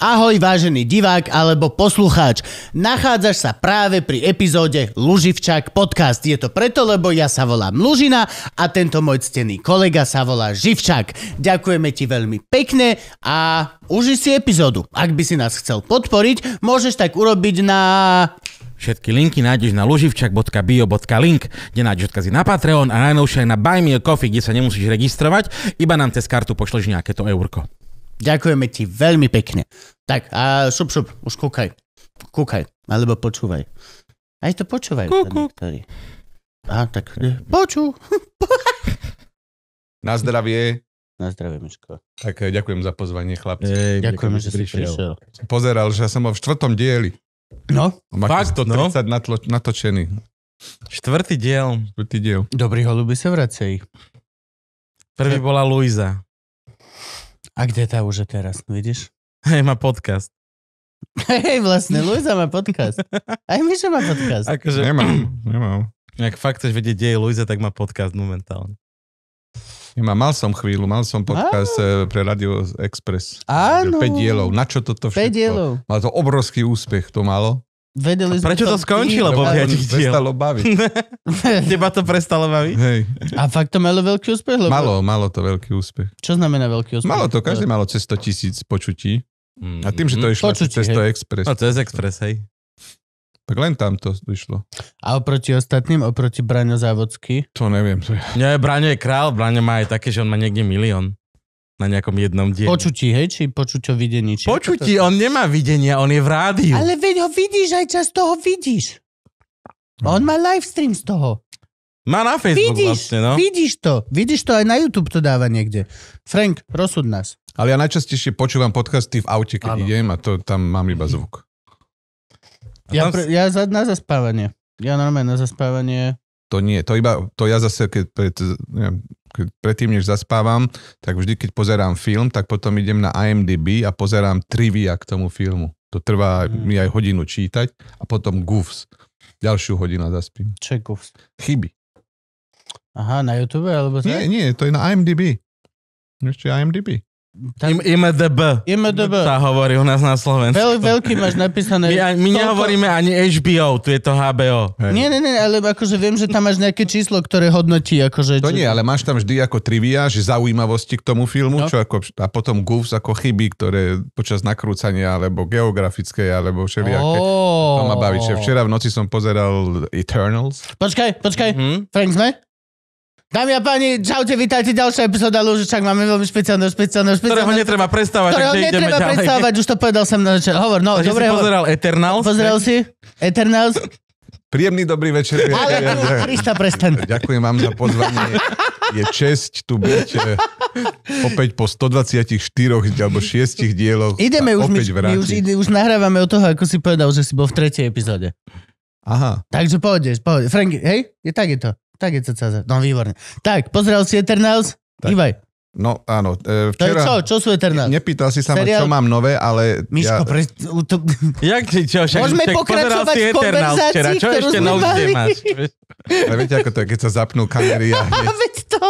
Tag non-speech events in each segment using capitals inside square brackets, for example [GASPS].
Ahoj vážený divák alebo poslucháč. Nachádzaš sa práve pri epizóde Luživčák podcast. Je to preto, lebo ja sa volám Lužina a tento môj ctený kolega sa volá Živčák. Ďakujeme ti veľmi pekne a uži si epizódu. Ak by si nás chcel podporiť, môžeš tak urobiť na... Všetky linky nájdeš na loživčak.bio.link, kde nájdeš odkazy na Patreon a najnovšie aj na Buy Me a Coffee, kde sa nemusíš registrovať, iba nám cez kartu pošleš nejaké to eurko. Ďakujeme ti veľmi pekne. Tak a šup, šup, už kúkaj. Kúkaj, alebo počúvaj. Aj to počúvaj. Kúku. Aha, tak e, poču. Na zdravie. Na zdravie, Miško. Tak e, ďakujem za pozvanie, chlapci. Ej, ďakujem, že si prišiel. Pozeral, že som ho v štvrtom dieli. No, fakt, 130 no. Natlo- natočený. Štvrtý diel. Štvrtý diel. Dobrý holuby sa vracej. Prvý bola Luisa. A kde tá už je teraz, vidíš? Hej, má podcast. Hej, vlastne, Luisa má podcast. [LAUGHS] Aj Miša má podcast. Akože... Nemám, [CLEARS THROAT] nemám. Ak fakt chceš vedieť, kde je Luisa, tak má podcast momentálne. Nemám, mal som chvíľu, mal som podcast Áno. Eh, pre Radio Express. Áno. 5 dielov, na čo toto všetko? 5 dielov. Mal to obrovský úspech, to malo. Vedeli sme prečo to, skončilo po 5 Prestalo baviť. [LAUGHS] Teba to prestalo baviť? Hej. A fakt to malo veľký úspech? Lebo... Malo, malo to veľký úspech. Čo znamená veľký úspech? Malo to, každý malo cez 100 tisíc počutí. Mm. A tým, že to išlo počutí, cez 100 Express. No, cez Express, hej. Tak len tam to išlo. A oproti ostatným, oproti Braňo Závodský? To neviem. je... Nie, Braňo je král, Braňo má aj také, že on má niekde milión na nejakom jednom dieli. Počutí, hej? Či počuť o videní? Či počutí, to... on nemá videnia, on je v rádiu. Ale veď ho vidíš, aj čas toho vidíš. On má livestream z toho. Má na Facebook vidíš, vlastne, no. Vidíš to, vidíš to, aj na YouTube to dáva niekde. Frank, rozsud nás. Ale ja najčastejšie počúvam podcasty v aute, keď ano. idem a to, tam mám iba zvuk. ja, pre, ja za, na zaspávanie. Ja normálne na zaspávanie. To nie, to iba, to ja zase, keď pred, neviem, predtým, než zaspávam, tak vždy, keď pozerám film, tak potom idem na IMDB a pozerám trivia k tomu filmu. To trvá mm. mi aj hodinu čítať a potom goofs. Ďalšiu hodinu zaspím. Čo je goofs? Chyby. Aha, na YouTube alebo Nie, nie, to je na IMDB. Ešte IMDB. IMDB. IMDB. Tá hovorí u nás na Slovensku. Veľ, veľký máš napísané. My, my nehovoríme ani HBO, tu je to HBO. Hey. Nie, nie, nie, ale akože viem, že tam máš nejaké číslo, ktoré hodnotí. Akože, to nie, ale máš tam vždy ako trivia, že zaujímavosti k tomu filmu, no. čo ako, a potom goofs ako chyby, ktoré počas nakrúcania, alebo geografické, alebo všelijaké. Oh. To ma baví. Včera v noci som pozeral Eternals. Počkaj, počkaj. Mm-hmm. Frank, sme? Dámy a páni, čaute, vítajte, ďalšia epizóda Lúžičak. Máme veľmi špeciálne, špeciálne, špeciálne. Ktorého netreba prestávať, ktorého takže netreba ideme prestávať, už to povedal som na začiatku. Hovor, no, dobre. Si pozeral Eternals. Pozeral si Eternals. Príjemný dobrý večer. Ale Krista, prestaň. Ďakujem vám za pozvanie. Je česť tu byť eh, opäť po 124 alebo 6 dieloch. Ideme už, my, my už, už nahrávame od toho, ako si povedal, že si bol v tretej epizóde. Aha. Takže pôjdeš, pôjdeš. Franky, hej? Je tak je to. Tak je to CZ. No výborne. Tak, pozrel si Eternals? Tak. Ivaj. No áno. E, včera... To je čo? Čo sú Eternals? Nepýtal si sa ma, čo mám nové, ale... Miško, ja... pre... To... Jak si čo? Však, Môžeme však pokračovať v konverzácii, včera. Čo ešte nové máš? [LAUGHS] Ale viete, ako to je, keď sa zapnú kamery a [LAUGHS] hneď... to!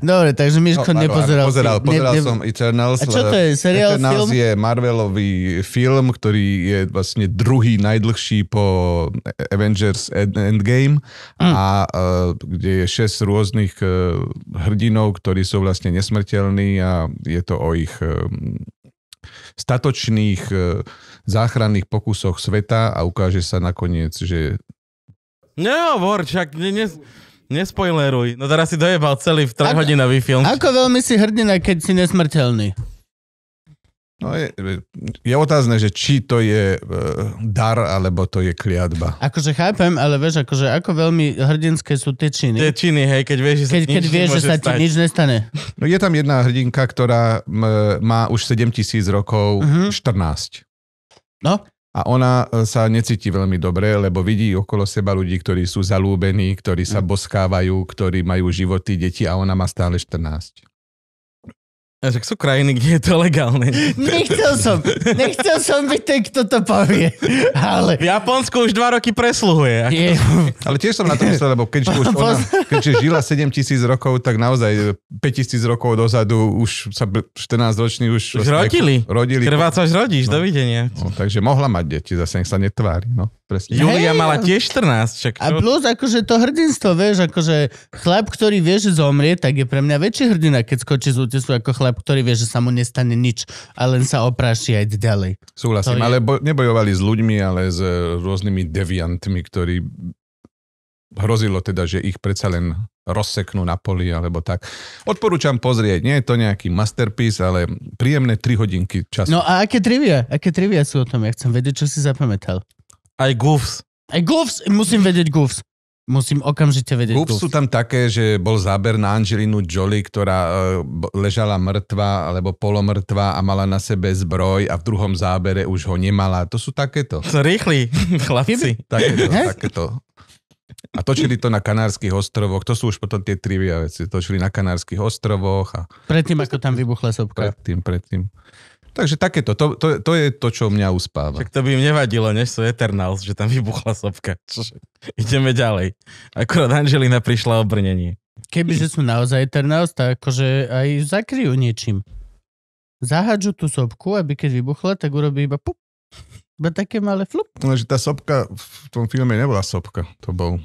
Dobre, takže Miško no, nepozeral. Pozeral, si, pozeral ne, ne... som Eternals. A čo to je, seriál, Eternals film? je Marvelový film, ktorý je vlastne druhý najdlhší po Avengers Endgame mm. a e, kde je šesť rôznych e, hrdinov, ktorí sú vlastne nesmrteľní a je to o ich e, statočných záchranných pokusoch sveta a ukáže sa nakoniec, že... Nehovor, však... Ne, ne... Nespoileruj. No teraz si dojebal celý v 3 hodinový film. Ako veľmi si hrdina, keď si nesmrteľný? No je, je otázne, že či to je e, dar, alebo to je kliatba. Akože chápem, ale vieš, akože ako veľmi hrdinské sú tie činy. Tie činy, hej, keď vieš, že sa, keď, keď vieš, že sa ti nič nestane. No je tam jedna hrdinka, ktorá m, e, má už 7000 rokov uh-huh. Mhm. 14. No a ona e, sa necíti veľmi dobre, lebo vidí okolo seba ľudí, ktorí sú zalúbení, ktorí sa mm. boskávajú, ktorí majú životy deti a ona má stále 14. A že sú krajiny, kde je to legálne. Nechcel som, nechcel som byť ten, kto to povie. Ale... V Japonsku už dva roky presluhuje. Ako... Je... Ale tiež som na to myslel, lebo keď už [LAUGHS] ona, keďže žila 7 tisíc rokov, tak naozaj 5 tisíc rokov dozadu už sa 14 roční už... Už rodili. rodili. Krvácaš rodíš, no. dovidenia. No, takže mohla mať deti, zase nech sa netvári. No, presne. Julia hey, mala tiež 14. Čak, čo? a plus akože to hrdinstvo, vieš, akože chlap, ktorý vie, že zomrie, tak je pre mňa väčší hrdina, keď skočí z útesu ako chlap chlap, ktorý vie, že sa mu nestane nič a len sa opráši aj ďalej. Súhlasím, je... ale bo- nebojovali s ľuďmi, ale s eh, rôznymi deviantmi, ktorí hrozilo teda, že ich predsa len rozseknú na poli alebo tak. Odporúčam pozrieť, nie je to nejaký masterpiece, ale príjemné 3 hodinky času. No a aké trivia? Aké trivia sú o tom? Ja chcem vedieť, čo si zapamätal. Aj goofs. Aj goofs? Musím vedieť goofs musím okamžite vedieť. Hub sú tam také, že bol záber na Angelinu Jolie, ktorá e, ležala mŕtva alebo polomrtvá a mala na sebe zbroj a v druhom zábere už ho nemala. To sú takéto. To rýchli [LAUGHS] chlapci. Takéto, takéto. A točili to na Kanárskych ostrovoch. To sú už potom tie trivia veci. Točili na Kanárskych ostrovoch. A... Predtým, ako tam vybuchla sopka. Predtým, predtým. Takže takéto, to, to, to je to, čo mňa uspáva. Tak to by im nevadilo, než sú Eternals, že tam vybuchla sopka. Čože, ideme ďalej. Akorát Angelina prišla o brnenie. že sú naozaj Eternals, tak akože aj zakryjú niečím. Zahadžu tú sopku, aby keď vybuchla, tak urobí iba pup. Iba také malé flup. No, že tá sopka v tom filme nebola sopka. To bol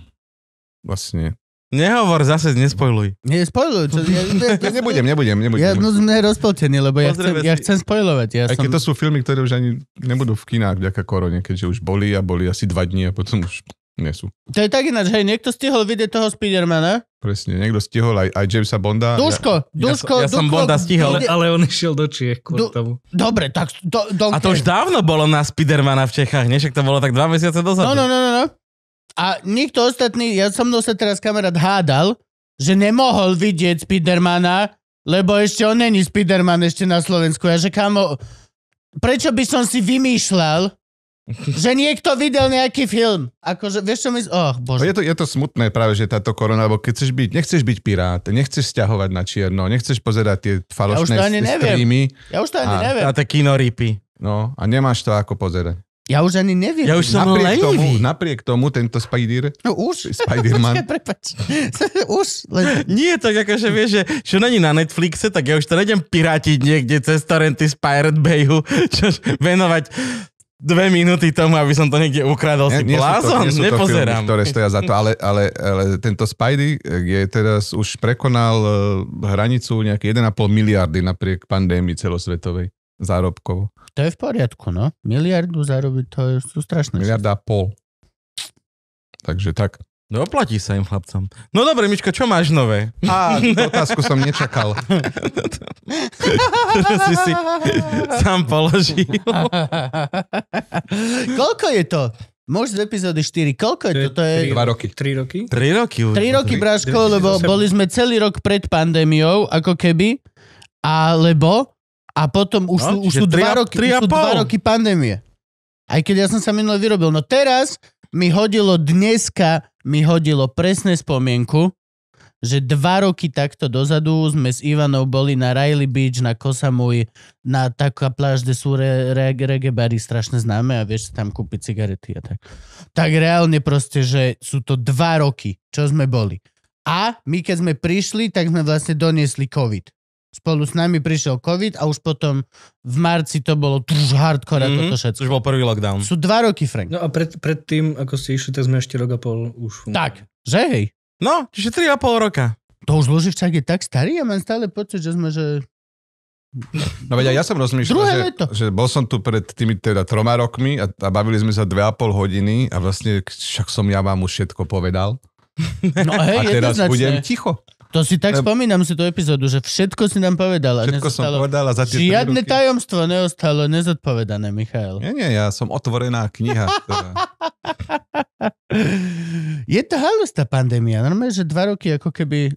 vlastne Nehovor, zase nespojluj. Nie, spojluj. Čo, ja, ja, ja, [LAUGHS] nebudem, nebudem, nebudem. Ja, no sme rozpoltení, lebo ja chcem, ja chcem spojlovať. Ja aj som... keď to sú filmy, ktoré už ani nebudú v kinách vďaka korone, keďže už boli a boli asi dva dní a potom už nie sú. To je tak ináč, hej, niekto stihol vidieť toho Spidermana. Presne, niekto stihol aj, aj Jamesa Bonda. Duško, ja, Duško. Ja, ja, ja som Bonda stihol, ale, ale on išiel do Čiech kvôli du, tomu. Dobre, tak do, A to už dávno bolo na Spidermana v Čechách, nie? Však to bolo tak dva mesiace dozadu. No, no, no, no. no. A nikto ostatný, ja som mnou sa teraz kamarát hádal, že nemohol vidieť Spidermana, lebo ešte on není Spiderman ešte na Slovensku. Ja že kamo, prečo by som si vymýšľal, [LAUGHS] že niekto videl nejaký film. Akože, vieš čo my... Oh, bože. Je to, je to smutné práve, že táto korona, lebo keď chceš byť, nechceš byť pirát, nechceš sťahovať na čierno, nechceš pozerať tie falošné ja už to ani streamy. Neviem. Ja už to ani a, neviem. A tie kino rípy. No, a nemáš to ako pozerať. Ja už ani neviem. Ja už som napriek tomu, napriek tomu tento Spider... No už. [LAUGHS] Spider-Man. prepač. [LAUGHS] už. Len... Nie, tak akože vieš, že čo není na Netflixe, tak ja už to nejdem pirátiť niekde cez torenty z Pirate Bayu, [LAUGHS] čo venovať dve minúty tomu, aby som to niekde ukradol nie, si nie blázon, to, nie nepozerám. Filmy, ktoré stoja za to, ale, ale, ale tento Spidey eh, je teraz už prekonal eh, hranicu nejaké 1,5 miliardy napriek pandémii celosvetovej zárobkovo. To je v poriadku, no. Miliardu zarobiť, to je, sú strašné. Miliarda a pol. Takže tak. No oplatí sa im chlapcom. No dobre, Miška, čo máš nové? Á, otázku som nečakal. Teraz [LAUGHS] si si sám položil. [LAUGHS] Koľko je to? Muž z epizódy 4, koľko je to? To je... 2 roky. 3 roky? 3 roky. 3 roky, Bráško, lebo boli sme celý rok pred pandémiou, ako keby. Alebo a potom už, no, sú, už sú, dva, a, roky, sú dva roky pandémie. Aj keď ja som sa minule vyrobil. No teraz mi hodilo dneska, mi hodilo presné spomienku, že dva roky takto dozadu sme s Ivanou boli na Riley Beach, na Kosamuj, na taká pláž, kde sú re, re, bary strašne známe a vieš tam kúpiť cigarety a tak. Tak reálne proste, že sú to dva roky, čo sme boli. A my keď sme prišli, tak sme vlastne doniesli COVID spolu s nami prišiel COVID a už potom v marci to bolo tuž hardcore mm-hmm. toto všetko. Už bol prvý lockdown. Sú dva roky, Frank. No a pred, pred tým, ako ste išli, tak sme ešte rok a pol už fungovali. Tak, že hej. No, čiže pol roka. To už Loživčák je tak starý, ja mám stále pocit, že sme, že... No veď ja som rozmýšľal, že, že bol som tu pred tými teda troma rokmi a, a bavili sme sa dve a pol hodiny a vlastne však som ja vám už všetko povedal. No hej, a teraz budem ticho. To si tak Lebo... spomínam si tú epizódu, že všetko si nám povedala. Všetko nezostalo, som povedala za tie Žiadne roky. tajomstvo neostalo nezodpovedané, Michal. Nie, nie, ja som otvorená kniha. Ktorá... [LAUGHS] je to halus tá pandémia. Normálne, že dva roky ako keby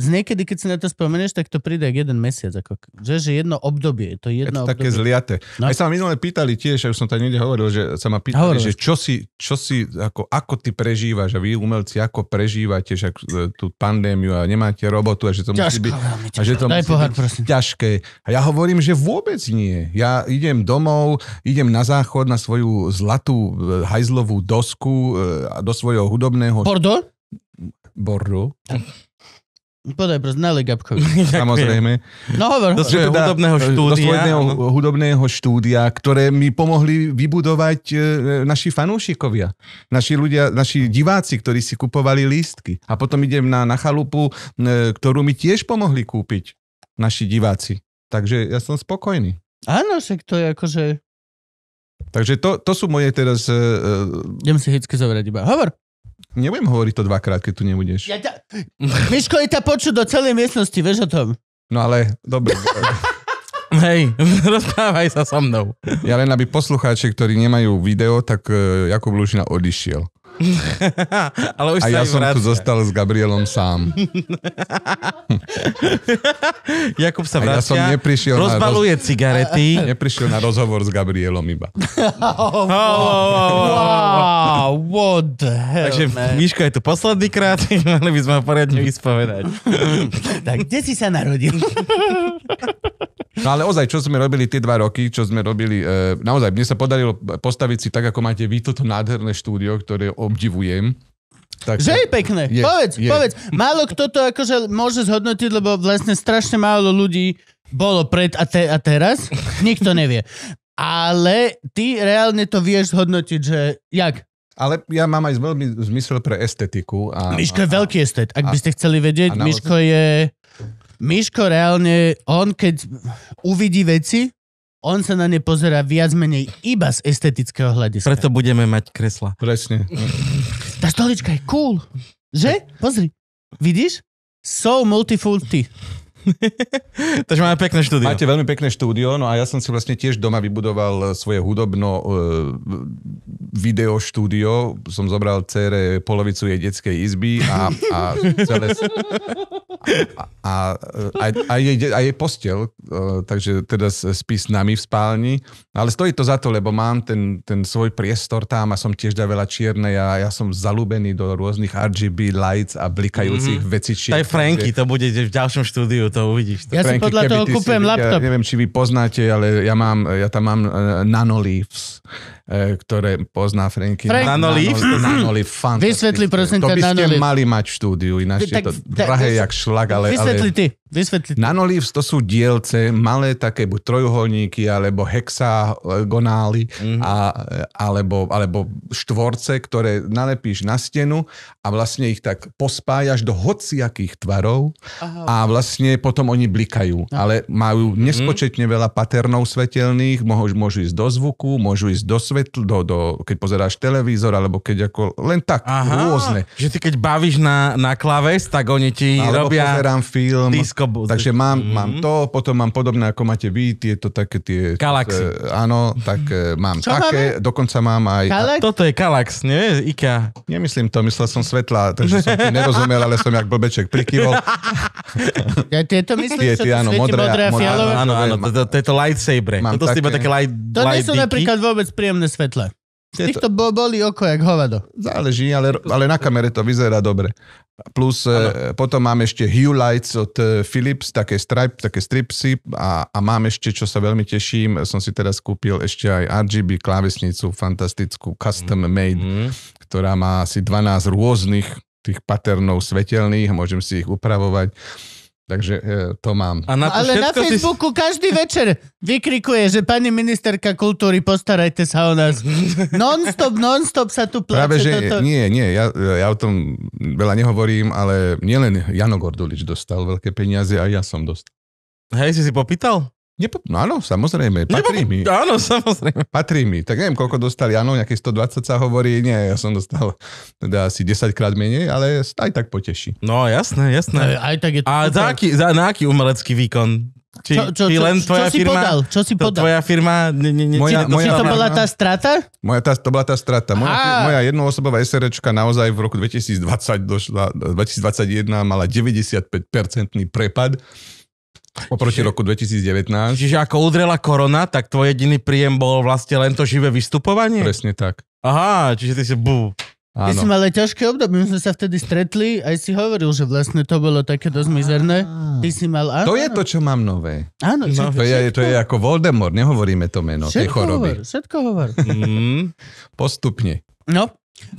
z niekedy, keď si na to spomenieš, tak to príde jak jeden mesiac. Ako, že, že jedno obdobie. To jedno je to také obdobie. zliate. No. Aj sa ma minulé pýtali tiež, už som tam niekde hovoril, že sa ma pýtali, Hovoril. že čo si, čo si ako, ako ty prežívaš a vy umelci, ako prežívate že, tú pandémiu a nemáte robotu a že to ťažko, musí byť, a že to musí pohár, byť prosím. ťažké. A ja hovorím, že vôbec nie. Ja idem domov, idem na záchod na svoju zlatú e, hajzlovú dosku e, a do svojho hudobného... Bordo? Bordo. Podaj brz, Nelly legabko. Samozrejme. No hovor. Do svojho teda, hudobného štúdia. Do svojho hudobného štúdia, ktoré mi pomohli vybudovať e, naši fanúšikovia. Naši ľudia, naši diváci, ktorí si kupovali lístky. A potom idem na, na chalupu, e, ktorú mi tiež pomohli kúpiť naši diváci. Takže ja som spokojný. Áno, však to je akože... Takže to, to sú moje teraz... Uh, Idem si hitsky zavrať iba. Hovor! Nebudem hovoriť to dvakrát, keď tu nebudeš. Ja ta... Miško je ta počuť do celej miestnosti, vieš o tom. No ale, dobre. [LAUGHS] Hej, [LAUGHS] rozprávaj sa so mnou. Ja len aby poslucháči, ktorí nemajú video, tak eh, Jakub Lužina odišiel. [LAUGHS] Ale už a ja som tu zostal s Gabrielom sám. [LAUGHS] Jakub sa vracia, ja som neprišiel rozbaluje na roz... cigarety. [LAUGHS] Neprišiel na rozhovor s Gabrielom iba. Oh, oh, oh, oh, wow, wow, what the hell, Takže man. Miško je tu posledný krát, mali by sme ho poriadne vyspovedať. tak kde si sa narodil? No ale ozaj, čo sme robili tie dva roky, čo sme robili, e, naozaj, mne sa podarilo postaviť si tak, ako máte vy toto nádherné štúdio, ktoré obdivujem. Tak, že je pekné. Je, povedz, je. povedz. Málo kto to akože môže zhodnotiť, lebo vlastne strašne málo ľudí bolo pred a, te, a teraz. Nikto nevie. Ale ty reálne to vieš zhodnotiť, že jak? Ale ja mám aj veľmi zmysel pre estetiku. A, Miško je a, veľký estet. Ak a, by ste chceli vedieť, naozaj, Miško je... Miško reálne, on keď uvidí veci, on sa na ne pozera viac menej iba z estetického hľadiska. Preto budeme mať kresla. Presne. Tá stolička je cool. Že? Pozri. Vidíš? So multifulty. [LAUGHS] Takže máme pekné štúdio. Máte veľmi pekné štúdio, no a ja som si vlastne tiež doma vybudoval eh, svoje hudobno e, video štúdio. Som zobral cére polovicu jej detskej izby a, a celé... A, a, a, a, jej, a jej postel, eh, takže teda spí s nami v spálni. Ale stojí to za to, lebo mám ten, ten svoj priestor tam a som tiež da veľa čiernej a ja som zalúbený do rôznych RGB lights a blikajúcich mm-hmm. vecičiek. je Franky, takže... to bude v ďalšom štúdiu to, uvidíš to. Ja Franky, si podľa toho kúpem si, laptop. Ja neviem, či vy poznáte, ale ja, mám, ja tam mám eh, nanolífs. E, ktoré pozná Franky. Frank. Nanolif? Nanolif, [CLEARS THROAT] fantastické. Vysvetli prosím To by ste Nanolif. mali mať v štúdiu, ináč je to tak- drahé jak šlak, ale... Vysvetli ty, vysvetli ty. Nanolifs to sú dielce, malé také buď trojuholníky, alebo hexagonály, mm-hmm. a, alebo, alebo štvorce, ktoré nalepíš na stenu a vlastne ich tak pospájaš do hociakých tvarov Aha. a vlastne potom oni blikajú. No. Ale majú mhm. nespočetne mm-hmm. veľa paternov svetelných, môžu, môžu ísť do zvuku, môžu ísť do svetla, svetl, do, do, keď pozeráš televízor, alebo keď ako len tak Aha, rôzne. Že ty keď bavíš na, na kláves, tak oni ti alebo robia pozerám film, disco takže mám, mm-hmm. mám to, potom mám podobné, ako máte vy, tieto také tie... Galaxy. Eh, áno, tak eh, mám Čo také, máme? dokonca mám aj... Kalax? A... Toto je Kalax, nie? IKEA. Nemyslím to, myslel som svetla, takže som ti nerozumel, ale som jak blbeček prikyvol. [LAUGHS] Ja tieto myslíš, tie, tie, áno, modré, modré, modré, fialové? Áno, áno, tieto lightsabre. Toto sú iba také light, To nie sú napríklad vôbec príjemné svetle. Týchto to... boli oko jak hovado. Záleží, ale, ale na kamere to vyzerá dobre. Plus ano. E, potom mám ešte Hue Lights od e, Philips, také, stripe, také stripsy a, a mám ešte, čo sa veľmi teším, som si teraz kúpil ešte aj RGB klávesnicu, fantastickú, custom mhm. made, mm-hmm. ktorá má asi 12 rôznych tých paternov svetelných, môžem si ich upravovať Takže e, to mám. A na to Ale na Facebooku si... každý večer vykrikuje, že pani ministerka kultúry, postarajte sa o nás. Non-stop, non-stop sa tu pláče. Práve, že toto. nie, nie, ja, ja o tom veľa nehovorím, ale nielen Jano Gordulič dostal veľké peniaze, aj ja som dostal. Hej, si si popýtal? Nepo... No áno, samozrejme, patrí Nepo... mi. Áno, samozrejme. Patrí mi. Tak neviem, koľko dostali, áno, nejaké 120 sa hovorí, nie, ja som dostal teda asi 10 krát menej, ale aj tak poteší. No jasné, jasné. Aj, aj tak je to... A za aký, za, na aký umelecký výkon či, čo, čo, či len tvoja čo, čo firma? Podal? Čo si podal? Tvoja firma? Ne, ne, ne, moja, či, moja, to bola tá strata? Moja, tá, to bola tá strata. Moja, moja jednoosobová SRčka naozaj v roku 2020 došla, 2021 mala 95 prepad Oproti Čiže... roku 2019. Čiže ako udrela korona, tak tvoj jediný príjem bol vlastne len to živé vystupovanie? Presne tak. Aha, čiže ty si bú. Áno. si mal mali ťažké obdobie, my sme sa vtedy stretli aj si hovoril, že vlastne to bolo také dosť mizerné. Ty si mal... Áno, to je to, čo mám nové. Áno. no, to, je, to je ako Voldemort, nehovoríme to meno všetko tej choroby. Hovor, všetko hovor. Mm, postupne. No,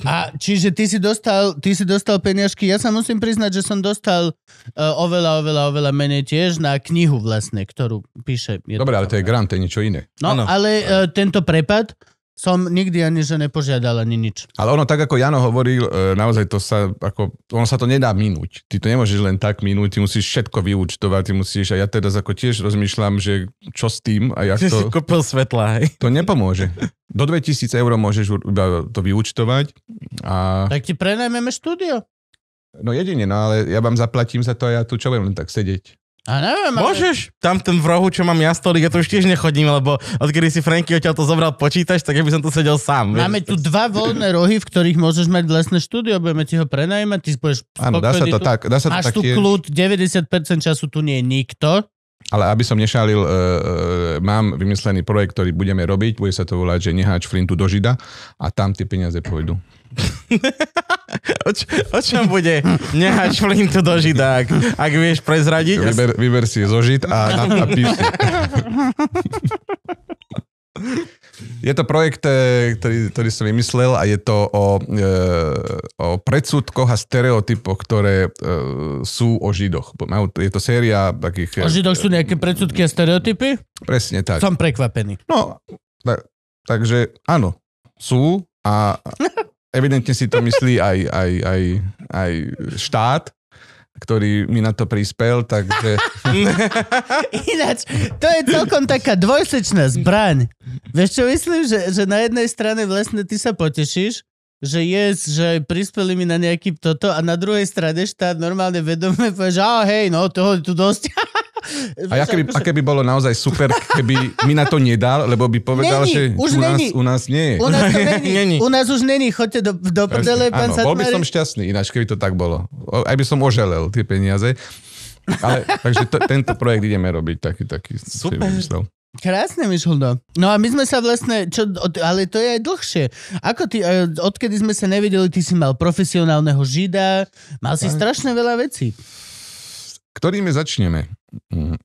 a čiže ty si dostal, ty si dostal peniažky, ja sa musím priznať, že som dostal uh, oveľa, oveľa, oveľa menej tiež na knihu vlastne, ktorú píše. Dobre, ale to je grant, to je niečo iné. No, ano. ale uh, tento prepad, som nikdy ani že nepožiadal ani nič. Ale ono tak, ako Jano hovoril, e, naozaj to sa, ako, ono sa to nedá minúť. Ty to nemôžeš len tak minúť, ty musíš všetko vyúčtovať, ty musíš, a ja teraz ako tiež rozmýšľam, že čo s tým a jak to... Si kúpil svetla, hej. To nepomôže. Do 2000 eur môžeš to vyúčtovať a... Tak ti prenajmeme štúdio. No jedine, no ale ja vám zaplatím za to a ja tu čo budem len tak sedieť. A neviem, Môžeš? Ale... Tam ten v rohu, čo mám ja stolík, ja to už tiež nechodím, lebo odkedy si Franky odtiaľ to zobral počítač, tak ja by som to sedel sám. Máme vieš? tu dva voľné rohy, v ktorých môžeš mať lesné štúdio, budeme ti ho prenajmať, ty budeš Áno, dá sa to tu, tak. Dá sa to Až tak tu tiež... kľud, 90% času tu nie je nikto. Ale aby som nešalil, uh, mám vymyslený projekt, ktorý budeme robiť, bude sa to volať, že neháč flintu do žida a tam tie peniaze pôjdu. [LAUGHS] [LAUGHS] O, čo o čom bude nehač flintu do židák, ak vieš prezradiť? Vyber, vyber si zo žid a napíš si. [LAUGHS] Je to projekt, eh, ktorý, ktorý som vymyslel a je to o, e, o predsudkoch a stereotypoch, ktoré e, sú o Židoch. Je to séria takých... O Židoch sú nejaké predsudky a stereotypy? Presne tak. Som prekvapený. No, tak, takže áno, sú a [LAUGHS] evidentne si to myslí aj, aj, aj, aj štát, ktorý mi na to prispel, takže... [LAUGHS] Ináč, to je celkom taká dvojsečná zbraň. Vieš čo myslím? Že, že na jednej strane vlastne ty sa potešíš, že yes, že prispeli mi na nejaký toto a na druhej strane štát normálne vedome povie, že oh, hej, no toho je tu dosť. [LAUGHS] [LAUGHS] A ja keby, aké by bolo naozaj super, keby mi na to nedal, lebo by povedal, není, že už u, nás, u nás nie je. U nás, to [LAUGHS] není. U nás už není, choďte do, do prdele, pán áno, Bol by som šťastný ináč, keby to tak bolo. Aj by som oželel tie peniaze. Ale, [LAUGHS] takže to, tento projekt ideme robiť taký, taký. Super. Krásne, Mišuldo. No a my sme sa vlastne, čo, ale to je aj dlhšie. Ako ty, e, odkedy sme sa nevideli, ty si mal profesionálneho žida, mal si strašne veľa vecí. Ktorými začneme? Mhm.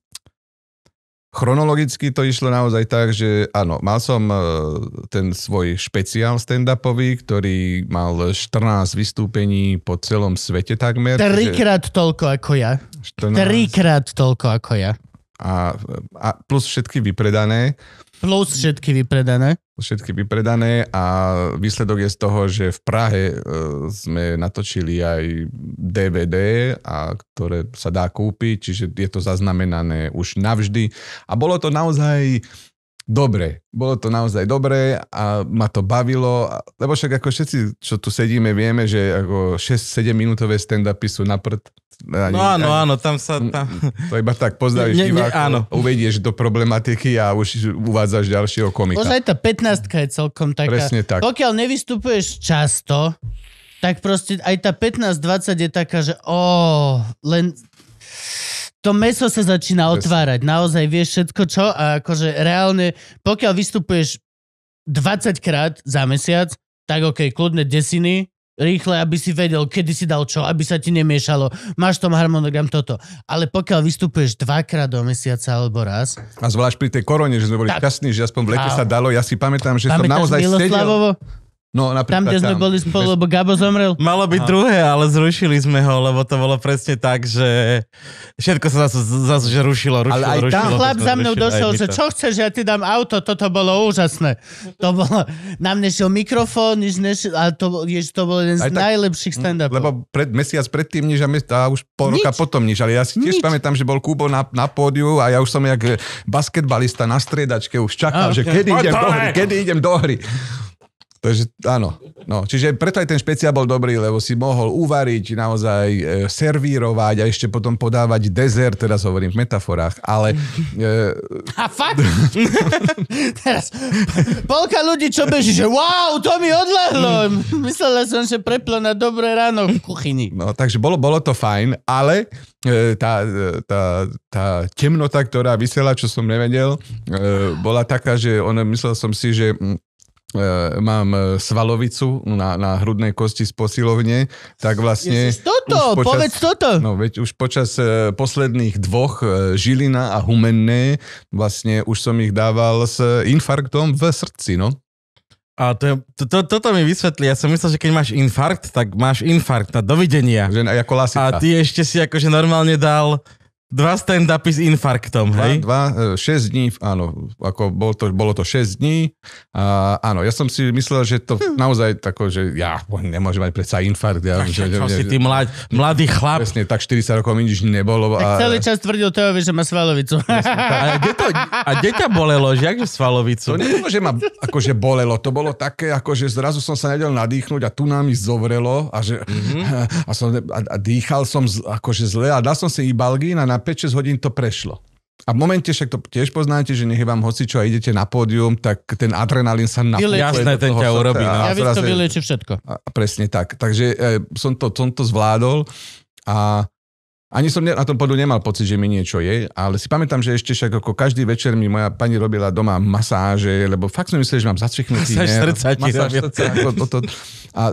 Chronologicky to išlo naozaj tak, že áno, mal som e, ten svoj špeciál stand-upový, ktorý mal 14 vystúpení po celom svete takmer. Trikrát že... toľko ako ja. 14. Trikrát toľko ako ja. A, a plus všetky vypredané. Plus všetky vypredané. Všetky vypredané a výsledok je z toho, že v Prahe e, sme natočili aj DVD, a ktoré sa dá kúpiť, čiže je to zaznamenané už navždy. A bolo to naozaj dobre. Bolo to naozaj dobré a ma to bavilo, lebo však ako všetci, čo tu sedíme, vieme, že ako 6-7 minútové stand-upy sú na prd. Ani, no áno, ani, áno, tam sa... Mm, tam... To iba tak pozdravíš ne, áno. uvedieš do problematiky a už uvádzaš ďalšieho komika. Už aj tá 15 je celkom taká. Presne tak. Pokiaľ nevystupuješ často, tak proste aj tá 15-20 je taká, že ó, len to meso sa začína otvárať. Naozaj vieš všetko čo a akože reálne, pokiaľ vystupuješ 20 krát za mesiac, tak ok, kľudne desiny, rýchle, aby si vedel, kedy si dal čo, aby sa ti nemiešalo. Máš tom harmonogram toto. Ale pokiaľ vystupuješ dvakrát do mesiaca alebo raz... A zvlášť pri tej korone, že sme boli tak, šťastní, že aspoň v lete a... sa dalo. Ja si pamätám, že Pamätáš som naozaj Miloslavovo? sedel... No, napríklad tam, kde sme tam. boli spolu, lebo Gabo zomrel. Malo byť Aha. druhé, ale zrušili sme ho, lebo to bolo presne tak, že všetko sa zase, zase že rušilo, rušilo, ale aj rušilo. Tam chlap za mnou došiel, že čo chceš, ja ti dám auto, toto bolo úžasné. To bolo, na mne šiel mikrofón, nešiel, ale to, ježi, to bol jeden z tak, najlepších mm, stand -upov. Lebo pred, mesiac predtým nič a, mes, a už po nič. roka potom nič, ale ja si tiež nič. pamätám, že bol Kubo na, na pódiu a ja už som jak eh, basketbalista na striedačke už čakal, a, že okay. kedy idem, do hry, kedy idem do hry. Takže áno. No, čiže preto aj ten špeciál bol dobrý, lebo si mohol uvariť, naozaj e, servírovať a ešte potom podávať dezert, teraz hovorím v metaforách, ale... E... A fakt? [LAUGHS] teraz polka ľudí, čo beží, že wow, to mi odlehlo. Myslela som, že preplo na dobré ráno v kuchyni. No, takže bolo, bolo to fajn, ale e, tá, tá, tá temnota, ktorá vysela, čo som nevedel, e, bola taká, že on, myslel som si, že mm, E, mám e, svalovicu na, na hrudnej kosti z posilovne, tak vlastne... Ježiš, toto, už počas, povedz toto. No veď už počas e, posledných dvoch Žilina a Humenné vlastne už som ich dával s infarktom v srdci, no. A to, to, to, toto mi vysvetlí. Ja som myslel, že keď máš infarkt, tak máš infarkt na dovidenia. Že ako A ty ešte si akože normálne dal Dva stand-upy s infarktom, hej? Dva, dva, e, šesť dní, áno, ako bol to, bolo to šesť dní. A, áno, ja som si myslel, že to hm. naozaj tako, že ja nemôžem mať predsa infarkt. Ja, že, čo, ne, si ty mlad, mladý chlap? Presne, tak 40 rokov mi nič nebolo. A... Tak celý čas tvrdil Teovi, že má svalovicu. Presne, a, kde to, a kde ťa bolelo, že akže svalovicu? To nebolo, že ma akože bolelo, to bolo také, ako že zrazu som sa nedel nadýchnuť a tu nám ich zovrelo a, že, mm-hmm. a, som, a, a dýchal som z, akože zle a dal som si i balgín a na na 5-6 hodín to prešlo. A v momente však to tiež poznáte, že nech vám hocičo a idete na pódium, tak ten adrenalín sa napúje. Jasné, ten ťa urobí. No. Ja to vylieči všetko. A presne tak. Takže e, som, to, som to zvládol a ani som na tom podu nemal pocit, že mi niečo je, ale si pamätám, že ešte však ako každý večer mi moja pani robila doma masáže, lebo fakt som myslel, že mám zacviknutý masáž nerv. Srdca ti masáž srdca, ako, to, to, a e,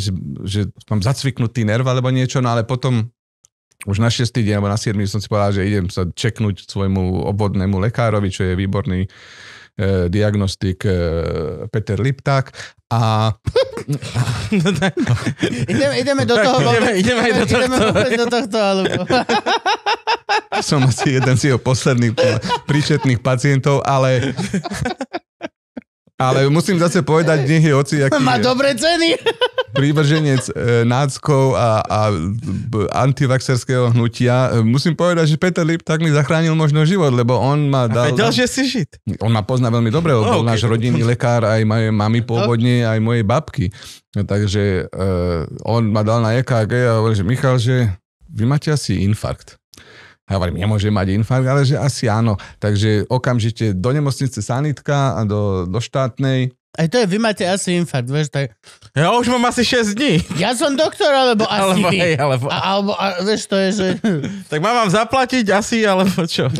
že, že mám zacviknutý nerv alebo niečo, no ale potom už na 6. deň alebo na 7. som si povedal, že idem sa čeknúť svojmu obvodnému lekárovi, čo je výborný e, diagnostik e, Peter Lipták a... [LAUGHS] ideme, ideme do toho. Ideme, ideme, ideme, do tohto. ideme do tohto. som asi jeden z jeho posledných príčetných pacientov, ale ale musím zase povedať, nech je oci, aký Má dobre eh, dobré ceny. Prívrženec e, eh, náckov a, a b, antivaxerského hnutia. Eh, musím povedať, že Peter Lip tak mi zachránil možno život, lebo on ma dal... A vedel, že si žid. On ma pozná veľmi dobre, on no, bol okay. náš rodinný lekár, aj mojej mami pôvodne, aj mojej babky. Takže e, on ma dal na EKG a hovoril, že Michal, že vy máte asi infarkt. A ja hovorím, nemôže mať infarkt, ale že asi áno. Takže okamžite do nemocnice sanitka a do, do štátnej. Aj to je, vy máte asi infarkt, vieš, tak ja už mám asi 6 dní. Ja som doktor, alebo [LAUGHS] asi alebo, Hej, alebo... A, alebo a, vieš, to je, že... [LAUGHS] tak mám vám zaplatiť asi, alebo čo? [LAUGHS]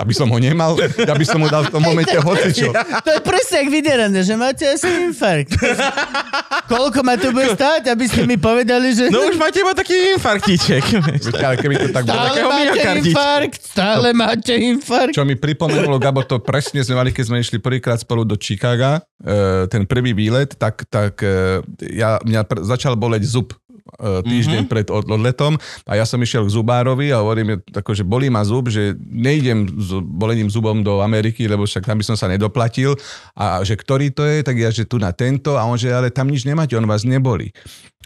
Aby som ho nemal, ja by som mu dal v tom momente hocičo. To je presne jak vyderané, že máte asi infarkt. Koľko ma to bude stáť, aby ste mi povedali, že... No už máte iba taký infarktíček. keby to tak stále máte infarkt, stále no. máte infarkt. Čo mi pripomenulo, Gabo, to presne sme mali, keď sme išli prvýkrát spolu do Chicaga. E, ten prvý výlet, tak, tak e, ja, mňa pr- začal boleť zub e, týždeň mm-hmm. pred odletom a ja som išiel k zubárovi a hovorím, že bolí ma zub, že nejdem s bolením zubom do Ameriky, lebo však tam by som sa nedoplatil a že ktorý to je, tak ja, že tu na tento a on, že ale tam nič nemáte, on vás neboli.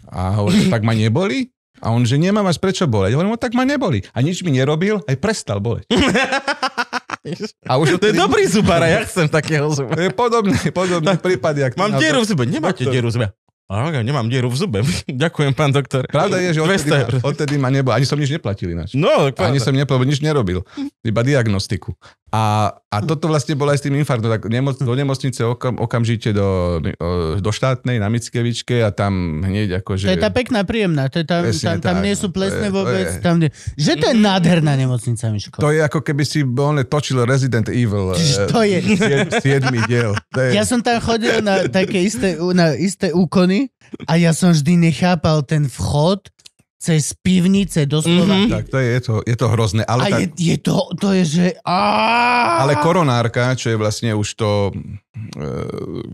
A hovorím, no, tak ma neboli? A on, že nemá vás prečo boleť. Hovorím, no, tak ma neboli. A nič mi nerobil, aj prestal boleť. [LAUGHS] A už to je dobrý zubár a ja chcem takého zubára. Je podobný, podobný [LAUGHS] prípad, jak Mám dieru v zube, nemáte dieru v zube. A nemám dieru v zube. [LAUGHS] Ďakujem, pán doktor. Pravda je, že odtedy, ma, odtedy ma nebo, ani som nič neplatil ináč. No, tak ani som neplatil, nič nerobil. Iba diagnostiku. A, a toto vlastne bolo aj s tým infarktom. Tak nemoc, do nemocnice okam, okamžite do, do štátnej na Mickevičke a tam hneď akože... To je tá pekná, príjemná. To je tam, presne, tam, tam tak, nie no, sú plesné to je, vôbec. To je, tam, že to je mhm. nádherná nemocnica, Miško. To je ako keby si on točil Resident Evil. Eh, to je. siedmy diel. To je. Ja som tam chodil na také isté, na isté úkony a ja som vždy nechápal ten vchod, cez pivnice, doslova. Mm-hmm. Tak to je, je, to, je to hrozné. Ale a tak... je, je to, to je, že... Ale koronárka, čo je vlastne už to, e,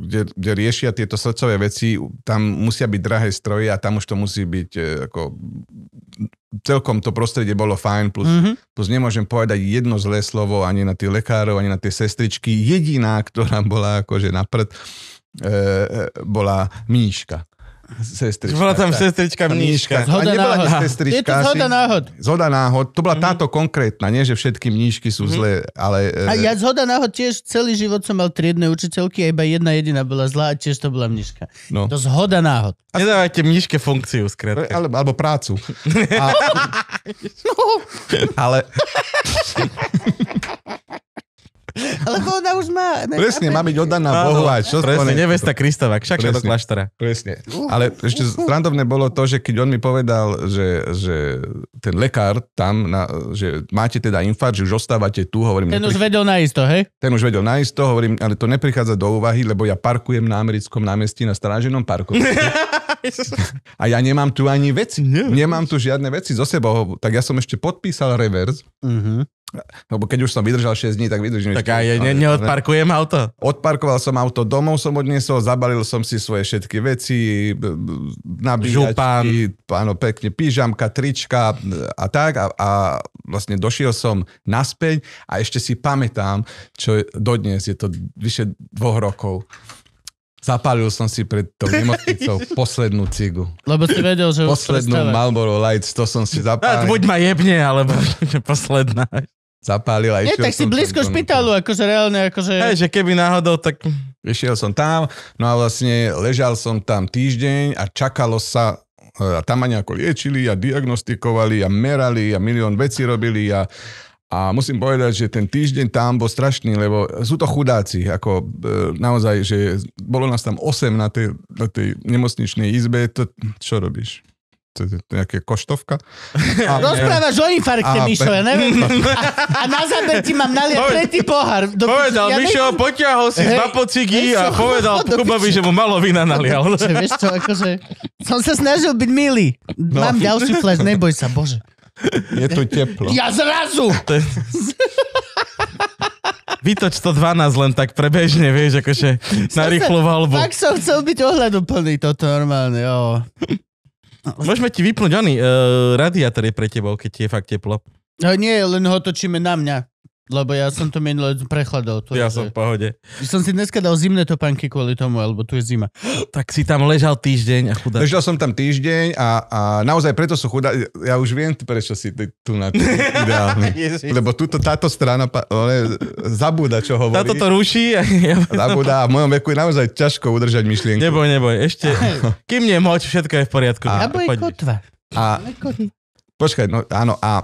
kde, kde riešia tieto srdcové veci, tam musia byť drahé stroje a tam už to musí byť e, ako... Celkom to prostredie bolo fajn, plus, mm-hmm. plus nemôžem povedať jedno zlé slovo ani na tých lekárov, ani na tie sestričky. Jediná, ktorá bola akože na e, e, bola Míška. Sestrička. Bola tam sestrička mníška. Zhoda a náhod. sestrička. Je to zhoda asi. náhod. Zhoda náhod. To bola mhm. táto konkrétna, nie že všetky mníšky sú mm-hmm. ale... E, a ja zhoda náhod tiež celý život som mal triedne učiteľky a iba jedna jediná bola zlá a tiež to bola mníška. No. To zhoda náhod. Nedávajte mníške funkciu, skrátka. Ale, alebo prácu. A, [LAUGHS] [LAUGHS] Ale... [LAUGHS] Lebo ona už má... Ne, Presne, má byť oddaná Áno, Bohu a čo? Presne, nevesta Kristova, však do kláštara. Presne. Uh-huh. Ale ešte uh-huh. strandovné bolo to, že keď on mi povedal, že, že ten lekár tam, na, že máte teda infarkt, že už ostávate tu, hovorím... Ten neprich... už vedel naisto, hej? Ten už vedel naisto, hovorím, ale to neprichádza do úvahy, lebo ja parkujem na americkom námestí na stráženom parku. [LAUGHS] a ja nemám tu ani veci. Nemám tu žiadne veci so sebou. Tak ja som ešte podpísal reverz. Uh-huh lebo keď už som vydržal 6 dní, tak vydržím. Tak aj ne, neodparkujem auto. Odparkoval som auto, domov som odniesol, zabalil som si svoje všetky veci, nabíjačky, áno, pekne, pyžamka, trička a tak. A, a vlastne došiel som naspäť a ešte si pamätám, čo dodnes, je to vyše dvoch rokov. Zapálil som si pred tou nemocnicou [LAUGHS] poslednú cigu. Lebo si vedel, že Poslednú Marlboro Lights, to som si [LAUGHS] zapálil. Buď ma jebne, alebo [LAUGHS] posledná zapálil a Nie, tak si blízko špitalu, akože reálne, akože... Hej, že keby náhodou, tak... Išiel som tam, no a vlastne ležal som tam týždeň a čakalo sa e, a tam ma nejako liečili a diagnostikovali a merali a milión vecí robili a, a musím povedať, že ten týždeň tam bol strašný, lebo sú to chudáci, ako e, naozaj, že bolo nás tam 8 na tej, na tej nemocničnej izbe, to čo robíš? To je nejaké koštovka. [LAUGHS] A, Rozprávaš o infarkte, a, Mišo, ja neviem. [LAUGHS] A na záber ti mám naliať tretí pohár. Do povedal ja Mišo, neviem. potiahol si hey, dva pociky a povedal Kubovi, že mu malo vina nalial. Čo, vieš čo, akože, som sa snažil byť milý. No. Mám ďalší flash, neboj sa, bože. Je tu teplo. Ja zrazu! Vytoč to 12 len tak prebežne, vieš, akože rýchlo valbu. Tak som chcel byť ohľaduplný toto normálne, jo. No, Môžeme ti vypnúť, Ani, uh, eh, radiátor je pre teba, keď ti je fakt teplo. No, nie, len ho točíme na mňa. Lebo ja som to minulé prechladol. To ja je, som v pohode. Som si dneska dal zimné topánky kvôli tomu, alebo tu je zima. [GASPS] Tak si tam ležal týždeň a chudá. Ležal som tam týždeň a, a naozaj preto sú chudá. Ja už viem, prečo si tu na to [LAUGHS] ideálny. Lebo túto, táto strana ale zabúda, čo hovorí. Táto to ruší. A [LAUGHS] ja zabúda a v mojom veku je naozaj ťažko udržať myšlienku. Neboj, neboj, ešte. [LAUGHS] Kým nemoč, všetko je v poriadku. A, a, a, a, počkaj, no áno, a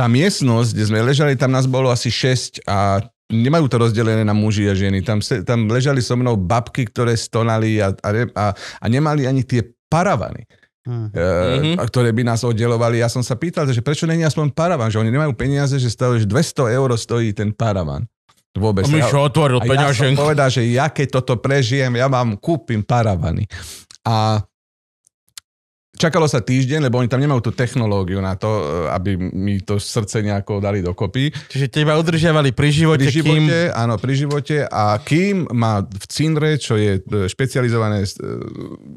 tá miestnosť, kde sme ležali, tam nás bolo asi 6 a nemajú to rozdelené na muži a ženy. Tam, se, tam ležali so mnou babky, ktoré stonali a, a, a nemali ani tie paravany. Uh, ktoré by nás oddelovali. Ja som sa pýtal, že prečo není aspoň paravan, že oni nemajú peniaze, že stále 200 eur stojí ten paravan. Vôbec. A ja, otvoril a ja som povedal, že ja keď toto prežijem, ja vám kúpim paravany. A Čakalo sa týždeň, lebo oni tam nemajú tú technológiu na to, e, aby mi to srdce nejako dali dokopy. Čiže teba udržiavali pri živote, pri živote kým... Áno, pri živote. A kým má v Cindre, čo je e, špecializované e,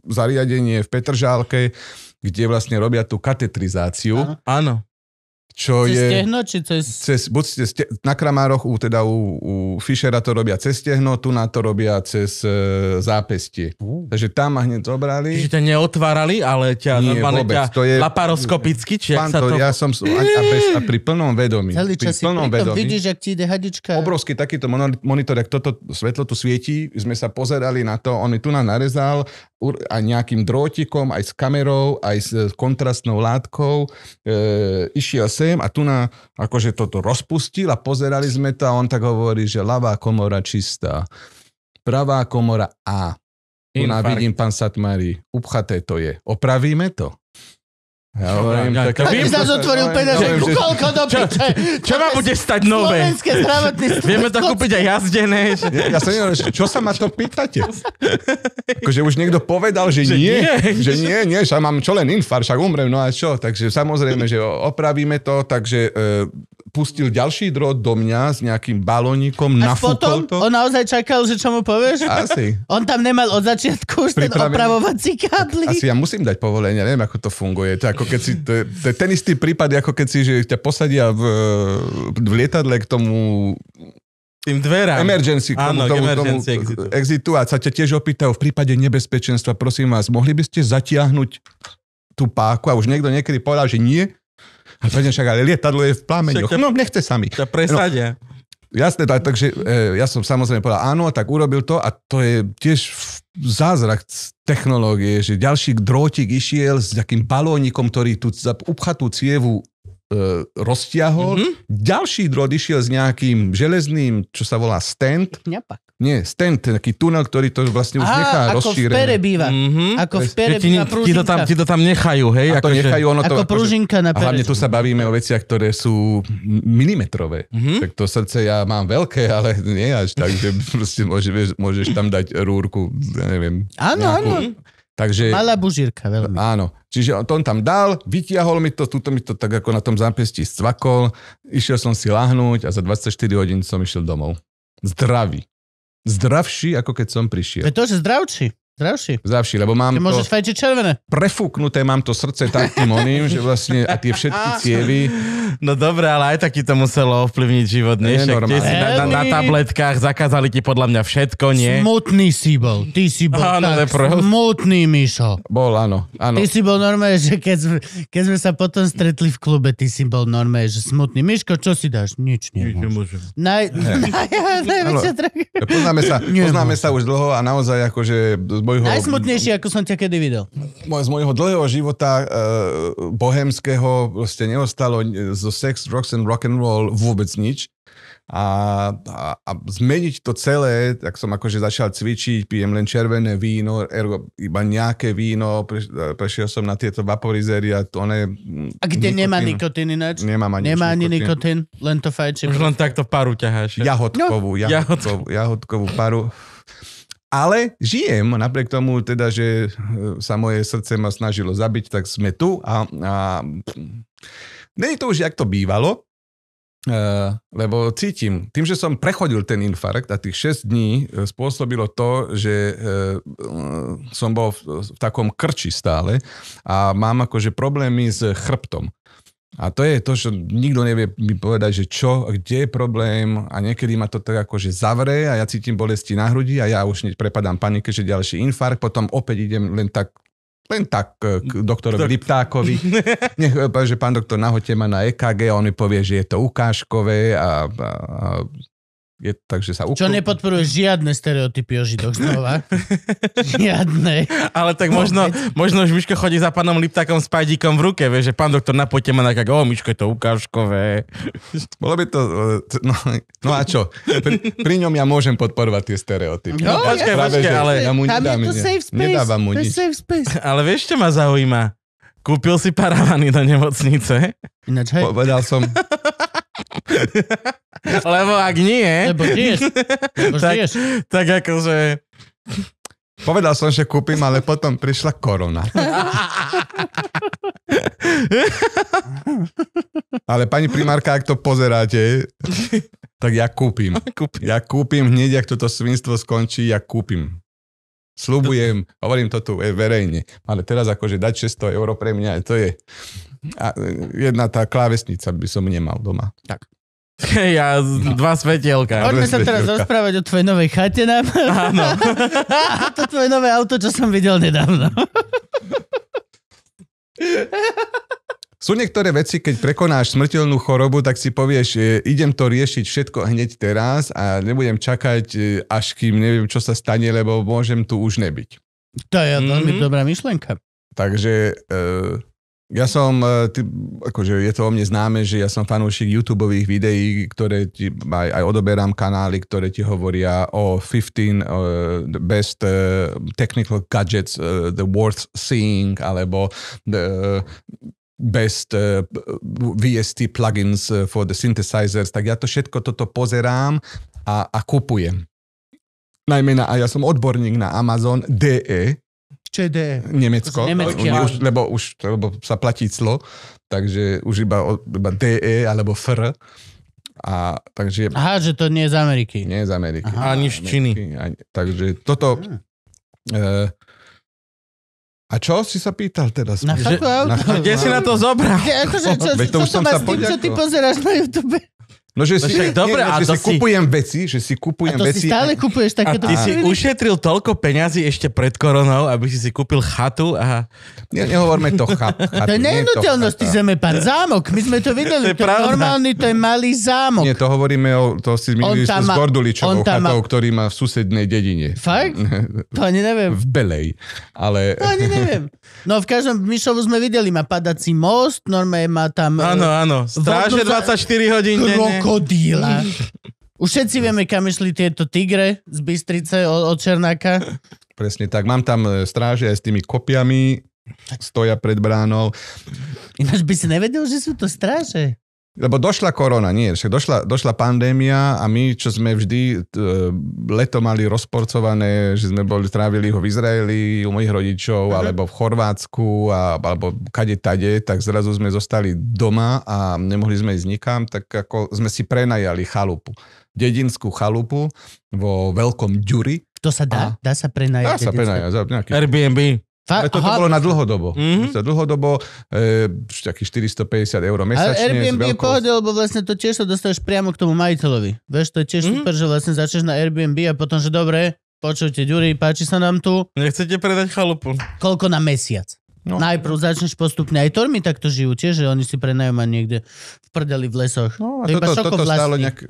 zariadenie v Petržálke, kde vlastne robia tú katetrizáciu. Áno. áno čo cez je... Stehno, či cez... cez buď ste ste, na Kramároch, u, teda u, u Fischera to robia cez stehno, tu na to robia cez e, zápestie. Uh. Takže tam ma hneď zobrali. Čiže to neotvárali, ale ťa Nie, normálne vôbec, ťa to je, laparoskopicky, či pán, sa to... Ja som a, a, bez, a pri plnom vedomí. Celý čas pri plnom vedomí. Vidíš, ak ti ide hadička. Obrovský takýto monitor, ak toto svetlo tu svieti, sme sa pozerali na to, on mi tu nám narezal a nejakým drótikom, aj s kamerou, aj s e, kontrastnou látkou. E, išiel sem a tu na, akože toto rozpustil a pozerali sme to a on tak hovorí, že ľavá komora čistá, pravá komora A. Tu na vidím pán Satmari, upchaté to je. Opravíme to? Ja hovorím, ja, tak... Aby sa zotvoril peda, že koľko do piče. Čo, čo ma bude stať nové? Slovenské zdravotníctvo. [LAUGHS] Vieme to kúpiť aj jazdené. Ja, ja sa neviem, čo sa ma to pýtate? Akože už niekto povedal, že, že nie, nie. Že nie, nie, že mám čo len infar, však umrem, no a čo? Takže samozrejme, že opravíme to, takže e, pustil ďalší drôt do mňa s nejakým balónikom, na to. on naozaj čakal, že čo mu povieš? Asi. [LAUGHS] on tam nemal od začiatku už Pripravený. ten opravovací káblik. Asi ja musím dať povolenie, neviem, ako to funguje. To, ako keď si, to, to je ten istý prípad, ako keď si, že ťa posadia v, v lietadle k tomu tým dverám. Emergency, Áno, tomu, Áno, tomu, emergency tomu exitu. exitu. A sa ťa tiež opýtajú, v prípade nebezpečenstva, prosím vás, mohli by ste zatiahnuť tú páku a už niekto niekedy povedal, že nie, a to však, ale lietadlo je v plameňoch. Však, no, nechce sami. To presadia. No, Jasné, tak, takže e, ja som samozrejme povedal áno, tak urobil to a to je tiež zázrak technológie, že ďalší drôtik išiel s nejakým balónikom, ktorý tú upchatú cievu e, roztiahol. Mm-hmm. Ďalší drôt išiel s nejakým železným, čo sa volá stand. Kňapa. Nie, ten taký tunel, ktorý to vlastne už Aha, nechá ako rozšírené. v býva. Mm-hmm. Ako v pere ti, Ako v to tam, ti to tam nechajú, hej? A to ako nechajú, ono to, ako akože- pružinka na pere. hlavne tu sa bavíme o veciach, ktoré sú milimetrové. Mm-hmm. Tak to srdce ja mám veľké, ale nie až tak, že proste môže, môžeš tam dať rúrku, ja neviem. Áno, áno. Takže, Malá bužírka veľmi. Áno. Čiže on tam dal, vytiahol mi to, túto mi to tak ako na tom zápesti scvakol, išiel som si lahnúť a za 24 hodín som išiel domov. Zdravý zdravší, ako keď som prišiel. Je to, zdravší. Zdravší. Zdravší, lebo mám Ty môžeš to fajčiť červené. prefúknuté, mám to srdce takým oným, že vlastne a tie všetky [LAUGHS] cievy. No dobré, ale aj tak ti to muselo ovplyvniť život, nie? Je normálne. si na, na, na, tabletkách zakázali ti podľa mňa všetko, nie? Smutný si bol. Ty si bol Áno, tak nepro- smutný, Mišo. Bol, áno. áno. Ty si bol normálne, že keď, keď sme sa potom stretli v klube, ty si bol normálne, že smutný. Miško, čo si dáš? Nič nemôžem. Nič Naj... Naj... Najväčšia droga. Poznáme sa, poznáme sa už dlho a naozaj akože z mojho... Najsmutnejšie, ako som ťa kedy videl. Z mojho dlhého života uh, bohemského proste neostalo e, zo sex, rocks and rock and roll vôbec nič. A, a, a zmeniť to celé, tak som akože začal cvičiť, pijem len červené víno, ergo, iba nejaké víno, pre, e, prešiel som na tieto vaporizery a to ne... A kde nikotín. nemá nikotín ináč? Nemá ani Nemá ani nikotín. nikotín, len to fajčí. Už len takto paru ťaháš. Jahodkovú, no. jahodkovú, jahodkovú paru ale žijem, napriek tomu teda, že e, sa moje srdce ma snažilo zabiť, tak sme tu a, a nie to už, jak to bývalo, e, lebo cítim, tým, že som prechodil ten infarkt a tých 6 dní e, spôsobilo to, že som bol v takom krči stále a mám akože problémy s chrbtom. A to je to, že nikto nevie mi povedať, že čo, kde je problém a niekedy ma to tak že zavre a ja cítim bolesti na hrudi a ja už prepadám panike, že ďalší infarkt, potom opäť idem len tak len tak eh, k doktorovi Dok- Liptákovi. [LAUGHS] Nech, eh, že pán doktor nahote ma na EKG a on mi povie, že je to ukážkové a, a, a je, tak, že sa Ukl... Čo nepodporuje žiadne stereotypy o Židoch znova. [LAUGHS] žiadne. Ale tak možno, možno už Miško chodí za pánom Liptákom s pajdíkom v ruke, vie, že pán doktor napojte ma na kak, o Miško je to ukážkové. Bolo by to... No, no a čo? Pri, pri, ňom ja môžem podporovať tie stereotypy. No, počkaj, ja, počkaj, ale... Ja mu nedám, je to safe space. Nedávam mu nič. Safe space. [LAUGHS] Ale vieš, čo ma zaujíma? Kúpil si paravany do nemocnice? Ináč, hej. Povedal som... [LAUGHS] [LAUGHS] Lebo ak nie... Lebo tiež. Lebo tak, tiež. tak akože... Povedal som, že kúpim, ale potom prišla korona. [LAUGHS] ale pani primárka, ak to pozeráte, tak ja kúpim. [LAUGHS] kúpim. Ja kúpim hneď, ak toto svinstvo skončí, ja kúpim. Slubujem, hovorím to tu e, verejne. Ale teraz akože dať 600 eur pre mňa, to je... A e, jedna tá klávesnica by som nemal doma. Tak. [LAUGHS] Ja, no. dva svetielka. Poďme sa teraz rozprávať o tvojej novej chate nám. Áno. A [LAUGHS] to tvoje nové auto, čo som videl nedávno. Sú niektoré veci, keď prekonáš smrteľnú chorobu, tak si povieš, e, idem to riešiť všetko hneď teraz a nebudem čakať, e, až kým neviem, čo sa stane, lebo môžem tu už nebyť. To je veľmi mm-hmm. dobrá myšlienka. Takže e, ja som, e, ty, akože je to o mne známe, že ja som fanúšik YouTube videí, ktoré ti aj, aj odoberám kanály, ktoré ti hovoria o 15 uh, e, best uh, technical gadgets uh, the worth seeing, alebo the, best uh, VST plugins for the synthesizers, tak ja to všetko toto pozerám a, a kupujem. Najmä na, a ja som odborník na Amazon DE, ČD. Nemecko, Nemecky, ale... už, lebo už lebo sa platí clo, takže už iba, iba DE alebo FR. A, takže, Aha, že to nie je z Ameriky. Nie je z Ameriky. Aha, ani z Číny. takže toto... Hmm. a čo si sa pýtal teraz? Na chaku auto. Kde si na to zobral? Ja, akože, [LAUGHS] čo, čo, čo, čo, čo, čo, čo, už som sa poďakoval. Čo ty pozeráš na YouTube? No, že no, si, však, dobre, nie, a že si, si kupujem veci, že si kupujem a to veci. si stále a... kupuješ a Ty si ušetril toľko peňazí ešte pred koronou, aby si si kúpil chatu a... Nie, nehovorme to chat. chatu, to je nenutelnosť, ty zeme pán zámok. My sme to videli, [LAUGHS] to je, to je normálny, to je malý zámok. Nie, to hovoríme o, to si myslíš s Gorduličovou chatou, má... ktorý má v susednej dedine. Fakt? [LAUGHS] to ani neviem. V Belej. Ale... To ani neviem. No v každom Mišovu sme videli, má padací most, normálne má tam... Áno, e, áno. Stráže 24 hodín [LAUGHS] krokodíla. Už všetci vieme, kam išli tieto tigre z Bystrice od, od Černáka. Presne tak. Mám tam e, stráže aj s tými kopiami, stoja pred bránou. Ináč by si nevedel, že sú to stráže. Lebo došla korona, nie, však došla, došla pandémia a my, čo sme vždy e, leto mali rozporcované, že sme boli, trávili ho v Izraeli, u mojich rodičov, uh-huh. alebo v Chorvátsku, a, alebo kade tade, tak zrazu sme zostali doma a nemohli sme ísť nikam, tak ako sme si prenajali chalupu. Dedinskú chalupu vo Veľkom Ďuri. To sa dá? A, dá sa prenajať? Dá sa prenajať. Za nejaký... Airbnb. Tá, Ale toto aha. bolo na dlhodobo. Mm-hmm. dlhodobo e, takých 450 eur mesačne. Ale Airbnb je pohode, lebo vlastne to tiež sa dostaneš priamo k tomu majiteľovi. Vieš, to je tiež mm-hmm. super, že vlastne začneš na Airbnb a potom, že dobre, počujte, Ďuri, páči sa nám tu. Nechcete predať chalupu. Koľko na mesiac? No. Najprv začneš postupne. Aj Tormy takto žijú tiež, že oni si prenajúma niekde v prdeli v lesoch. No a to toto, toto stálo nejak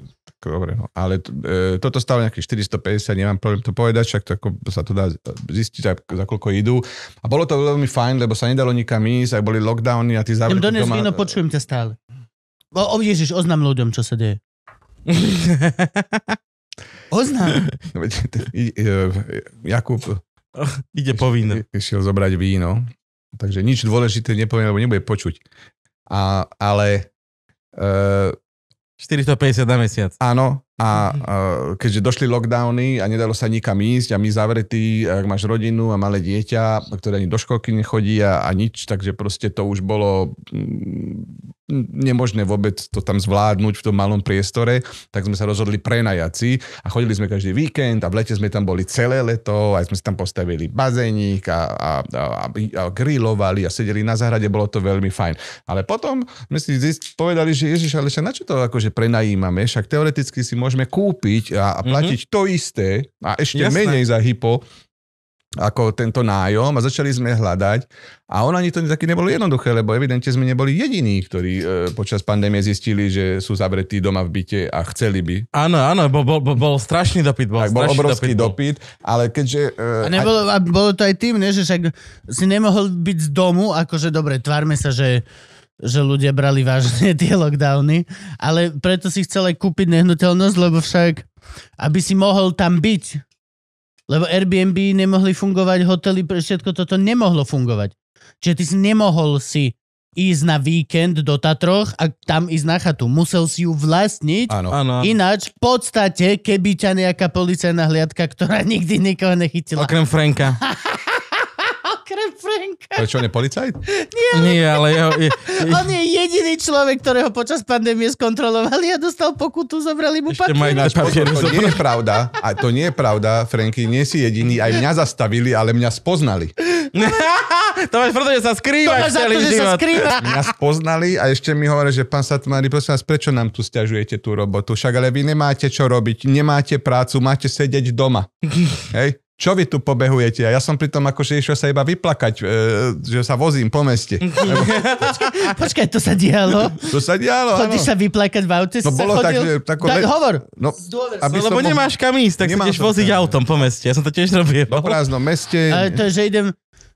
dobre, no. Ale e, toto stalo nejakých 450, nemám problém to povedať, však to ako sa to dá zistiť, za, za koľko idú. A bolo to veľmi fajn, lebo sa nedalo nikam ísť, aj boli lockdowny a ty zavreli doma. Jem Víno, počujem ťa stále. O, o Ježiš, oznam ľuďom, čo sa deje. [LAUGHS] oznam. No, e, Jakub Ide po víno. Išiel zobrať víno, takže nič dôležité nepoviem, lebo nebude počuť. A, ale e, 450 na mesiac. Áno, Mhm. A keďže došli lockdowny a nedalo sa nikam ísť a my zavretí, ak máš rodinu a malé dieťa, ktoré ani do školky nechodí a, a nič, takže proste to už bolo mm, nemožné vôbec to tam zvládnuť v tom malom priestore, tak sme sa rozhodli prenajaci. a chodili sme každý víkend a v lete sme tam boli celé leto, aj sme si tam postavili bazénik a, a, a, a grilovali a sedeli na záhrade, bolo to veľmi fajn. Ale potom sme si povedali, že Ježiš, ale na čo to akože prenajímame? Však teoreticky si môžeme kúpiť a, mhm. platiť mm-hmm. to isté a ešte Jasné. menej za hypo ako tento nájom a začali sme hľadať a on ani to taký nebolo jednoduché, lebo evidentne sme neboli jediní, ktorí e, počas pandémie zistili, že sú zavretí doma v byte a chceli by. Áno, áno, bo, bo, bo, bol strašný dopyt. Bol, tak, bol obrovský dopyt, bol. ale keďže... E, a, nebolo, a bolo to aj tým, ne, že však si nemohol byť z domu, akože dobre, tvárme sa, že že ľudia brali vážne [LAUGHS] tie lockdowny, ale preto si chcel aj kúpiť nehnuteľnosť, lebo však, aby si mohol tam byť, lebo Airbnb nemohli fungovať, hotely, všetko toto nemohlo fungovať. Čiže ty si nemohol si ísť na víkend do Tatroch a tam ísť na chatu. Musel si ju vlastniť. Áno. Áno. Ináč, v podstate, keby ťa nejaká policajná hliadka, ktorá [LAUGHS] nikdy nikoho nechytila. Okrem Franka. [LAUGHS] okrem Franka. Prečo on je policajt? Nie, Nie ale jeho, je, je... [LAUGHS] on je jediný človek, ktorého počas pandémie skontrolovali a dostal pokutu, zobrali mu papier. papier. To nie je pravda. A to nie je pravda, Franky, nie si jediný. Aj mňa zastavili, ale mňa spoznali. [LAUGHS] to máš preto, že sa skrýva. to celý to, život. Sa skrýva. Mňa spoznali a ešte mi hovorí, že pán Satmári, prosím vás, prečo nám tu stiažujete tú robotu? Však ale vy nemáte čo robiť, nemáte prácu, máte sedieť doma. [LAUGHS] Hej? čo vy tu pobehujete? A ja som pritom akože išiel sa iba vyplakať, e, že sa vozím po meste. počkaj, [LAUGHS] počkaj, to sa dialo? To sa dialo, Chodíš áno. sa vyplakať v aute? No bolo tak, že... Tako, tak, hovor. No, aby no, lebo mohol... nemáš kam ísť, tak si ideš voziť tam. autom po meste. Ja som to tiež robil. Po prázdnom meste. Ale to, že idem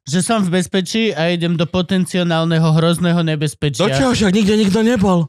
že som v bezpečí a idem do potenciálneho hrozného nebezpečia. Do čoho však nikde nikto nebol?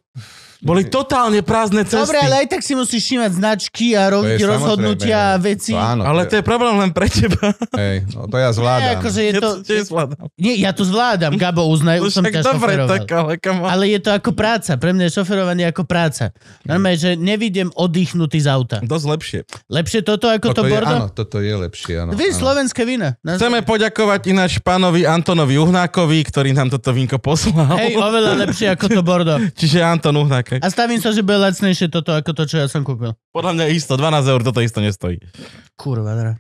Boli totálne prázdne cesty. Dobre, ale aj tak si musíš šímať značky a robiť rozhodnutia a veci. To áno, ale to je... to je problém len pre teba. Hej, no to ja zvládam. Nie, akože je to, ja to zvládam. Nie, ja to zvládam, Gabo, uznaj, no už som ťa dobre, Tak, ale, kamo. ale je to ako práca. Pre mňa je šoferovanie ako práca. Normálne, že nevidiem oddychnutý z auta. Dosť lepšie. Lepšie toto ako toto to bordo? Je, áno, toto je lepšie, áno. Vy, slovenské vína. Na... Chceme poďakovať ináč pánovi Antonovi Uhnákovi, ktorý nám toto vínko poslal. Hej, oveľa lepšie ako to bordo. [LAUGHS] Čiže Anton Uhnák také. A stavím sa, že bude lacnejšie toto ako to, čo ja som kúpil. Podľa mňa isto, 12 eur toto isto nestojí. Kurva, dra.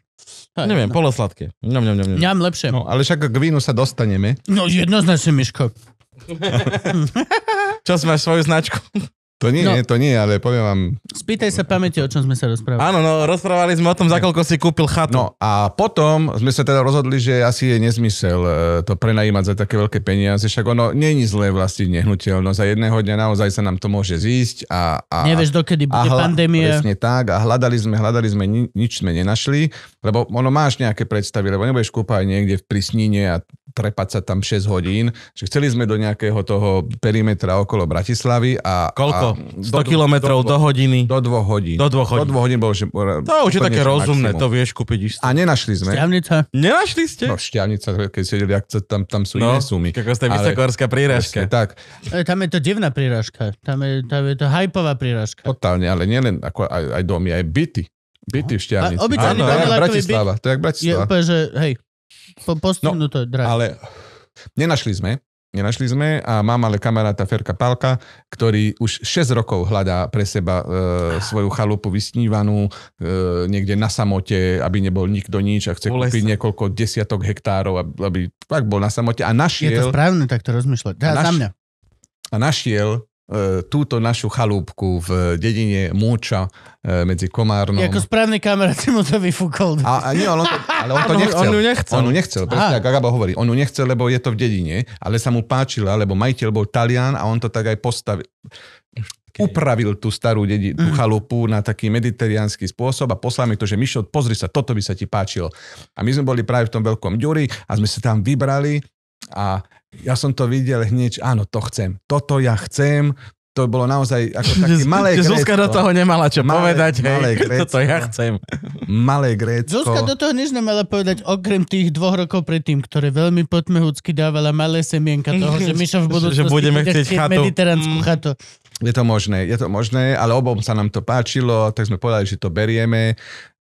Aj, Neviem, no. polosladké. Ňam, ňam, ňam, ňam. ňam lepšie. No, ale však k vínu sa dostaneme. No jednoznačne, Miško. [LAUGHS] čo, máš svoju značku? [LAUGHS] To nie, no, to nie, ale poviem vám... Spýtaj sa pamäti, o čom sme sa rozprávali. Áno, no, rozprávali sme o tom, za koľko si kúpil chatu. No a potom sme sa teda rozhodli, že asi je nezmysel e, to prenajímať za také veľké peniaze, však ono není zlé vlastne nehnuteľnosť Za jedného dňa naozaj sa nám to môže zísť. A, a, Nevieš, dokedy bude hla, pandémia. Presne tak a hľadali sme, hľadali sme, nič sme nenašli, lebo ono máš nejaké predstavy, lebo nebudeš kúpať niekde v prísnine a trepať sa tam 6 hodín. Čiže chceli sme do nejakého toho perimetra okolo Bratislavy a... Koľko? A 100 kilometrov do, do, hodiny? Do dvoch hodín. Do dvoch hodín. Do dvoch hodín bol, že, to už je také rozumné, maximum. to vieš kúpiť isté. A nenašli sme. Šťavnica. Nenašli ste? No šťavnica, keď sedeli, ak tam, tam sú no, iné sumy. Ako ste je vysokohorská príražka. tak. Ale tam je to divná príražka. Tam je, tam je to hypová príražka. Totálne, ale nielen ako aj, aj domy, aj byty. Byty v Šťavnici. Obyčajný Áno, Bratislava. To je Bratislava. Je úplne, že hej, po, to no, drahé. Ale nenašli sme, Nenašli sme a mám ale kamaráta Ferka Palka, ktorý už 6 rokov hľadá pre seba e, svoju chalupu vysnívanú e, niekde na samote, aby nebol nikto nič a chce kúpiť niekoľko desiatok hektárov, aby tak bol na samote a našiel... Je to správne takto rozmýšľať. Dá, naš, za mňa. A našiel E, túto našu chalúbku v dedine Múča e, medzi Komárnom. Jako správny si mu to vyfúkol. A, a nie, on to, ale on to [LAUGHS] nechcel. On ju nechcel. On ju nechcel, presne ako Agaba hovorí. On ju nechcel, lebo je to v dedine, ale sa mu páčila, lebo majiteľ bol Talian a on to tak aj postavil. Okay. Upravil tú starú dedi, tú mhm. chalupu na taký mediteriánsky spôsob a poslal mi to, že Mišo, pozri sa, toto by sa ti páčilo. A my sme boli práve v tom veľkom ďuri a sme sa tam vybrali a ja som to videl hneď, áno, to chcem. Toto ja chcem, to bolo naozaj ako také [LAUGHS] malé Grécko. Zuzka do toho nemala čo malé, povedať, hej, malé Grécko, [LAUGHS] toto ja chcem. Malé Grécko. Zuzka do toho nič nemala povedať, okrem tých dvoch rokov predtým, ktoré veľmi potmehúcky dávala malé semienka toho, že sa v [LAUGHS] budúcnosti že budeme chcieť chatu. mediteránsku mm. chatu. Je to možné, je to možné, ale obom sa nám to páčilo, tak sme povedali, že to berieme.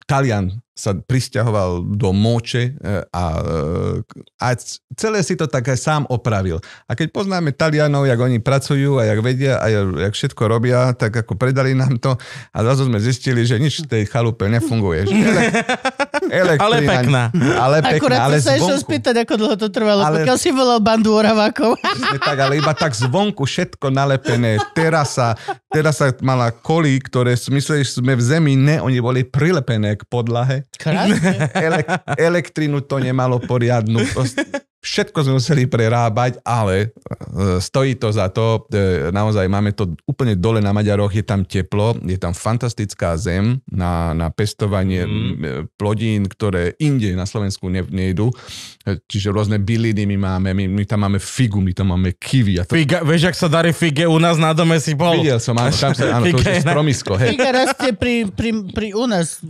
Talian sa pristahoval do Moče e, a, e, a celé si to tak aj sám opravil. A keď poznáme Talianov, jak oni pracujú a jak vedia a jak všetko robia, tak ako predali nám to a zrazu sme zistili, že nič v tej chalupe nefunguje. Že [LAUGHS] ale pekná. Ale pekná, Akurát ale sa ešte spýtať, ako dlho to trvalo, ale... pokiaľ si volal bandu oravákov. tak, ale iba tak zvonku všetko nalepené. Teraz sa mala kolí, ktoré že sme v zemi. Ne, oni boli prilepené k podlahe. Krásne. Elek, elektrínu to nemalo poriadnu. Všetko sme museli prerábať, ale e, stojí to za to. E, naozaj máme to úplne dole na Maďaroch, je tam teplo, je tam fantastická zem na, na pestovanie mm. plodín, ktoré inde na Slovensku ne, nejdu. Čiže rôzne byliny my máme, my, my tam máme figu, my tam máme kiwi. A to... Figa, vieš, ak sa darí fige, u nás na dome si bol. Videl som, áno, tam sa, áno, to už je stromisko. Hej. Figa rastie pri, pri, pri u nás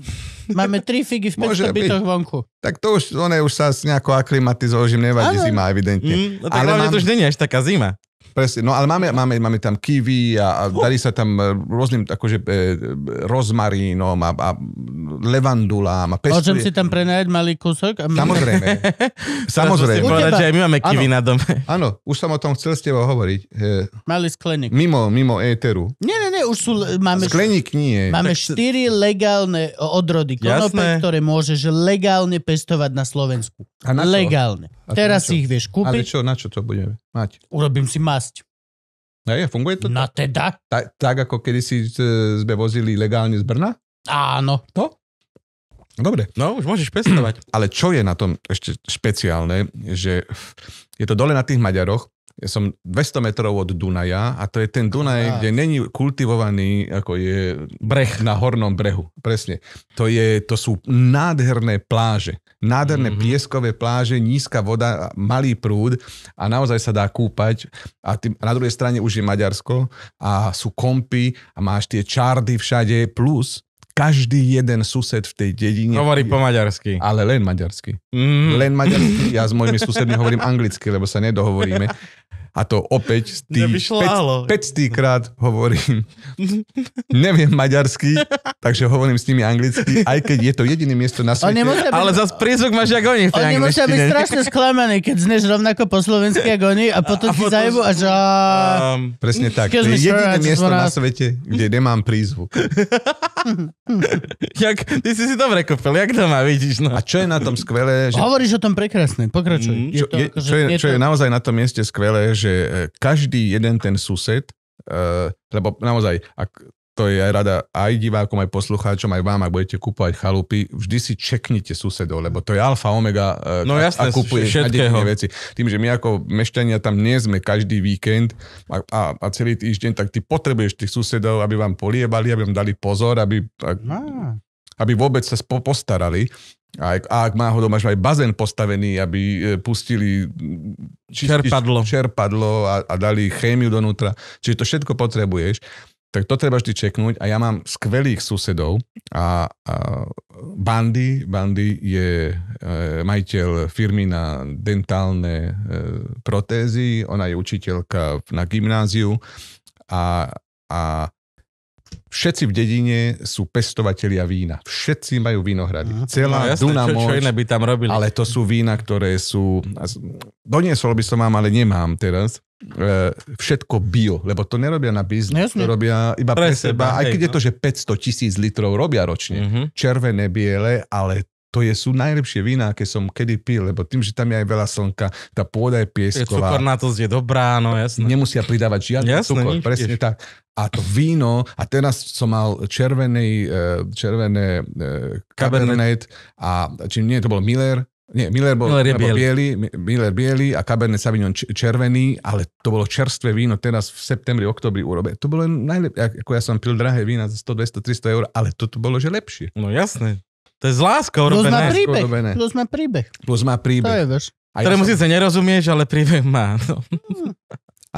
Máme tri figy v 500 Môže bytoch byť. vonku. Tak to už, one už sa nejako aklimatizujú, že im nevadí ano. zima, evidentne. Mm, no tak ale hlavne mám... to už není až taká zima. Presne, no ale máme, máme, máme tam kiwi a, a uh. darí sa tam eh, rôznym akože e, rozmarínom a, a levandulám a pestrie. Môžem si tam prenajať malý kúsok? A my... Samozrejme. [LAUGHS] Samozrejme. povedať, že aj my máme kiwi ano, na dome. Áno, už som o tom chcel s tebou hovoriť. E, malý skleník. Mimo, mimo éteru. Nie, nie, nie už sú... E, máme, Skleník nie. Máme štyri legálne e, odrody konope, Jasné. ktoré môžeš legálne pestovať na Slovensku. A na čo? Legálne. A Teraz na si ich vieš Ale čo, na čo to budeme mať? urobím si masť. Hej, funguje to? Na teda? Ta, tak, ako kedysi e, sme vozili legálne z Brna? Áno. To? Dobre. No, už môžeš pestovať. [CLEARS THROAT] Ale čo je na tom ešte špeciálne, že je to dole na tých Maďaroch, ja som 200 metrov od Dunaja a to je ten Dunaj, a... kde není kultivovaný, ako je breh na hornom brehu. Presne. To, je, to sú nádherné pláže. Nádherné mm-hmm. pieskové pláže, nízka voda, malý prúd a naozaj sa dá kúpať. A tým, na druhej strane už je Maďarsko a sú kompy a máš tie čardy všade plus každý jeden sused v tej dedine. Hovorí po maďarsky. Ale len maďarsky. Mm. Len maďarsky. Ja s mojimi susedmi hovorím [LAUGHS] anglicky, lebo sa nedohovoríme. A to opäť tý, 500 krát hovorím. [LAUGHS] Neviem maďarsky, takže hovorím s nimi anglicky, aj keď je to jediné miesto na svete. Byť, ale za prízvuk máš ako oni v Oni musia byť strašne sklamaní, keď zneš rovnako po slovensky ako oni a potom ti zajebu a že... Um, presne tak. To je jediné miesto na svete, kde nemám prízvuk. [LAUGHS] jak, ty si si dobre kúpil, jak to má, vidíš. No. A čo je na tom skvelé? Že... Hovoríš o tom prekrásne, pokračuj. Mm, čo, je, to, je, čo, je, čo je naozaj na tom mieste skvelé, že že e, každý jeden ten sused, e, lebo naozaj, ak to je aj rada aj divákom, aj poslucháčom, aj vám, ak budete kúpovať chalupy, vždy si čeknite susedov, lebo to je alfa, omega e, no, a, jasné, a kúpuje všetkého. veci. Tým, že my ako mešťania tam nie sme každý víkend a, a, a celý týždeň, tak ty potrebuješ tých susedov, aby vám poliebali, aby vám dali pozor, aby, a, aby vôbec sa postarali. A ak, a ak náhodou máš aj bazén postavený, aby e, pustili čistý, čerpadlo, čerpadlo a, a dali chémiu donútra, čiže to všetko potrebuješ, tak to treba vždy čeknúť. A ja mám skvelých susedov a, a Bandy, Bandy je e, majiteľ firmy na dentálne e, protézy, ona je učiteľka na gymnáziu a, a Všetci v dedine sú pestovatelia vína. Všetci majú vinohrady. Aha. Celá no, Dunamoč. Čo, čo iné by tam robili. Ale to sú vína, ktoré sú... Doniesol by som vám, ale nemám teraz. E, všetko bio, lebo to nerobia na biznis, no, to robia iba pre, pre seba. seba aj keď no. je to, no. že 500 tisíc litrov robia ročne. Mm-hmm. Červené, biele, ale to je, sú najlepšie vína, aké som kedy pil, lebo tým, že tam je aj veľa slnka, tá pôda je piesková. Cukornatosť je dobrá, no jasné. Nemusia pridávať žiadny jasné, cukor, presne tiež. tak. A to víno, a teraz som mal červený, eh, červené eh, Cabernet a či nie, to bol Miller, nie, Miller bol Miller bielý. bielý, Miller bielý a Cabernet Sauvignon červený, ale to bolo čerstvé víno teraz v septembri, oktobri urobe. To bolo najlepšie, ako ja som pil drahé vína za 100, 200, 300 eur, ale toto bolo že lepšie. No jasné. To je z láskou Plus má príbeh. urobené. Plus má príbeh. Plus má To je, príbeh. vieš. Ktoré ja som- síce nerozumieš, ale príbeh má. No. Hm.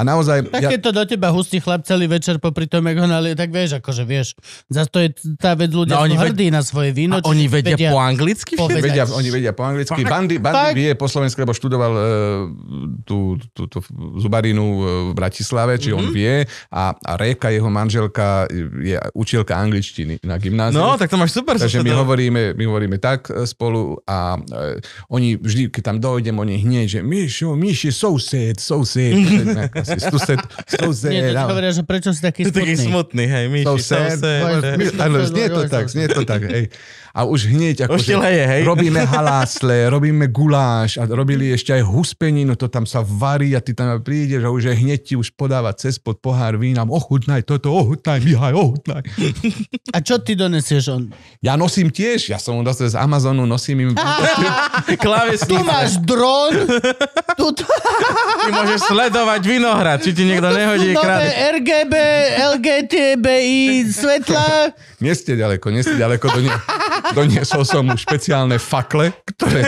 A naozaj... Tak ja... to do teba hustý chlap celý večer popri tom, ako nalie, tak vieš, akože vieš. Za to je tá vec ľudia no, oni hrdí ved... na svoje víno. A oni vedia, vedia po anglicky? Vedia, oni vedia po anglicky. Bandy, bandy vie po slovensku, lebo študoval e, tú, tú, tú, zubarinu e, v Bratislave, či mm-hmm. on mhm. vie. A, a Réka, jeho manželka, je učiteľka angličtiny na gymnáziu. No, tak to máš super. Takže my to... hovoríme, my hovoríme tak e, spolu a e, oni vždy, keď tam dojdem, oni hneď, že myš je soused, soused. [LAUGHS] si sused, sused. Nie, to hovoria, že prečo si taký smutný. Taký smutný, hej, Miši, Míši, sused. Znie to tak, znie to tak, hej a už hneď ako, už že leje, hej? robíme [LAUGHS] halásle, robíme guláš a robili ešte aj huspeninu, to tam sa varí a ty tam prídeš a už je hneď ti už podáva cez pod pohár vína, ochutnaj toto, ochutnaj Mihaj, ochutnaj. A čo ty donesieš on? Ja nosím tiež, ja som ho dostal z Amazonu, nosím im... [LAUGHS] Klávesnice. Tu máš dron, tu... Ty môžeš sledovať vinohrad, či ti niekto nehodí krát. RGB, LGTBI, svetla. [LAUGHS] Nie ste ďaleko, nie ste ďaleko do nej. Doniesol som mu špeciálne fakle, ktoré...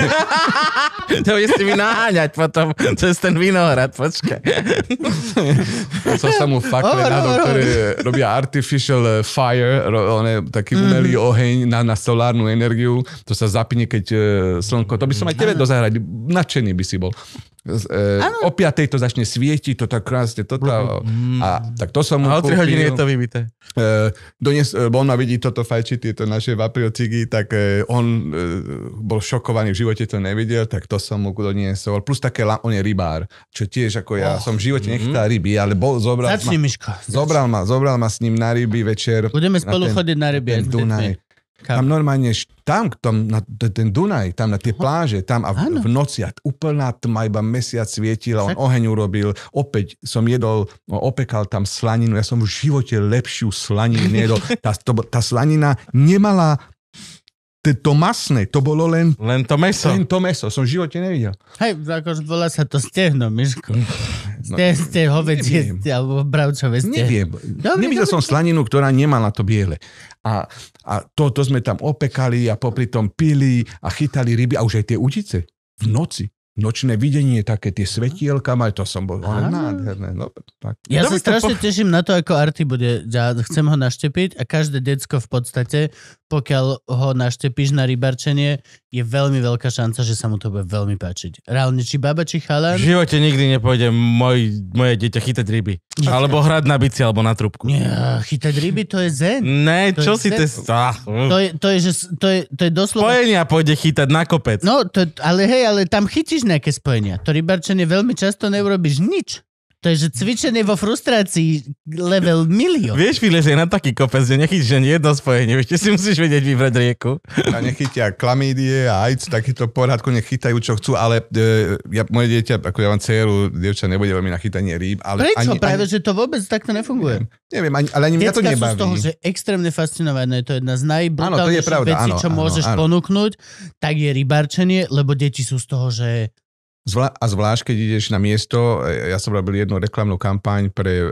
[LAUGHS] to bude si mi naháňať potom cez ten vinohrad, počkaj. Doniesol som mu fakle, oh, na ktoré robia artificial eh, fire, je taký mhm. umelý mm. oheň na, na solárnu energiu. To sa zapne, keď eh, slnko... To by som aj tebe dozahrať. Nadšený by si bol. Ano. E, o 5 to začne svietiť, to tak krásne, toto. Mm. A, tak to som mu A o 3 hodiny je to vybité. E, e on ma vidí toto fajči, tieto naše vapriocigy, tak e, on e, bol šokovaný, v živote to nevidel, tak to som mu doniesol. Plus také, on je rybár, čo tiež ako ja oh. som v živote mm-hmm. nechtal ryby, ale bol, zobral, Začni, ma, Miško. zobral ma, zobral ma s ním na ryby večer. Budeme spolu na ten, chodiť na ryby. Ten Dunaj. Kam? Tam normálne, tam, tam na ten Dunaj, tam na tie Aha. pláže, tam a v, v noci a úplná tma, iba mesiac svietil a on oheň urobil. Opäť som jedol, no, opekal tam slaninu, ja som v živote lepšiu slaninu nejedol. [LAUGHS] Tá, to, tá slanina nemala to masné, to bolo len... Len to meso. Len to meso, som v živote nevidel. Hej, akože bola sa to stehno, Miško. [LAUGHS] No, ste, ste hovedzie, alebo bravčové ste. Neviem. Dobre, Nevidel dobre. som slaninu, ktorá nemala to biele. A, a to, to sme tam opekali a popri tom pili a chytali ryby a už aj tie udice v noci nočné videnie, také tie svetielka, maj to som bol, ale nádherné. No, tak. Ja Dobre, sa strašne po... teším na to, ako Arty bude, ja chcem ho naštepiť a každé decko v podstate pokiaľ ho naštepíš na rybarčenie, je veľmi veľká šanca, že sa mu to bude veľmi páčiť. Reálne, či baba, či chalan. V živote nikdy nepôjde moj, moje dieťa chytať ryby. Nie. Alebo hrať na bici, alebo na trubku. Nie, chytať ryby to je zen. Ne, to čo si zen? to... Ah, hm. To, je, to, je, že, to, je, to je doslova... Spojenia pôjde chytať na kopec. No, to, ale hej, ale tam chytíš nejaké spojenia. To rybarčenie veľmi často neurobiš nič. To je, že cvičenie vo frustrácii level milión. Vieš, File, že na taký kopec, že nechyť ani jedno spojenie, ešte si musíš vedieť vybrať rieku. A nechytia klamídie a aj takýto poradko, nechytajú, čo chcú, ale e, ja, moje dieťa, ako ja mám dceru, dievča nebude veľmi na chytanie rýb. Ale Prečo? Ani, Práve, ani, že to vôbec takto nefunguje. Neviem, neviem ani, ale ani mňa to nebaví. z toho, že extrémne fascinované, to je jedna z najbrutálnejších vecí, áno, čo áno, môžeš áno. ponúknuť, tak je rybarčenie, lebo deti sú z toho, že Zvla- a zvlášť, keď ideš na miesto, e, ja som robil jednu reklamnú kampaň pre e,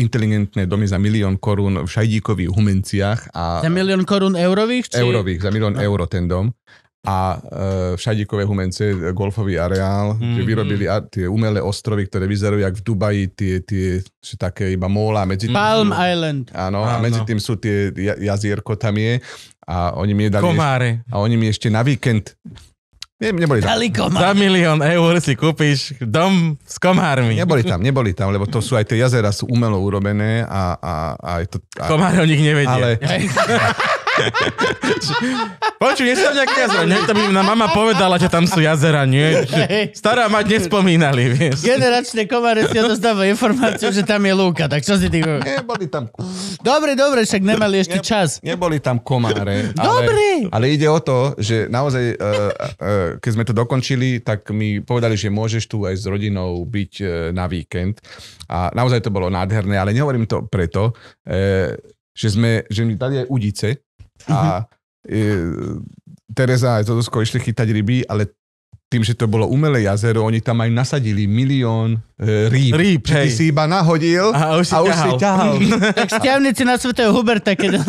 inteligentné domy za milión korún v Šajdíkových Humenciach. A, za milión korún eurových? Či... Eurových, za milión no. euro ten dom. A e, v Šajdíkové Humence golfový areál, mm-hmm. kde mhm. vyrobili a, tie umelé ostrovy, ktoré vyzerajú jak v Dubaji, tie, tie také iba móla. Medzi tým, Palm no, Island. Áno, áno, a medzi tým sú tie jazierko tam je. A oni mi dali... Komáre. Ešte, a oni mi ešte na víkend Ne, neboli tam. Za milión eur si kúpiš dom s komármi. Neboli tam, neboli tam, lebo to sú aj tie jazera sú umelo urobené a... a, a, to, a Komáre o nich nevedia. Ale... [LAUGHS] Počuj, tam nejaké jazera. Nie, to by na mama povedala, že tam sú jazera, nie? Stará mať nespomínali, vieš. Generačné komare si odozdávajú informáciu, že tam je lúka, tak čo si ty... Neboli tam... Dobre, dobre, však nemali ešte ne, čas. Neboli tam komáre. Ale, dobre. Ale ide o to, že naozaj, uh, uh, keď sme to dokončili, tak mi povedali, že môžeš tu aj s rodinou byť uh, na víkend. A naozaj to bolo nádherné, ale nehovorím to preto, uh, že, sme, že mi dali aj udice, a mm-hmm. e, Tereza aj Zodosko išli chytať ryby, ale tým, že to bolo umelé jazero, oni tam aj nasadili milión E, rýb. rýb ty si iba nahodil a už si a ťahal. Už si ťahal. [LAUGHS] [LAUGHS] tak šťavnici na svetého Huberta, keď,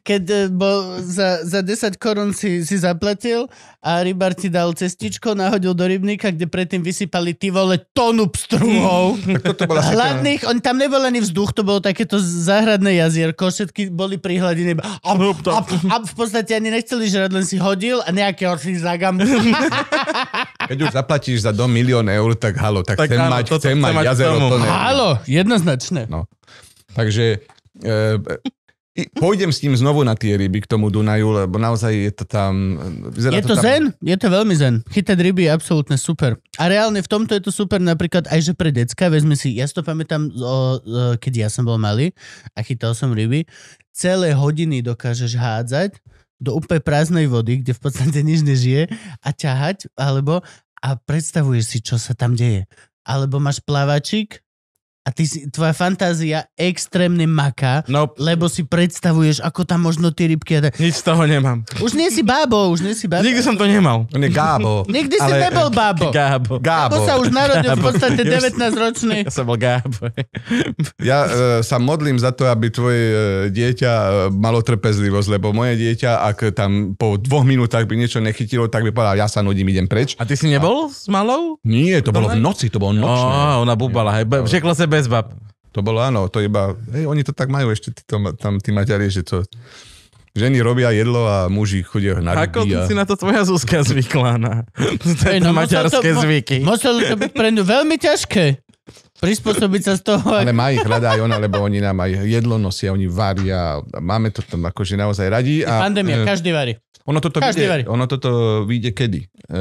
keď e, bol za, za 10 korun si, si zaplatil a rybar ti dal cestičko, nahodil do rybníka, kde predtým vysypali ty vole tonu pstruhov. [LAUGHS] Hladných, on tam nebol ani vzduch, to bolo takéto záhradné jazierko, všetky boli pri hladine. A, a, a v podstate ani nechceli žrať, len si hodil a nejaké horší zagam. Keď už zaplatíš za dom milión eur, tak halo, tak, tak chcem áno, mať, chcem téma mať jazero. To neviem. Áno, jednoznačne. No. Takže e, e pôjdem s ním znovu na tie ryby k tomu Dunaju, lebo naozaj je to tam... je to, to tam... zen, je to veľmi zen. Chytať ryby je absolútne super. A reálne v tomto je to super napríklad aj, že pre decka, vezme si, ja si to pamätám, o, o, keď ja som bol malý a chytal som ryby, celé hodiny dokážeš hádzať do úplne prázdnej vody, kde v podstate nič nežije a ťahať, alebo a predstavuješ si, čo sa tam deje. Alebo máš plavačik a ty si, tvoja fantázia extrémne maká, nope. lebo si predstavuješ, ako tam možno tie rybky... A... Nič z toho nemám. Už nie si bábo, už nie si bábo. Nikdy som to nemal. Nie, gábo. Nikdy ale... si nebol bábo. Gábo. Gábo. sa už narodil gábo. v podstate 19-ročný. Ja som bol gábo. ja uh, sa modlím za to, aby tvoje uh, dieťa uh, malo trpezlivosť, lebo moje dieťa, ak tam po dvoch minútach by niečo nechytilo, tak by povedal, ja sa nudím, idem preč. A ty si nebol a... s malou? Nie, to Dole? bolo v noci, to bolo nočné. Oh, ona bubala. Hej bez bab. To bolo áno, to iba, hej, oni to tak majú ešte tí, to, tam tí maťari, že to ženy robia jedlo a muži chodia na ryby. Ako a... si na to tvoja Zuzka zvykla na, na no, maďarské to, zvyky? Muselo to byť pre ňu veľmi ťažké prispôsobiť sa z toho. Ale má ich rada aj ona, lebo oni nám aj jedlo nosia, oni varia. Máme to tam akože naozaj radi. A, Pandémia, e, každý varí. Ono toto, Každý vyjde, varí. ono toto vyjde kedy? E,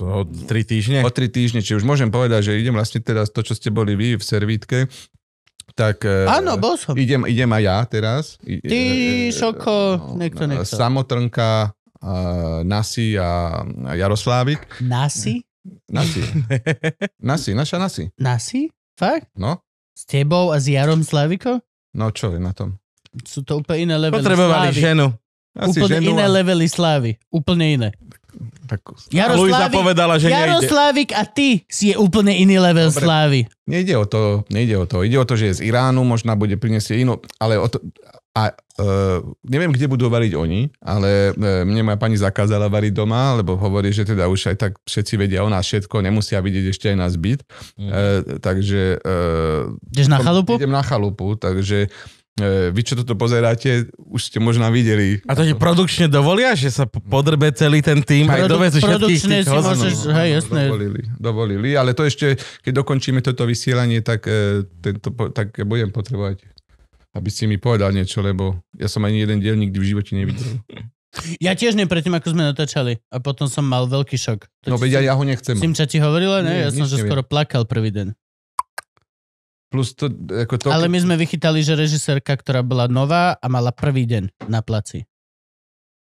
o tri týždne? O tri týždne, či už môžem povedať, že idem vlastne teraz to, čo ste boli vy v servítke, tak e, Áno, bol som. Idem, idem aj ja teraz. E, Ty, Šoko, no, niekto, no, niekto. Samotrnka, Nasi a Jaroslávik. Nasi? Nasi. [LAUGHS] Nasi, naša Nasi. Nasi? Fakt? No. S tebou a s Jarom Slaviko? No čo je na tom? Sú to úplne iné levely Potrebovali slávy. ženu. Asi úplne ženu iné a... levely slávy. Úplne iné. Tak, Luisa povedala, že Jaroslávik a ty si je úplne iný level Dobre. slávy. Nejde o, to, nejde o to. Ide o to, že je z Iránu, možná bude priniesť inú, ale o to, a uh, neviem, kde budú variť oni, ale uh, mne moja pani zakázala variť doma, lebo hovorí, že teda už aj tak všetci vedia o nás všetko, nemusia vidieť ešte aj nás byt. Mm. Uh, e, takže... Uh, Ideš na chalupu? Idem na chalupu, takže vy, čo toto pozeráte, už ste možno videli. A to ti produkčne dovolia, že sa podrbe celý ten tým Produ- aj dovezú všetkých tých si môžeš, hej, jasné. Dovolili, dovolili, ale to ešte, keď dokončíme toto vysielanie, tak, tento, tak budem potrebovať aby si mi povedal niečo, lebo ja som ani jeden diel nikdy v živote nevidel. Ja tiež nie predtým, ako sme natáčali. A potom som mal veľký šok. To no veď ja ho nechcem. čo ti hovorila, ne? Nie, ja som, že skoro plakal prvý deň. Plus to, ako to... Ale my sme vychytali, že režisérka, ktorá bola nová a mala prvý deň na placi.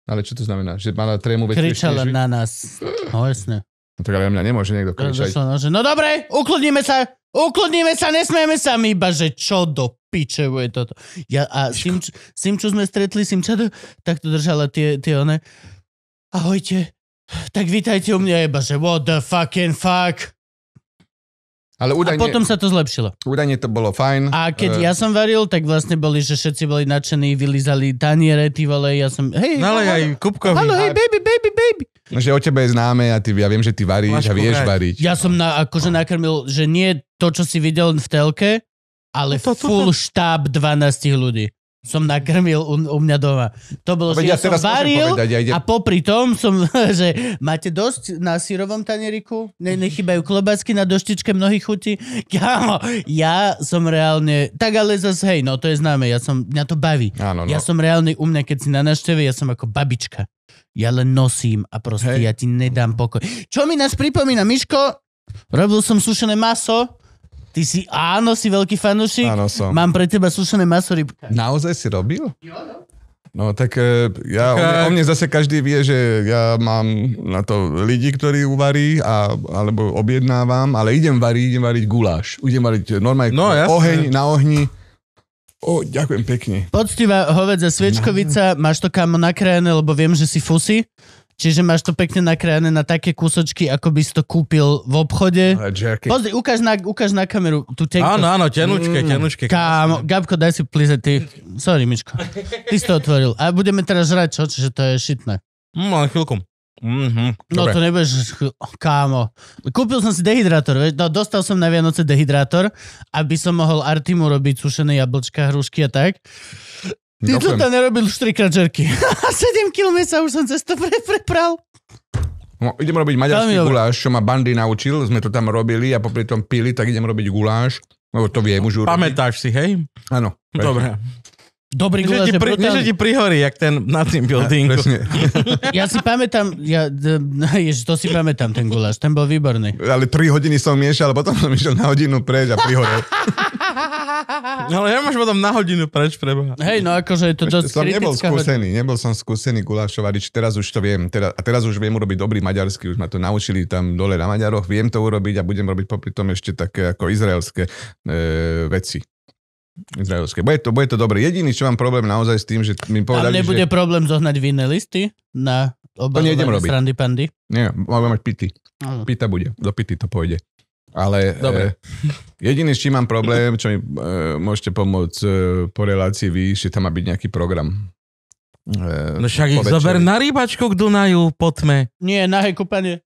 Ale čo to znamená? Že mala trému väčšiu Kričala na nás. No jasne. No tak ale mňa nemôže niekto no, kričať. No, že, no dobre, ukludníme sa, ukludníme sa, nesmieme sa, my iba, že čo do piče, bude toto. Ja, a s tým, s tým, čo sme stretli, čo, tak to držala tie, tie one. Ahojte, tak vítajte u mňa iba, že what the fucking fuck. Ale údajne, a potom sa to zlepšilo. Údajne to bolo fajn. A keď uh, ja som varil, tak vlastne boli, že všetci boli nadšení, vylizali taniere, ty vole, ja som, hej, no, ale aj Kupkovi. Halo, hej, baby, baby, baby. No, že o tebe je známe a ty, ja viem, že ty varíš Máš a vieš kúrať. variť. Ja som na, akože nakrmil, že nie to, čo si videl v telke, ale to, no to, to, full štáb 12 ľudí som nakrmil u, u mňa doma. To bolo, Obe, no že ja, ja som varil povedať, ja idem. a popri tom som, [LAUGHS] že máte dosť na sírovom tanieriku, ne, nechybajú klobásky na doštičke mnohých chutí. Ja, ja som reálne, tak ale zase hej, no to je známe, ja som, mňa to baví. Áno, no. Ja som reálne, u mňa keď si na našteve, ja som ako babička. Ja len nosím a proste hej. ja ti nedám pokoj. Čo mi nás pripomína, Miško? Robil som sušené maso, Ty si, áno, si veľký fanúšik. Áno, som. Mám pre teba sušené maso rybka. Naozaj si robil? Jo, no. No tak e, ja, o, mne, o mne zase každý vie, že ja mám na to lidi, ktorí uvarí, a, alebo objednávam, ale idem variť, idem variť guláš. Idem variť e, normálne no, oheň na ohni. O, ďakujem pekne. Poctivá hovedza sviečkovica, no. máš to kam nakrajené, lebo viem, že si fusy. Čiže máš to pekne nakrájane na také kúsočky, ako by si to kúpil v obchode. No, Pozri, ukáž na, ukáž na kameru. Tu tenko... Áno, áno, tenučke, mm. tenučke. Kámo, Gabko, daj si plize, ty. Sorry, Mičko. Ty si to otvoril. A budeme teraz žrať, čo? Čiže to je šitné. Mm, ale chvíľku. Mm-hmm, no dobre. to nebudeš, kámo. Kúpil som si dehydrátor, No, dostal som na Vianoce dehydrátor, aby som mohol Artimu robiť sušené jablčka, hrušky a tak. Ty to tam nerobil už 3 krát žerky. 7 km sa už som cestu pre, prepral. No, idem robiť maďarský guláš, čo ma bandy naučil, sme to tam robili a popri tom pili, tak idem robiť guláš, lebo to viem už urobiť. Pamätáš si, hej? Áno. Dobre. Dobrý guláš je pri, brutálny. ti prihorí, jak ten na tým buildingu. Ja, [LAUGHS] ja si pamätám, ja, [LAUGHS] ježi, to si pamätám ten guláš, ten bol výborný. Ale 3 hodiny som miešal, potom som išiel na hodinu preč a prihorel. [LAUGHS] ale ja máš potom na hodinu preč preboha. Hej, no akože je to dosť som nebol skúsený, nebol som skúsený gulášovarič, teraz už to viem, Teraz, a teraz už viem urobiť dobrý maďarský, už ma to naučili tam dole na Maďaroch, viem to urobiť a budem robiť popri tom ešte také ako izraelské e, veci izraelské. Bude to, bude to dobré. Jediný, čo mám problém naozaj s tým, že mi povedali, Tam nebude že... problém zohnať vinné listy na obalovanie srandy pandy? Nie, máme mať pity. Pita bude. Do pity to pôjde. Ale Dobre. E, jediný, s čím mám problém, čo mi e, môžete pomôcť e, po relácii vy, že tam má byť nejaký program. E, no však ich zober na rýbačku k Dunaju, potme. Nie, na kúpanie.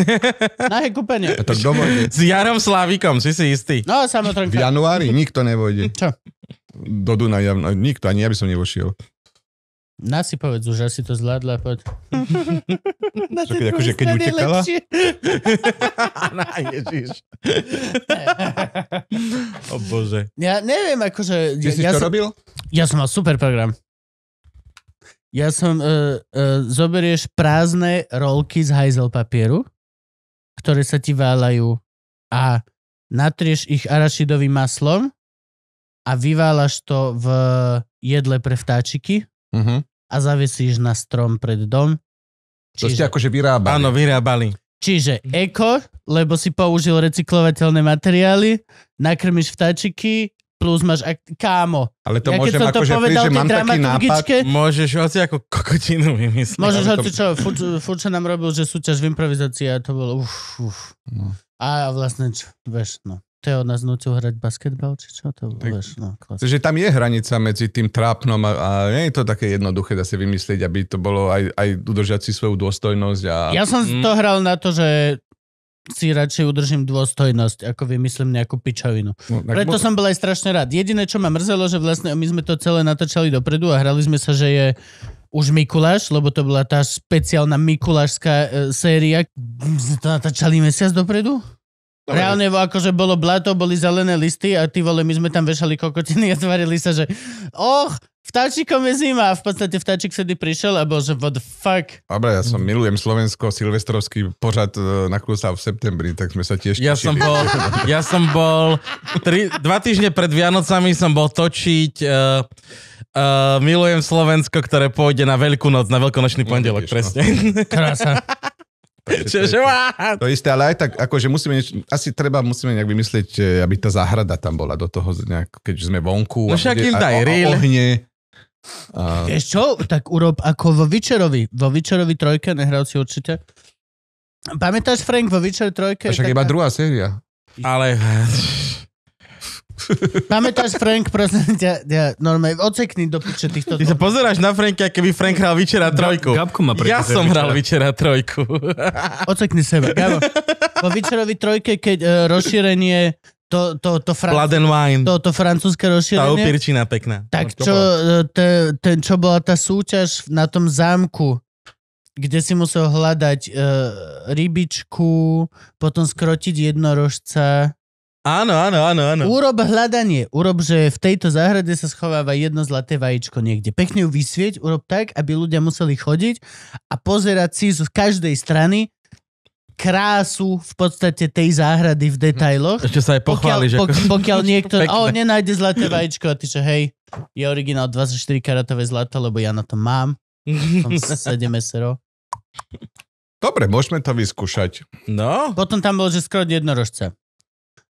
[LAUGHS] nahé kúpanie. to kto S Jarom Slavikom, si si istý. No, samotrnka. V januári nikto nevojde. Čo? Do Dunaja, no, nikto, ani ja by som nevošiel. Na si povedz už, asi to zvládla, poď. Na Čo, akože keď, akože, keď utekala? [LAUGHS] Na, ježiš. [LAUGHS] o bože. Ja neviem, akože... Ty ja, si ja to som, robil? Ja som mal super program. Ja som... Uh, uh, zoberieš prázdne rolky z hajzel papieru, ktoré sa ti válajú a natrieš ich arašidovým maslom a vyválaš to v jedle pre vtáčiky uh-huh. a zavesíš na strom pred dom. To ste akože vyrábali. Áno, vyrábali. Čiže mhm. eko, lebo si použil recyklovateľné materiály, nakrmiš vtáčiky, plus máš ak- kámo. Ale to ja môžem som to akože povedal, že mám taký nápad. Môžeš hoci ako kokotinu vymyslieť. Môžeš to... hoci čo, furt nám robil, že súťaž v improvizácii a to bolo uf, uf. No. A vlastne, čo, vieš, no to je od nás nutil hrať basketbal, či čo to tak, vieš, no, Že tam je hranica medzi tým trápnom a, a nie je to také jednoduché da si vymyslieť, aby to bolo aj, aj udržať si svoju dôstojnosť. A... Ja som mm. to hral na to, že si radšej udržím dôstojnosť, ako vymyslím nejakú pičovinu. No, Preto bo... som bol aj strašne rád. Jediné, čo ma mrzelo, že vlastne my sme to celé natočali dopredu a hrali sme sa, že je už Mikuláš, lebo to bola tá špeciálna Mikulášská e, séria. My sme to natáčali mesiac dopredu? Dobre. Reálne akože bolo blato, boli zelené listy a ty vole, my sme tam vešali kokotiny a tvarili sa, že och, vtáčikom je zima a v podstate vtáčik vtedy prišiel a bol, že what the fuck. Dobre, ja som milujem Slovensko, silvestrovský pořad e, na klusa v septembri, tak sme sa tiež ja som bol, [LAUGHS] ja som bol tri, dva týždne pred Vianocami som bol točiť uh, uh, milujem Slovensko, ktoré pôjde na Veľkú noc, na Veľkonočný no, pondelok, no. presne. Krása. [LAUGHS] Takže to, to isté, ale aj tak, akože musíme, nieč, asi treba, musíme nejak vymyslieť, e, aby tá záhrada tam bola do toho, nejak, keď sme vonku. No však im daj rýl. Ohne. A... Vieš čo, tak urob ako vo Vyčerovi. Vo Vyčerovi trojke, nehral si určite. Pamätáš, Frank, vo Vyčer trojke? Však taká... iba druhá séria. Ale... [LAUGHS] Pamätáš, Frank, prosím ťa, ja, normálne, odsekni do piče týchto... Ty sa pozeráš na Franka, keby Frank hral Vyčera trojku. Gab, ma ja som hral Vyčera trojku. [LAUGHS] Odsekni seba, Gabo. Po Vyčerovi trojke, keď uh, rozšírenie to, to, to, fran- Blood and wine. To, to francúzske rozšírenie. Tá upirčina pekná. Tak no, čo, e, te, ten, čo bola tá súťaž na tom zámku, kde si musel hľadať e, rybičku, potom skrotiť jednorožca. Áno, áno, áno, áno. Urob hľadanie. Urob, že v tejto záhrade sa schováva jedno zlaté vajíčko niekde. Pekne ju vysvieť, urob tak, aby ľudia museli chodiť a pozerať si z každej strany krásu v podstate tej záhrady v detailoch. Ešte sa aj pochváliš. Pokiaľ, pokiaľ niekto, o, [LAUGHS] nenájde zlaté [LAUGHS] vajíčko a ty čo, hej, je originál 24 karatové zlato, lebo ja na to mám. Som 7 SRO. Dobre, môžeme to vyskúšať. No. Potom tam bol, že skoro jednorožca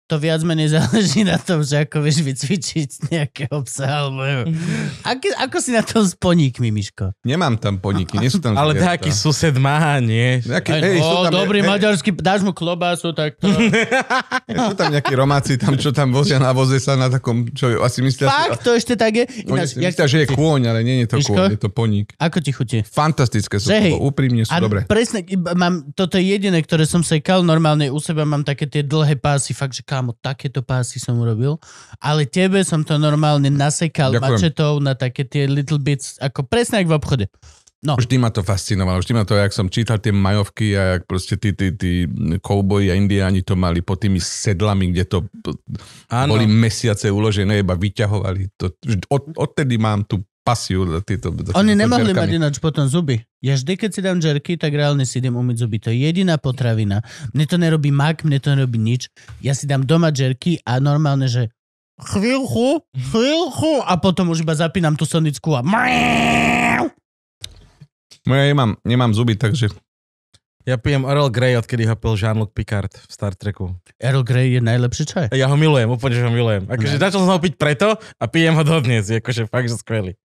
to viac menej záleží na tom, že ako vieš vycvičiť nejakého psa, alebo mhm. Aký, ako si na tom s poníkmi, Miško? Nemám tam poníky, nie sú tam Ale zvieratá. taký sused má, nie? Nejaký, Aj, hej, o, no, tam, dobrý hej, maďarský, dáš mu klobásu, tak to... [LAUGHS] sú tam nejakí romáci, tam, čo tam vozia na voze sa na takom, čo asi myslia... Fakt, to ešte tak je? No, Ináč, si myslia, že je kôň, ale nie je to Miško? kôň, je to poník. Ako ti chutí? Fantastické sú, hej, úprimne sú dobre. dobré. Presne, mám, toto je jediné, ktoré som sekal normálne u seba, mám také tie dlhé pásy, fakt, že kámo, takéto pásy som urobil, ale tebe som to normálne nasekal Ďakujem. mačetou na také tie little bits, ako presne ako v obchode. No. Vždy ma to fascinovalo, vždy ma to, jak som čítal tie majovky a jak proste tí, tí, tí kouboji a indiáni to mali pod tými sedlami, kde to ano. boli mesiace uložené, iba vyťahovali. To, od, odtedy mám tú pasiu na tieto... Oni nemohli mať ináč potom zuby. Ja vždy, keď si dám džerky, tak reálne si idem umyť zuby. To je jediná potravina. Mne to nerobí mak, mne to nerobí nič. Ja si dám doma džerky a normálne, že chvíľku, chvíľku a potom už iba zapínam tú sonickú a... No ja nemám, nemám zuby, takže ja pijem Earl Grey, odkedy ho pil Jean-Luc Picard v Star Treku. Earl Grey je najlepší čaj. Ja ho milujem, úplne, že ho milujem. Akože začal som ho piť preto a pijem ho dodnes. Je akože fakt, že skvelý.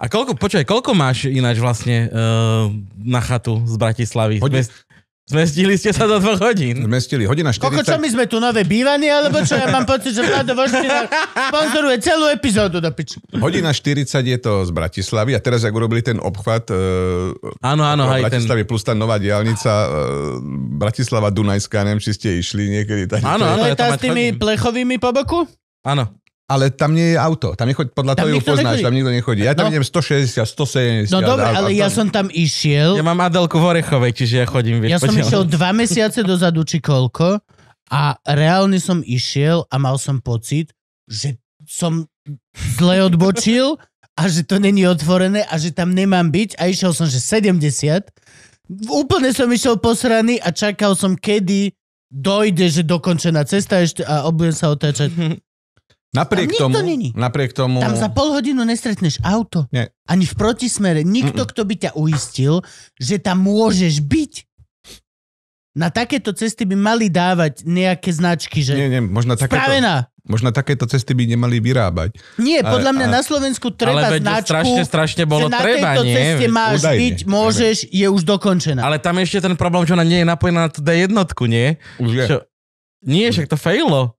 A koľko, počkaj, koľko máš ináč vlastne uh, na chatu z Bratislavy? Hodne, Zmestili ste sa do dvoch hodín. Zmestili. Hodina 40. Koľko čo my sme tu nové bývanie, alebo čo? Ja mám pocit, že Vlado Voština sponzoruje celú epizódu do piču. Hodina 40 je to z Bratislavy a teraz, ak urobili ten obchvat e, áno, áno, aj Bratislavy ten... plus tá nová diálnica e, Bratislava Dunajská, neviem, či ste išli niekedy. Áno, áno, ja tá s tými chodím. plechovými po boku? Áno ale tam nie je auto. Tam nechodí, podľa tam toho ju poznáš, nechodí. tam nikto nechodí. Ja tam no. idem 160, 170. No dobre, ale ja som tam išiel. Ja mám Adelku v Orechovej, čiže ja chodím. Vieš, ja som išiel dva mesiace dozadu, či koľko. A reálne som išiel a mal som pocit, že som zle odbočil a že to není otvorené a že tam nemám byť a išiel som, že 70. Úplne som išiel posraný a čakal som, kedy dojde, že dokončená cesta ešte a budem sa otáčať. [LAUGHS] Napriek tam tomu, není. napriek tomu... Tam za pol hodinu nestretneš auto. Nie. Ani v protismere. Nikto, Mm-mm. kto by ťa uistil, že tam môžeš byť. Na takéto cesty by mali dávať nejaké značky, že... Nie, nie, možno takéto... Spravená. Možno takéto cesty by nemali vyrábať. Nie, podľa mňa a, na Slovensku treba ale značku, strašne, strašne bolo že na tejto ceste nie? ceste máš Udajne. byť, môžeš, Udajne. je už dokončená. Ale tam ešte ten problém, že ona nie je napojená na tú D1, nie? Už je. Čo, nie, však to failo.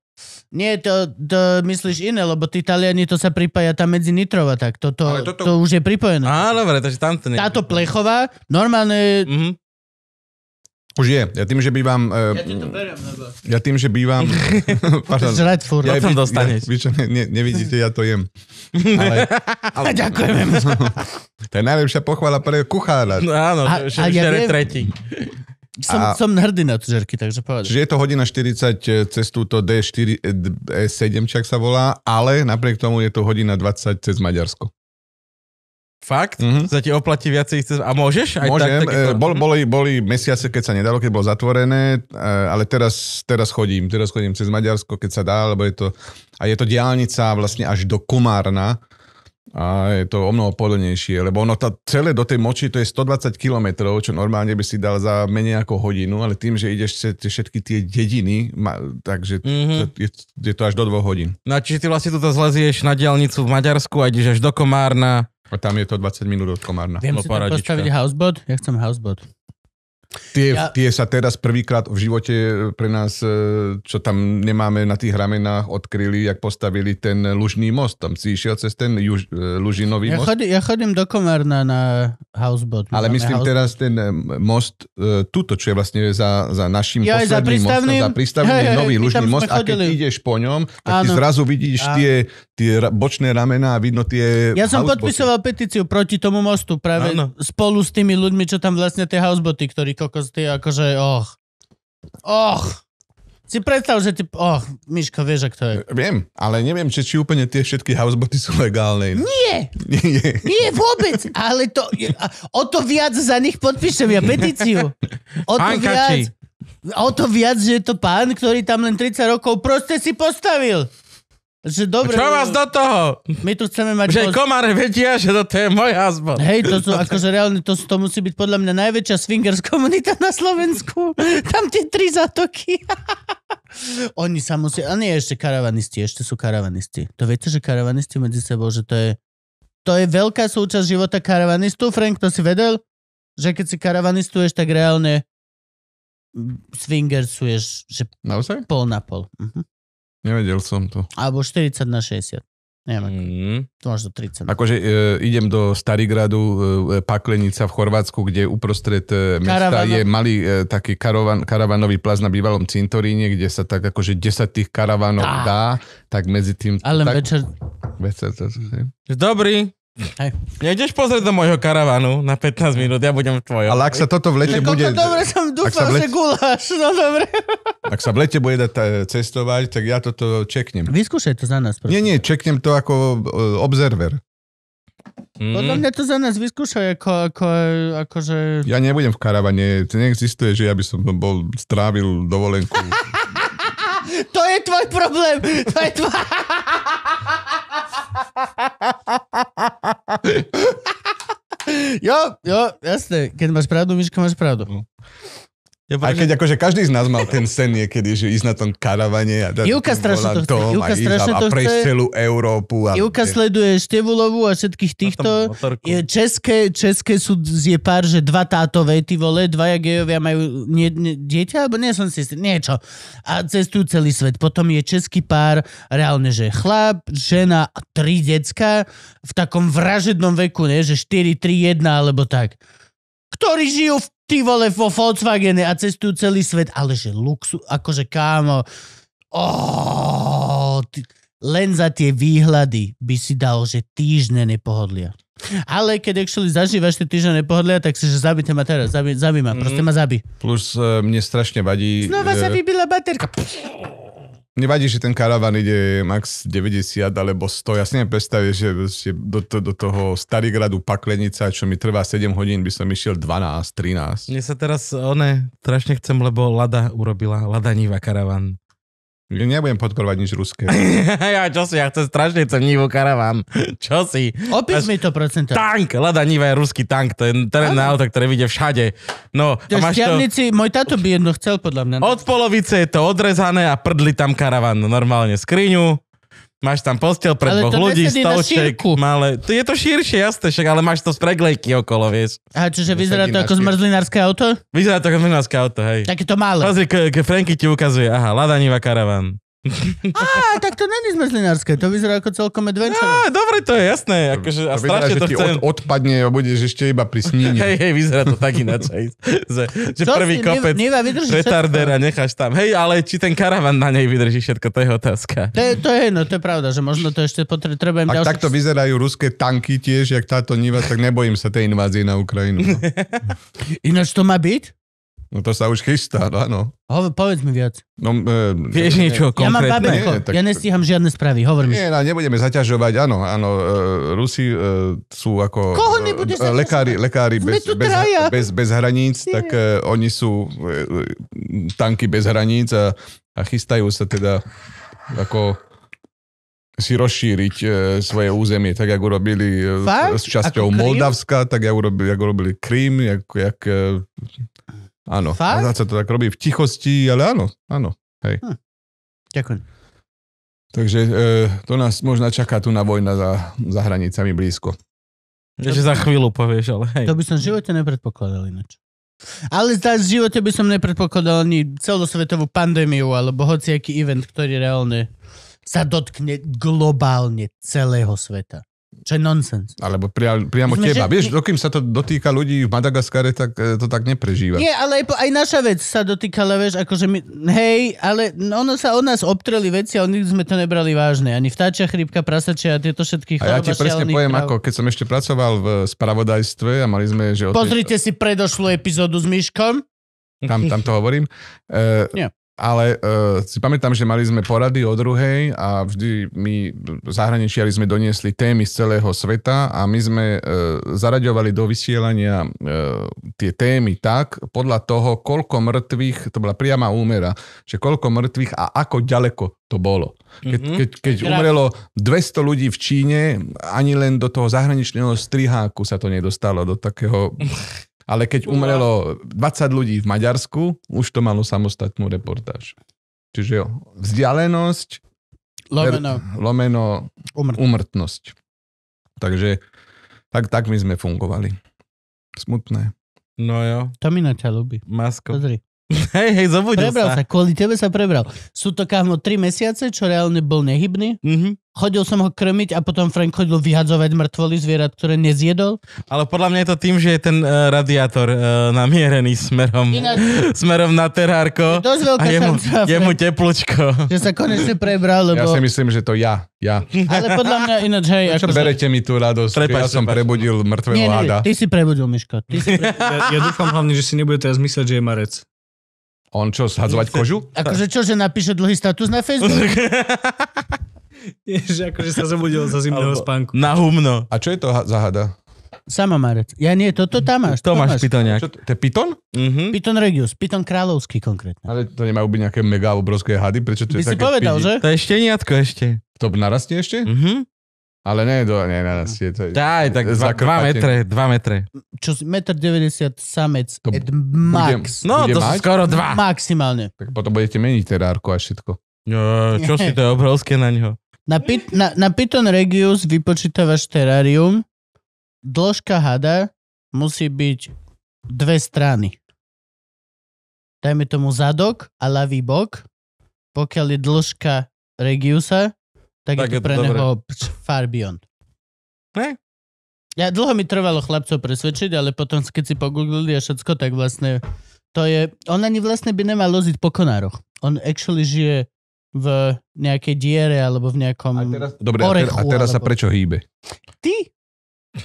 Nie, to, to myslíš iné, lebo tí Taliani to sa pripája tam medzi Nitrova, tak toto, Ale toto... to už je pripojené. Á, dobre, takže tam to nie. Táto plechová, normálne... Mm-hmm. Už je. Ja tým, že bývam... E, ja ti to beriem, nebo... Ja tým, že bývam... [LAUGHS] pardon, žrať Ja, tam dostaneš. Ja, vy čo ne, ne, nevidíte, ja to jem. [LAUGHS] Ale, ale... Ďakujem. [LAUGHS] to je najlepšia pochvala pre kuchára. No áno, a, a ja viem, tretí. Som, a, som hrdý na tužerky, takže povedz. Čiže je to hodina 40 e, cez túto D4, D7, čak sa volá, ale napriek tomu je to hodina 20 cez Maďarsko. Fakt? Mm-hmm. Za ti oplatí viacej cez... A môžeš? Aj Môžem. Tak, takýto... E, bol, boli, boli mesiace, keď sa nedalo, keď bolo zatvorené, e, ale teraz, teraz chodím. Teraz chodím cez Maďarsko, keď sa dá, lebo je to... A je to diálnica vlastne až do Kumárna, a je to o mnoho pohodlnejšie, lebo ono tá, celé do tej moči to je 120 km, čo normálne by si dal za menej ako hodinu, ale tým, že ideš cez všetky tie dediny, ma, takže mm-hmm. to, mhm. je, je to až do dvoch hodín. No a čiže ty vlastne tu zlezieš na diálnicu v Maďarsku a ideš až do Komárna. A tam je to 20 minút od Komárna. Viem si tam postaviť houseboat? Ja chcem houseboat. Tie, ja... tie sa teraz prvýkrát v živote e, pre nás, e, čo tam nemáme na tých ramenách, odkryli, jak postavili ten lužný most. Tam si išiel cez ten juž, e, lužinový ja most? ja chodím do Komárna na houseboat. Ale myslím houseboat. teraz ten most, tuto, čo je vlastne za, za našim ja, posledným za prístavným, mostom, za prístavným hey, nový hey, lužný most. A keď ideš po ňom, tak ty zrazu vidíš Áno. tie, tie bočné ramená a vidno tie Ja som podpisoval petíciu proti tomu mostu práve Áno. spolu s tými ľuďmi, čo tam vlastne tie houseboty, ktorí kokos, ty akože, och. Och. Si predstav, že ty... Oh, Miško, vieš, ak to je. Viem, ale neviem, či, či úplne tie všetky houseboty sú legálne. Nie! Nie, Nie vôbec! Ale to... O to viac za nich podpíšem ja petíciu. O to viac... O to viac, že je to pán, ktorý tam len 30 rokov proste si postavil. Že dobre, Čo vás do toho? My tu chceme mať... Že poz... komáre vedia, že to je môj husband. Hej, to sú, akože reálne, to, to musí byť podľa mňa najväčšia swingers komunita na Slovensku. Tam tie tri zatoky. [LAUGHS] Oni sa musia... A nie, ešte karavanisti, ešte sú karavanisti. To viete, že karavanisti medzi sebou, že to je... To je veľká súčasť života karavanistu. Frank, to si vedel? Že keď si karavanistuješ, tak reálne swingersuješ, že Naozaj? pol na pol. Uh-huh. Nevedel som to. Alebo 40 na 60. Neviem, mm. to máš do 30. Akože e, idem do Starigradu, e, Paklenica v Chorvátsku, kde uprostred e, mesta Karavano. je malý e, taký karavan, karavanový plaz na bývalom cintoríne, kde sa tak akože 10 tých karavanov ah. dá, tak medzi tým... Ale tak, večer... Večer to, Dobrý, Hej. Nejdeš pozrieť do môjho karavanu na 15 minút, ja budem tvoj. tvojom. Ale ak sa toto v lete bude... Dobre som dúfal, lete... že guláš, no dobre. Ak sa v lete bude dať e, cestovať, tak ja toto čeknem. Vyskúšaj to za nás. Prosím. Nie, nie, čeknem to ako e, observer. Mm. Podľa mňa to za nás vyskúšaj, ako, ako, akože... Ja nebudem v karavane, to neexistuje, že ja by som bol, strávil dovolenku. [LAUGHS] to je tvoj problém, to je tvoj jo, jo, jasné. Keď máš pravdu, Miško, máš pravdu. No. Ja, Aj keď že... akože každý z nás mal ten sen niekedy, že ísť na tom karavane a dať Jilka strašne to chce. Jilka strašne to chce. A celú Európu. A Jilka sleduje Števulovú a všetkých týchto. Je, české, české sú je pár, že dva tátové, ty vole, dvaja gejovia majú nie, nie, dieťa, alebo nie som si istý, niečo. A cestujú celý svet. Potom je český pár, reálne, že chlap, žena a tri decka v takom vražednom veku, ne, že 4, 3, 1 alebo tak ktorí žijú v ty vole vo Volkswagene a cestujú celý svet, ale že luxu, akože kámo, oh, ty, len za tie výhľady by si dal, že týždne nepohodlia. Ale keď actually zažívaš tie týždne nepohodlia, tak si, že zabite ma teraz, zabi, zabi ma, mm-hmm. proste mhm. ma zabi. Plus uh, mne strašne vadí... Znova uh... E, sa vybila baterka. Pff. Nevadí, že ten karavan ide max 90 alebo 100. Ja si neviem predstaviť, že, že do, to, do toho Starigradu Paklenica, čo mi trvá 7 hodín, by som išiel 12, 13. Mne sa teraz, one, strašne chcem, lebo Lada urobila, Lada Niva karavan. Ja nebudem podporovať nič ruské. [LAUGHS] ja čo si, ja chcem strašne chcem Nivu karaván. [LAUGHS] Čo si? Opíš mi to procento. Tank, Lada Niva je ruský tank, to je terénne auto, ktoré vidie všade. No, to a šťavnici, to... môj táto by jedno chcel podľa mňa. Od polovice je to odrezané a prdli tam karaván. Normálne skriňu, Máš tam postel pre dvoch ľudí, stolček, malé. To je to širšie, jasné, však, ale máš to z preglejky okolo, vieš. A čiže vyzerá to ako zmrzlinárske auto? Vyzerá to ako zmrzlinárske auto, hej. Také to malé. Pozri, keď Franky ti ukazuje, aha, Ladaniva karavan. Á, [LAUGHS] tak to není zmrzlinárske, to vyzerá ako celkom adventure. Á, dobre, to je jasné. Akože, a to strašne vyzerá, to že chcem... od, odpadne a budeš ešte iba pri sníne. Hej, hej, vyzerá to tak ináč. že, že prvý si, kopec neva, neva retarder a necháš tam. Hej, ale či ten karavan na nej vydrží všetko, to je otázka. To je, to je, no, to je pravda, že možno to ešte potrebujem. Ak ďalšie... takto vyzerajú ruské tanky tiež, jak táto niva, tak nebojím sa tej invázie na Ukrajinu. No. [LAUGHS] Ináč to má byť? No to sa už chystá, no, áno. Hovor, povedz mi viac. No, e, Vieš ne, niečo ne, konkrétne? Ja mám babenko, nie, tak... ja nestíham žiadne správy, hovor mi. Nie, no, nebudeme zaťažovať, áno, áno, e, Rusi e, sú ako... Koho nebudeš e, e lekári, lekári bez, bez, bez, bez hraníc, nie. tak e, oni sú e, e, tanky bez hraníc a, a chystajú sa teda ako si rozšíriť e, svoje územie, tak jak urobili e, s časťou Moldavska, tak jak urobili, jak urobili Krím, jak, jak e, Áno. Fakt? A sa to tak robí v tichosti, ale áno, áno. Hej. Hm. Ďakujem. Takže e, to nás možno čaká tu na vojna za, za hranicami blízko. Ešte za chvíľu povieš, ale hej. To by som v živote nepredpokladal ináč. Ale za živote by som nepredpokladal ani celosvetovú pandémiu alebo hociaký event, ktorý reálne sa dotkne globálne celého sveta. Čo je nonsens. Alebo pria, priamo sme, teba. Že... Vieš, dokým sa to dotýka ľudí v Madagaskare, tak e, to tak neprežíva. Nie, ale aj, aj naša vec sa dotýkala, vieš, akože my, hej, ale ono sa od nás obtreli veci a nikdy sme to nebrali vážne. Ani vtáčia chrípka, prasačia a tieto všetky choroba, A ja ti presne poviem, ako keď som ešte pracoval v spravodajstve a mali sme, že... Pozrite tej... si predošlú epizódu s Myškom. Tam, tam to hovorím. Uh, Nie ale uh, si pamätám, že mali sme porady o druhej a vždy my zahraničiari sme doniesli témy z celého sveta a my sme uh, zaraďovali do vysielania uh, tie témy tak, podľa toho, koľko mŕtvych, to bola priama úmera, že koľko mŕtvych a ako ďaleko to bolo. Keď, mhm. keď, keď umrelo 200 ľudí v Číne, ani len do toho zahraničného striháku sa to nedostalo, do takého [LAUGHS] Ale keď umrelo 20 ľudí v Maďarsku, už to malo samostatnú reportáž. Čiže jo, vzdialenosť, lomeno, ver, lomeno umrtnosť. umrtnosť. Takže tak, tak my sme fungovali. Smutné. No jo. To mi na ťa ľubí. Masko. Pozri. [LAUGHS] Hej, hej, zobudil prebral sa. sa. kvôli tebe sa prebral. Sú to kámo 3 mesiace, čo reálne bol nehybný. Mm-hmm. Chodil som ho krmiť a potom Frank chodil vyhadzovať mŕtvoly zvierat, ktoré nezjedol. Ale podľa mňa je to tým, že je ten uh, radiátor uh, namierený smerom, Ináč- [LAUGHS] smerom na terárko Dosť a veľká je mu, šanca, je mu teplúčko. [LAUGHS] že sa konečne prebral, lebo... Ja si myslím, že to ja. Ja. Ale podľa mňa ináč, hej, Čo berete sa... mi tú radosť? Prepáč, ja som prepáč. prebudil mŕtvého Nie, nie, ty si prebudil, Miško. Ty si prebudil. Ja, ja dúfam hlavne, že si nebude teraz mysleť, že je marec. On čo, zhadzovať kožu? Akože čo, že napíše dlhý status na Facebook? Ježiš, [LAUGHS] akože sa zobudil zo zimného spánku. Na humno. A čo je to ha- zahada? Samomarec. Ja nie, toto tam máš. To, máš pitoňak. Čo, to je piton? Mhm. Piton Regius, Piton Kráľovský konkrétne. Ale to nemajú byť nejaké mega obrovské hady, prečo to By je si také povedal, pidi? že? To je šteniatko ešte. To narastie ešte? Mhm. Ale nie, do, nie na nás je, to... Daj, tak 2 metre, dva metre. Čo, 1,90 90 samec to at max. Bude, no, bude to max? skoro dva. Maximálne. Tak potom budete meniť terárku teda a všetko. No, čo si to je obrovské na ňo? Na, pit, na, na Python Regius vypočítavaš terárium. Dĺžka hada musí byť dve strany. Dajme tomu zadok a ľavý bok. Pokiaľ je dĺžka Regiusa, tak, tak je to pre dobre. neho far beyond. Ne? Ja dlho mi trvalo chlapcov presvedčiť, ale potom, keď si pogooglili a všetko, tak vlastne to je... On ani vlastne by nemal loziť po konároch. On actually žije v nejakej diere alebo v nejakom a teraz, Dobre, orechu, a teraz, a teraz alebo... sa prečo hýbe? Ty?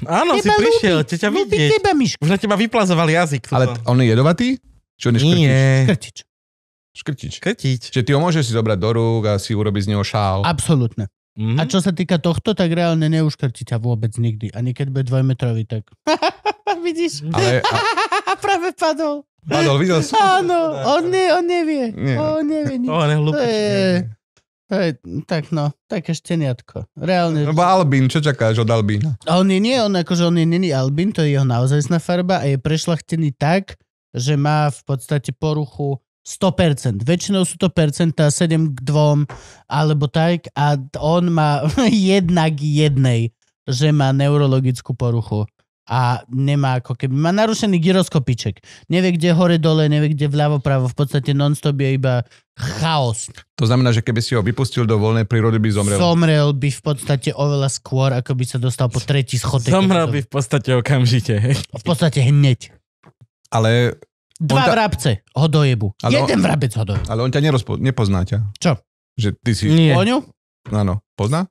Áno, teba si prišiel, ľúbi, ťa vidieť. Teba, Už na teba vyplazoval jazyk. Toto. Ale on je jedovatý? Čo on je škrtič? Nie. Škrtič. Škrtič. Škrtič. Čiže ty ho môžeš si zobrať do rúk a si urobiť z neho šál. Absolutne. Mm-hmm. A čo sa týka tohto, tak reálne neuškrtí ťa vôbec nikdy. Ani keď bude dvojmetrový, tak... [LAUGHS] Vidíš? Ale, [LAUGHS] a... Práve padol. Padol, videl som. Áno, on, ne, on nevie. Nie. On nevie nič. On je hlúpe, To je, tak no, také šteniatko. Reálne. Lebo no, Albin, čo čakáš od A On je nie, on akože on je není Albin, to je jeho naozajstná farba a je prešlachtený tak, že má v podstate poruchu 100%. Väčšinou sú to percenta 7 k 2 alebo tak a on má [LAUGHS] jednak jednej, že má neurologickú poruchu a nemá ako keby, má narušený gyroskopiček. Nevie, kde hore, dole, nevie, kde vľavo, pravo. V podstate non-stop je iba chaos. To znamená, že keby si ho vypustil do voľnej prírody, by zomrel. Zomrel by v podstate oveľa skôr, ako by sa dostal po tretí schodek. Zomrel by v podstate okamžite. V podstate hneď. Ale Dva ta... vrabce ho dojebu. Ale Jeden on... vrabec ho dojebu. Ale on ťa nerozpo... nepozná ťa. Čo? Že ty si... Nie. Oňu? Áno. Pozná?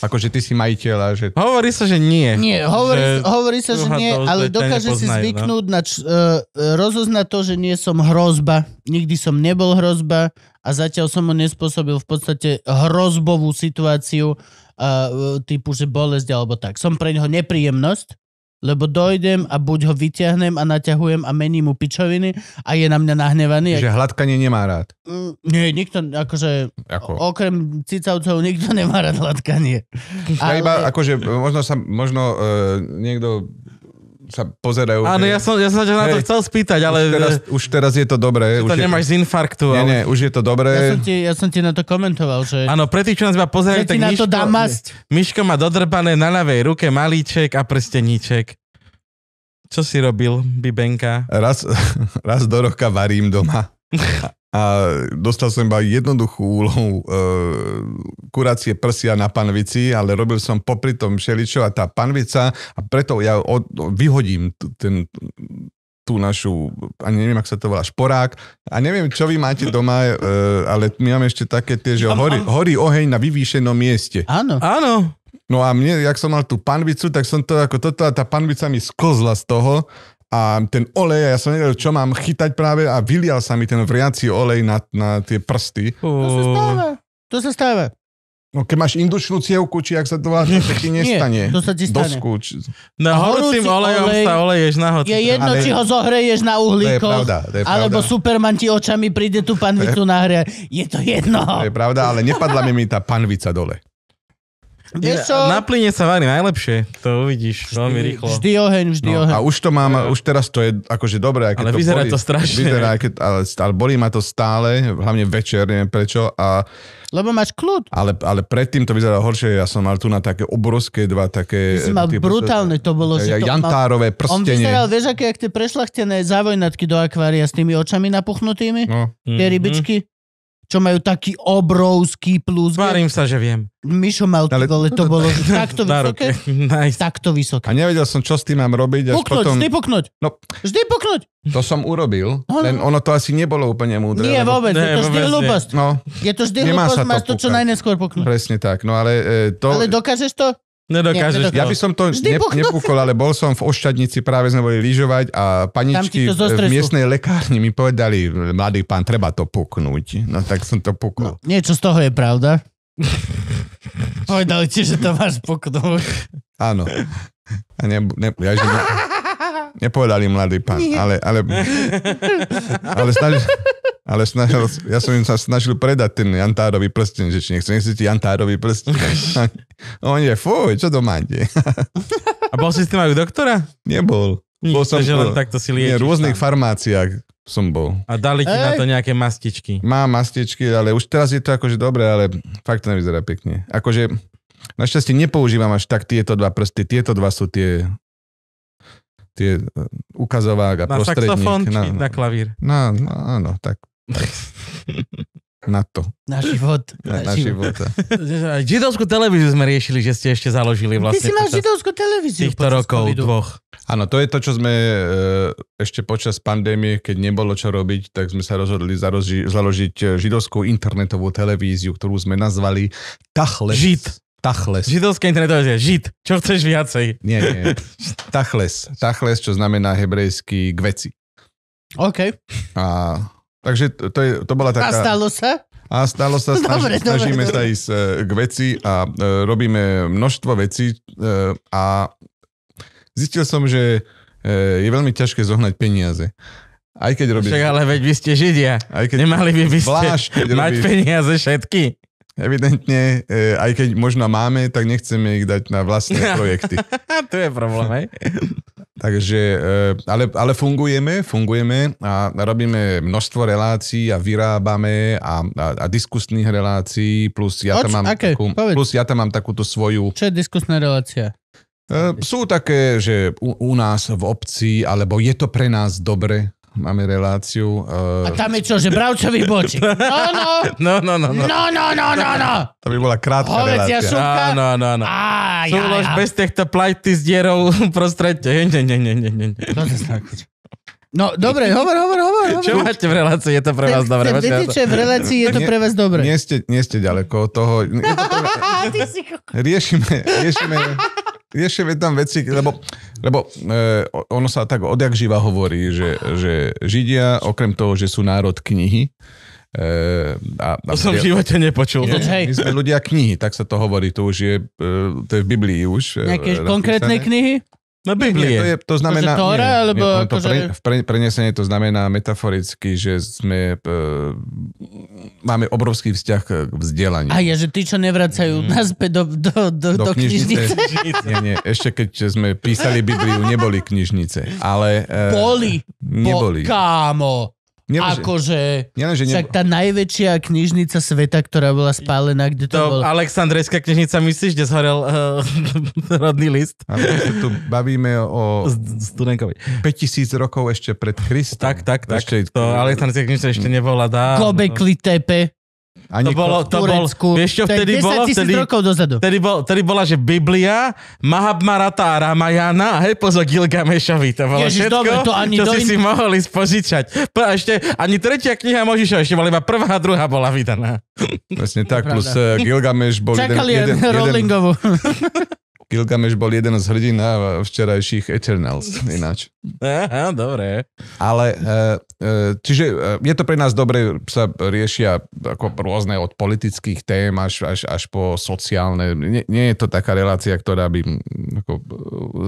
Akože ty si majiteľ a že... Hovorí sa, že nie. Nie, hovorí, že... hovorí sa, že nie, ale dokáže si no. zvyknúť no. na č- uh, rozoznať to, že nie som hrozba. Nikdy som nebol hrozba a zatiaľ som ho nespôsobil v podstate hrozbovú situáciu uh, typu, že bolesť alebo tak. Som pre neho nepríjemnosť, lebo dojdem a buď ho vyťahnem a naťahujem a mením mu pičoviny a je na mňa nahnevaný. Že hladkanie nemá rád. Mm, nie, nikto, akože Ako? okrem cicavcov nikto nemá rád hladkanie. Ale... iba, akože možno, sa, možno uh, niekto sa pozerajú. Áno, ja som, ja som sa na to hej, chcel spýtať, ale... Už teraz, už teraz je to dobré. Už to je... nemáš z infarktu. Nie, ale... nie, už je to dobré. Ja som ti, ja som ti na to komentoval, že... Áno, pre tých, čo nás iba pozerajú, ja tak na Miško, to dám Miško má dodrbané na ľavej ruke malíček a prsteníček. Čo si robil, Bibenka? Raz, [LAUGHS] raz do roka varím doma. [LAUGHS] a dostal som iba jednoduchú úlohu e, kurácie prsia na panvici, ale robil som popri tom šeličo a tá panvica a preto ja od, vyhodím ten, tú našu, a neviem, ak sa to volá, šporák. A neviem, čo vy máte doma, e, ale my máme ešte také tie, že horí, horí oheň na vyvýšenom mieste. Áno. Áno. No a mne, jak som mal tú panvicu, tak som to ako toto a tá panvica mi skozla z toho a ten olej, a ja som nevedel, čo mám chytať práve a vylial sa mi ten vriaci olej na, na tie prsty. To sa stáva. To sa stáva. No keď máš indučnú cievku, či ak sa to volá, tak ti nestane. Nie, to sa ti stane. Dosku, No horúcim olejom olej, sa oleješ na hoci. Je jedno, ale... či ho zohreješ na uhlíkoch, to je pravda, to je pravda. alebo Superman ti očami príde tú panvicu na hre, Je to jedno. To je pravda, ale nepadla mi, mi tá panvica dole. Ja, Eso... Na plyne sa varí najlepšie, to uvidíš vždy, veľmi rýchlo. Vždy oheň, vždy no, oheň. A už to mám, už teraz to je akože dobré. Keď ale to vyzerá bolí, to strašne. Vyzerá, keď, ale, ale bolí ma to stále, hlavne večer, neviem prečo. A, Lebo máš kľud. Ale, ale predtým to vyzeralo horšie, ja som mal tu na také obrovské dva také... Ty si mal brutálne to bolo. Ja, to jantárové mal, prstenie. On vyzeral, vieš, aké, jak tie prešlachtené závojnatky do akvária s tými očami napuchnutými, no. tie rybičky. Mm-hmm čo majú taký obrovský plus. Várim sa, že viem. Mišo mal ale... ale to bolo [LAUGHS] takto vysoké. [LAUGHS] Nice. Takto vysoké. A nevedel som, čo s tým mám robiť. Puknúť, potom... vždy puknúť. No, vždy puknúť. To som urobil, no, len ono to asi nebolo úplne múdre. Nie, lebo... vôbec, ne, je to vždy hlúbosť. No, je to vždy hlúbosť, máš to, to čo najneskôr puknúť. Presne tak, no ale e, to... Ale dokážeš to? Nedokážeš. Ja by som to ne, nepúkol, ale bol som v Ošťadnici, práve sme boli lyžovať a paničky v miestnej lekárni mi povedali, mladý pán, treba to puknúť. No tak som to pukol. No, niečo z toho je pravda. [LAUGHS] povedali ti, že to máš puknúť. Áno. A ne, ne, ja, že ne, [LAUGHS] nepovedali mladý pán, Nie. ale, ale, ale snažil, ale snažil, ja som im sa snažil predať ten jantárový prsten, že či nechcem, ti jantárový prsten. [LAUGHS] On je, fuj, čo to máte? A bol si s tým aj u doktora? Nebol. Nič, bol som len takto si liečiš. V rôznych tam. farmáciách som bol. A dali ti Ej. na to nejaké mastičky? Má mastičky, ale už teraz je to akože dobre, ale fakt to nevyzerá pekne. Akože našťastie nepoužívam až tak tieto dva prsty. Tieto dva sú tie tie e, ukazovák a na prostredník. Saxofón, na na klavír? Na, no, áno, tak [LAUGHS] Na to. Na život. Na, na, na život. [LAUGHS] Židovskú televíziu sme riešili, že ste ešte založili vlastne. Ty si máš židovskú televíziu. Týchto rokov, covidu. dvoch. Áno, to je to, čo sme e, ešte počas pandémie, keď nebolo čo robiť, tak sme sa rozhodli založi, založiť e, židovskú internetovú televíziu, ktorú sme nazvali Tachles. Žid. Tachles. Židovské internetové Žid. Čo chceš viacej? Nie, nie. [LAUGHS] Tachles. Tachles, čo znamená hebrejský kveci. OK. A Takže to, to, je, to bola taká... A stalo sa? A stalo sa, snaž, dobre, snažíme dobre, sa ísť e, k veci a e, robíme množstvo vecí e, a zistil som, že e, je veľmi ťažké zohnať peniaze. Aj keď robíš... Však ale veď vy ste Židia. Aj keď... Nemali by by ste mať robíš... peniaze všetky. Evidentne, e, aj keď možno máme, tak nechceme ich dať na vlastné [LAUGHS] projekty. to je problém, hej? [LAUGHS] Takže, eh, ale, ale fungujeme, fungujeme a robíme množstvo relácií a vyrábame a, a, a diskusných relácií, plus ja, Oč, tam mám aké? Takú, plus ja tam mám takúto svoju... Čo je diskusná relácia? Eh, sú také, že u, u nás v obci, alebo je to pre nás dobre, máme reláciu. Uh... A eh, tam je čo, že bravčový bočík. No, no, no. No, no, no. No, no, no, no, no. To by bola krátka Hovecia relácia. No, no, no, no. Á, ja, ja. bez týchto plajty s dierou [LAUGHS] prostredte. Nie, nie, nie, nie, nie. No, dobre, [LAUGHS] hovor, hovor, hovor. hovor. Čo máte v relácii, je to pre vás dobré. Viete, čo je v relácii, je to pre vás dobré. Nie, nie, ste, nie ste ďaleko od toho. [LAUGHS] Je to pre... Riešime, riešime ešte tam veci, lebo, lebo e, ono sa tak odjak živa hovorí, že, že Židia, okrem toho, že sú národ knihy, Uh, a, a to som v živote nepočul. Nie, hej. My sme ľudia knihy, tak sa to hovorí, to už je, e, to je v Biblii už. E, Nejaké napisane. konkrétne knihy? No Biblie. To, je, to akože znamená... Akože tóra, nie, alebo nie, to akože... pre, v pre, prenesenie to znamená metaforicky, že sme... E, máme obrovský vzťah k vzdelaniu. A je, že tí, čo nevracajú mm. naspäť do, do, do, do, do knižnice. knižnice. [LAUGHS] nie, nie, ešte keď sme písali Bibliu, neboli knižnice, ale... E, boli. Neboli. Bo, kámo. Nielen, akože, nielen, že tak tá najväčšia knižnica sveta, ktorá bola spálená, kde to, to bolo. Aleksandrejská knižnica, myslíš, kde zhorel uh, [LAUGHS] rodný list? A my sa tu bavíme o... [LAUGHS] Studenkovi. 5000 rokov ešte pred Kristom. Tak, tak, tak. Ešte... To Aleksandrejská knižnica ešte nebola dá. Kobekli Tepe. Ani to bolo, to bol, vieš čo vtedy bolo? Vtedy, rokov dozadu. Vtedy, bol, vtedy bola, že Biblia, Mahabmarata a Ramayana a Hepozo Gilgamešovi. To bolo Ježiš, všetko, dobre, to ani čo do si in... si mohol ísť požičať. Po, a ešte ani tretia kniha Možiša, ešte bola iba prvá a druhá bola vydaná. Presne tak, plus uh, eh, Gilgameš bol Čakali jeden, jeden, jeden, [LAUGHS] Gilgameš bol jeden z hrdina včerajších Eternals, [LAUGHS] ináč. Aha, dobre. Ale, eh, eh, čiže eh, je to pre nás dobre, sa riešia ako rôzne od politických tém až, až, až po sociálne. Nie, nie je to taká relácia, ktorá by ako, e,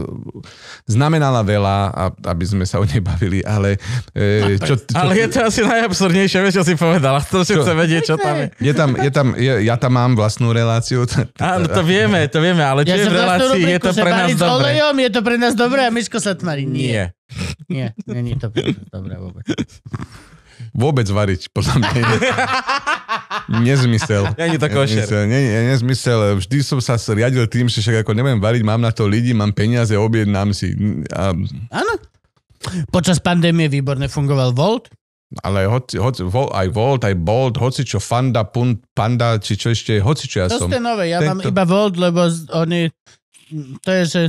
znamenala veľa, aby sme sa o nej bavili, ale... E, čo, čo, [LAUGHS] ale je to asi najabsurdnejšia vec, čo si povedala. To si chce vedieť, čo tam je. je, tam, je tam je, ja tam mám vlastnú reláciu. Áno, [LAUGHS] to vieme, to vieme, ale čo ja je v relácii, je to pre nás dobré. Olejom, je to pre nás dobré a Miško sa tmarí. Nie. Nie, nie, nie to pre nás dobré vôbec. Vôbec variť, podľa mňa. [LAUGHS] Nezmysel. Ja nie tako. Nezmysel, nie, nie, nezmysel. Vždy som sa riadil tým, že však ako neviem variť, mám na to lidi, mám peniaze, objednám si. A... Áno. Počas pandémie výborne fungoval Volt. Ale hoci, hoci, vo, aj Volt, aj Bolt, hoci čo, Fanda, pun, Panda, či čo ešte, hoci čo ja to som. To ste nové, ja Tento... mám iba Volt, lebo oni, to je, že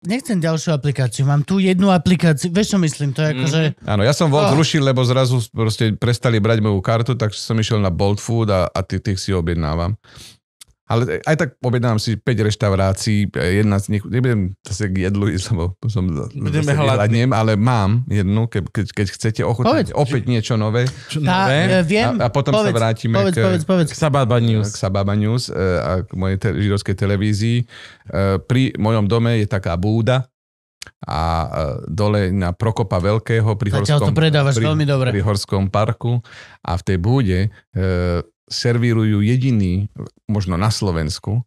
Nechcem ďalšiu aplikáciu, mám tu jednu aplikáciu, vieš čo myslím, to je ako, mm. že... Mhm. Áno, ja som Volt oh. rušil, lebo zrazu proste prestali brať moju kartu, tak som išiel na Bolt Food a, a tých, tých si objednávam. Ale aj tak objednám si 5 reštaurácií, jedna z nich, nebudem zase k jedlu ísť, lebo som Budeme ale mám jednu, ke, keď, keď chcete ochutnať opäť že... niečo nové. Čo nové viem, a, a potom povedz, sa vrátime povedz, k, povedz, povedz. k Sababa News. K Sababa News e, a k mojej te, židovskej televízii. E, pri mojom dome je taká búda, a e, dole na Prokopa Veľkého pri Horskom, to predávaš pri, veľmi dobre. pri Horskom parku a v tej búde e, servírujú jediný, možno na Slovensku,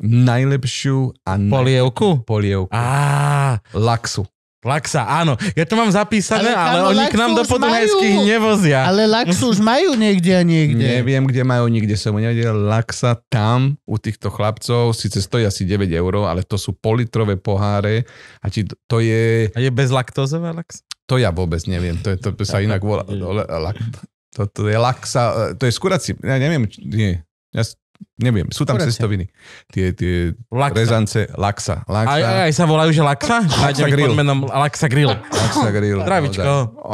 najlepšiu a polievku? Polievku. Á, laxu. Laxa, áno. Ja to mám zapísané, ale, ale oni k nám do Podunajských nevozia. Ale laksu už majú niekde a niekde. Neviem, kde majú, nikde som nevedel. Laxa tam u týchto chlapcov síce stojí asi 9 eur, ale to sú politrové poháre a či to je... A je bezlaktozová laksa? To ja vôbec neviem, to, je, to sa inak volá. Toto je laksa, e, to je skurací, ja neviem, nie, ja neviem, sú tam cestoviny. Tie, tie laksa. rezance, laksa. laksa. Aj, aj, sa volajú, že laksa? Laksa grill. menom laksa grill. Laksa grill. [LAUGHS] Zdravičko.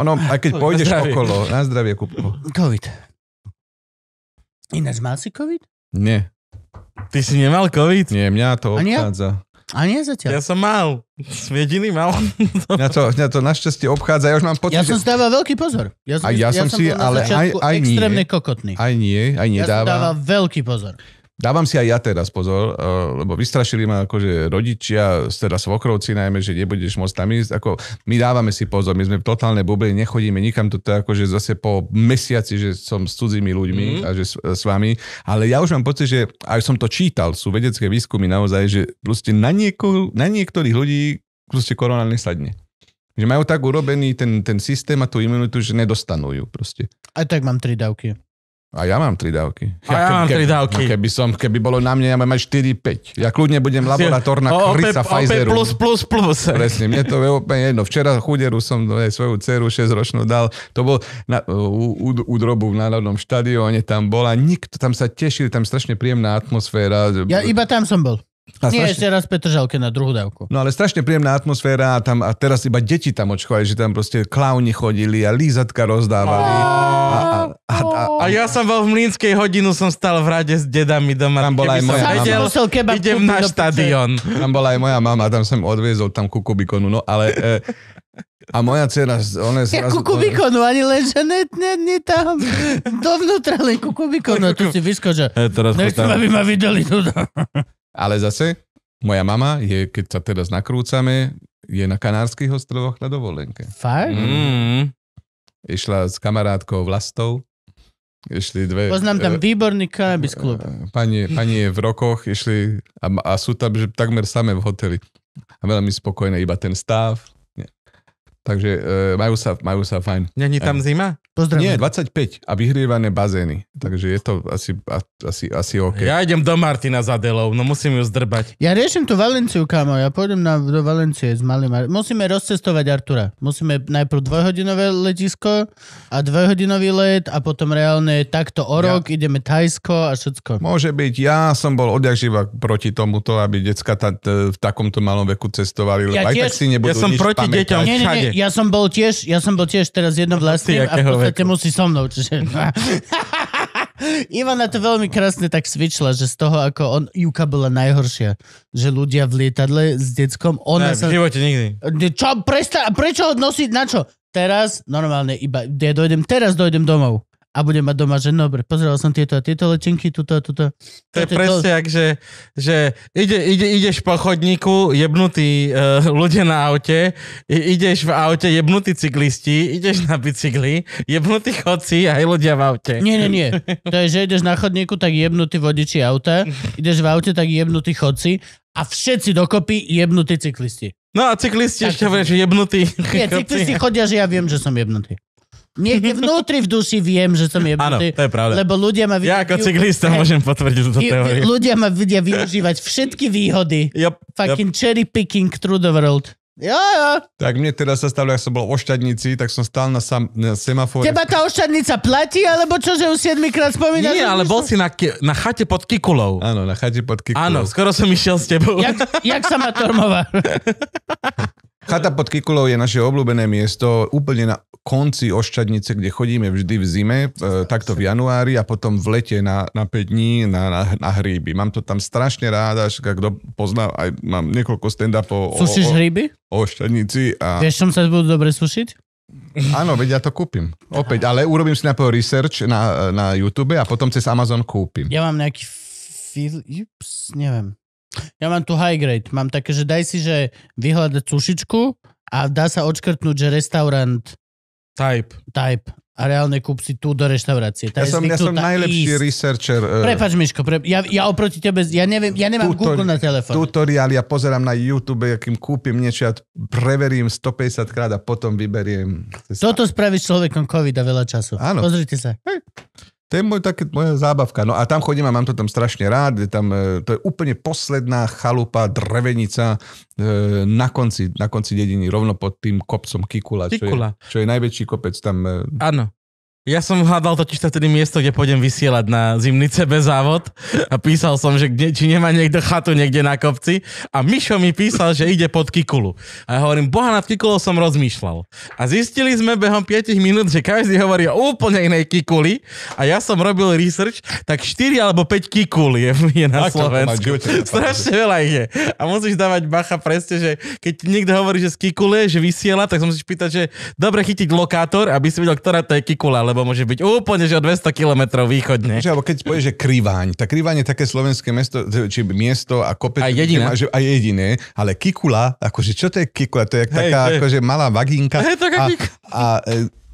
Ono, aj keď pôjdeš na zdravie. okolo, na zdravie, kúpko. COVID. Ináč mal si COVID? Nie. Ty si nemal COVID? Nie, mňa to obchádza. Ani ja? A nie zatiaľ. Ja som mal. Som jediný mal. Ja [LAUGHS] to, ja to našťastie obchádza. Ja už mám pocit, Ja som stával veľký pozor. Ja som, a ja, ja som si, som ale aj, aj nie. Extrémne kokotný. Aj nie, aj nedáva. Ja som dával veľký pozor. Dávam si aj ja teraz pozor, eh, lebo vystrašili ma akože rodičia, teda svokrovci najmä, že nebudeš môcť tam ísť. Ako, my dávame si pozor, my sme v totálnej bubli, nechodíme nikam, to je akože zase po mesiaci, že som s cudzími ľuďmi mm-hmm. a že s, s vami. Ale ja už mám pocit, že aj som to čítal, sú vedecké výskumy naozaj, že proste na, nieko, na niektorých ľudí proste korona nesadne. Že majú tak urobený ten, ten systém a tú imunitu, že nedostanú ju proste. Aj tak mám tri dávky. A ja mám tri dávky. A ja, ja mám keby, tri dávky. Keby, som, keby bolo na mne, ja mám mať 4-5. Ja kľudne budem laboratórna krysa Pfizeru. plus, plus, plus. Presne, mne to je úplne jedno. Včera chuderu som no, svoju dceru 6-ročnú dal. To bol na, u, u, u drobu v Národnom štadióne, tam bola, nikto tam sa tešil, tam strašne príjemná atmosféra. Ja iba tam som bol. A strašne... Nie, ešte raz Petržalke na druhú dávku. No ale strašne príjemná atmosféra a, tam, a teraz iba deti tam očkovali, že tam proste klauni chodili a lízatka rozdávali. A, a, a, a, a a ja som bol v Mlínskej hodinu, som stal v rade s dedami doma. Tam bola aj moja mama. Vedel, idem na štadión. Tam bola aj moja mama, tam som odviezol tam ku Kubikonu, no ale... E, a moja dcera, ona je... Ja zrazu, kukubikonu, ani len, že ne, ne, ne tam, dovnútra len ku Kubikonu. a tu si vyskoča. E, teraz Nechcem, aby ma videli tu. Ale zase moja mama je, keď sa teraz nakrúcame, je na Kanárskych ostrovoch na dovolenke. Fakt? Mhm. Mm. Išla s kamarátkou Vlastou. Išli dve... Poznám tam e, výborný cannabis e, klub. Pani, pani je v rokoch, išli a, a sú tam že takmer samé v hoteli. A veľmi spokojné, iba ten stav, takže e, majú, sa, majú sa fajn. Není tam zima? Pozdravím. Nie, 25 a vyhrievané bazény, takže je to asi, asi, asi OK. Ja idem do Martina za delov, no musím ju zdrbať. Ja riešim tú Valenciu, kamo, ja pôjdem na, do Valencie s malým... Ar- musíme rozcestovať Artura. Musíme najprv dvojhodinové letisko a dvojhodinový let a potom reálne takto o rok ja. ideme Tajsko a všetko. Môže byť, ja som bol odjakživa proti tomuto, aby decka ta, t- v takomto malom veku cestovali, lebo ja aj tiež, tak si nebudú Ja som proti pamätať. deťom Nie, nie, nie, ja som bol tiež, ja som bol tiež teraz jedno vlastným a v podstate musí so mnou, čiže... [LAUGHS] Ivana to veľmi krásne tak svičla, že z toho, ako on, Juka bola najhoršia, že ľudia v lietadle s deckom, ona ne, sa... v živote nikdy. Čo, presta, prečo ho nosiť, na čo? Teraz, normálne, iba, ja dojdem, teraz dojdem domov a budem mať doma, že dobre, pozeral som tieto a tieto letenky, tuto a tuto. To je presne ak, že, že ide, ide, ideš po chodníku, jebnutí uh, eh, ľudia na aute, ideš v aute, jebnutí cyklisti, ideš na bicykli, jebnutí chodci a aj ľudia v aute. Nie, nie, nie. To je, že ideš na chodníku, tak jebnutí vodiči auta, ideš v aute, tak jebnutí chodci a všetci dokopy jebnutí cyklisti. No a cyklisti tak ešte hovoria, že jebnutí. Nie, [LAUGHS] cyklisti chodia, že ja viem, že som jebnutý. Niekde vnútri v duši viem, že som jebnutý. Áno, to je pravda. Lebo ľudia ma vidia... Ja ako cyklista môžem potvrdiť túto teóriu. Ľudia ma vidia využívať všetky výhody. Yep, Fucking yep. cherry picking through the world. Jo, jo. Tak mne teda sa stalo, ak som bol v Ošťadnici, tak som stál na, sam, na semafóre. Teba tá Ošťadnica platí, alebo čo, že už 7 krát spomínaš? Nie, ale bol si na, na chate pod Kikulou. Áno, na chate pod Kikulou. Áno, skoro som išiel s tebou. Jak, jak sa ma tormoval? [LAUGHS] Chata pod Kikulou je naše obľúbené miesto úplne na konci Oščadnice, kde chodíme vždy v zime, e, takto v januári a potom v lete na, na 5 dní na, na, na hríby. Mám to tam strašne rád, až kto pozná, aj mám niekoľko stand-upov. o, o, hríby? O Oščadnici. A... Vieš, čom sa budú dobre sušiť? Áno, veď ja to kúpim. Opäť, ale urobím si najprv research na, na YouTube a potom cez Amazon kúpim. Ja mám nejaký Ups, neviem. Ja mám tu high grade. Mám také, že daj si, že vyhľadať sušičku a dá sa odškrtnúť, že restaurant type. type a reálne kúp si tu do reštaurácie. Tá ja som, ja som najlepší ísť. researcher. Uh, Prepač, Miško, pre, ja, ja oproti tebe, ja, neviem, ja nemám tutori- Google na telefóne. Tutoriál, ja pozerám na YouTube, akým kúpim niečo, ja preverím 150 krát a potom vyberiem. Toto spravíš človekom COVID a veľa času. Áno. Pozrite sa. Hej. To je môj, také, moja zábavka. No a tam chodím a mám to tam strašne rád. Je tam, e, to je úplne posledná chalupa, drevenica e, na konci, na konci dediny, rovno pod tým kopcom Kikula, Kikula. Čo, je, čo je najväčší kopec tam. E, Áno. Ja som hľadal totiž vtedy miesto, kde pôjdem vysielať na zimný CB závod a písal som, že kde, či nemá niekto chatu niekde na kopci a Mišo mi písal, že ide pod Kikulu. A ja hovorím, boha nad Kikulou som rozmýšľal. A zistili sme behom 5 minút, že každý hovorí o úplne inej Kikuli a ja som robil research, tak 4 alebo 5 Kikul je, je na Ako Slovensku. Strašne veľa ich je. A musíš dávať bacha presne, že keď niekto hovorí, že z Kikule, že vysiela, tak som si pýtať, že dobre chytiť lokátor, aby si videl, ktorá to je Kikula lebo môže byť úplne, že o 200 km východne. Že, alebo keď povieš, že Kriváň, tak Kriváň je také slovenské mesto, či miesto a kopec. A jediné. že, a jediné, ale Kikula, akože čo to je Kikula? To je hej, taká hej. Akože malá vagínka. Hej, taká a, kik... a,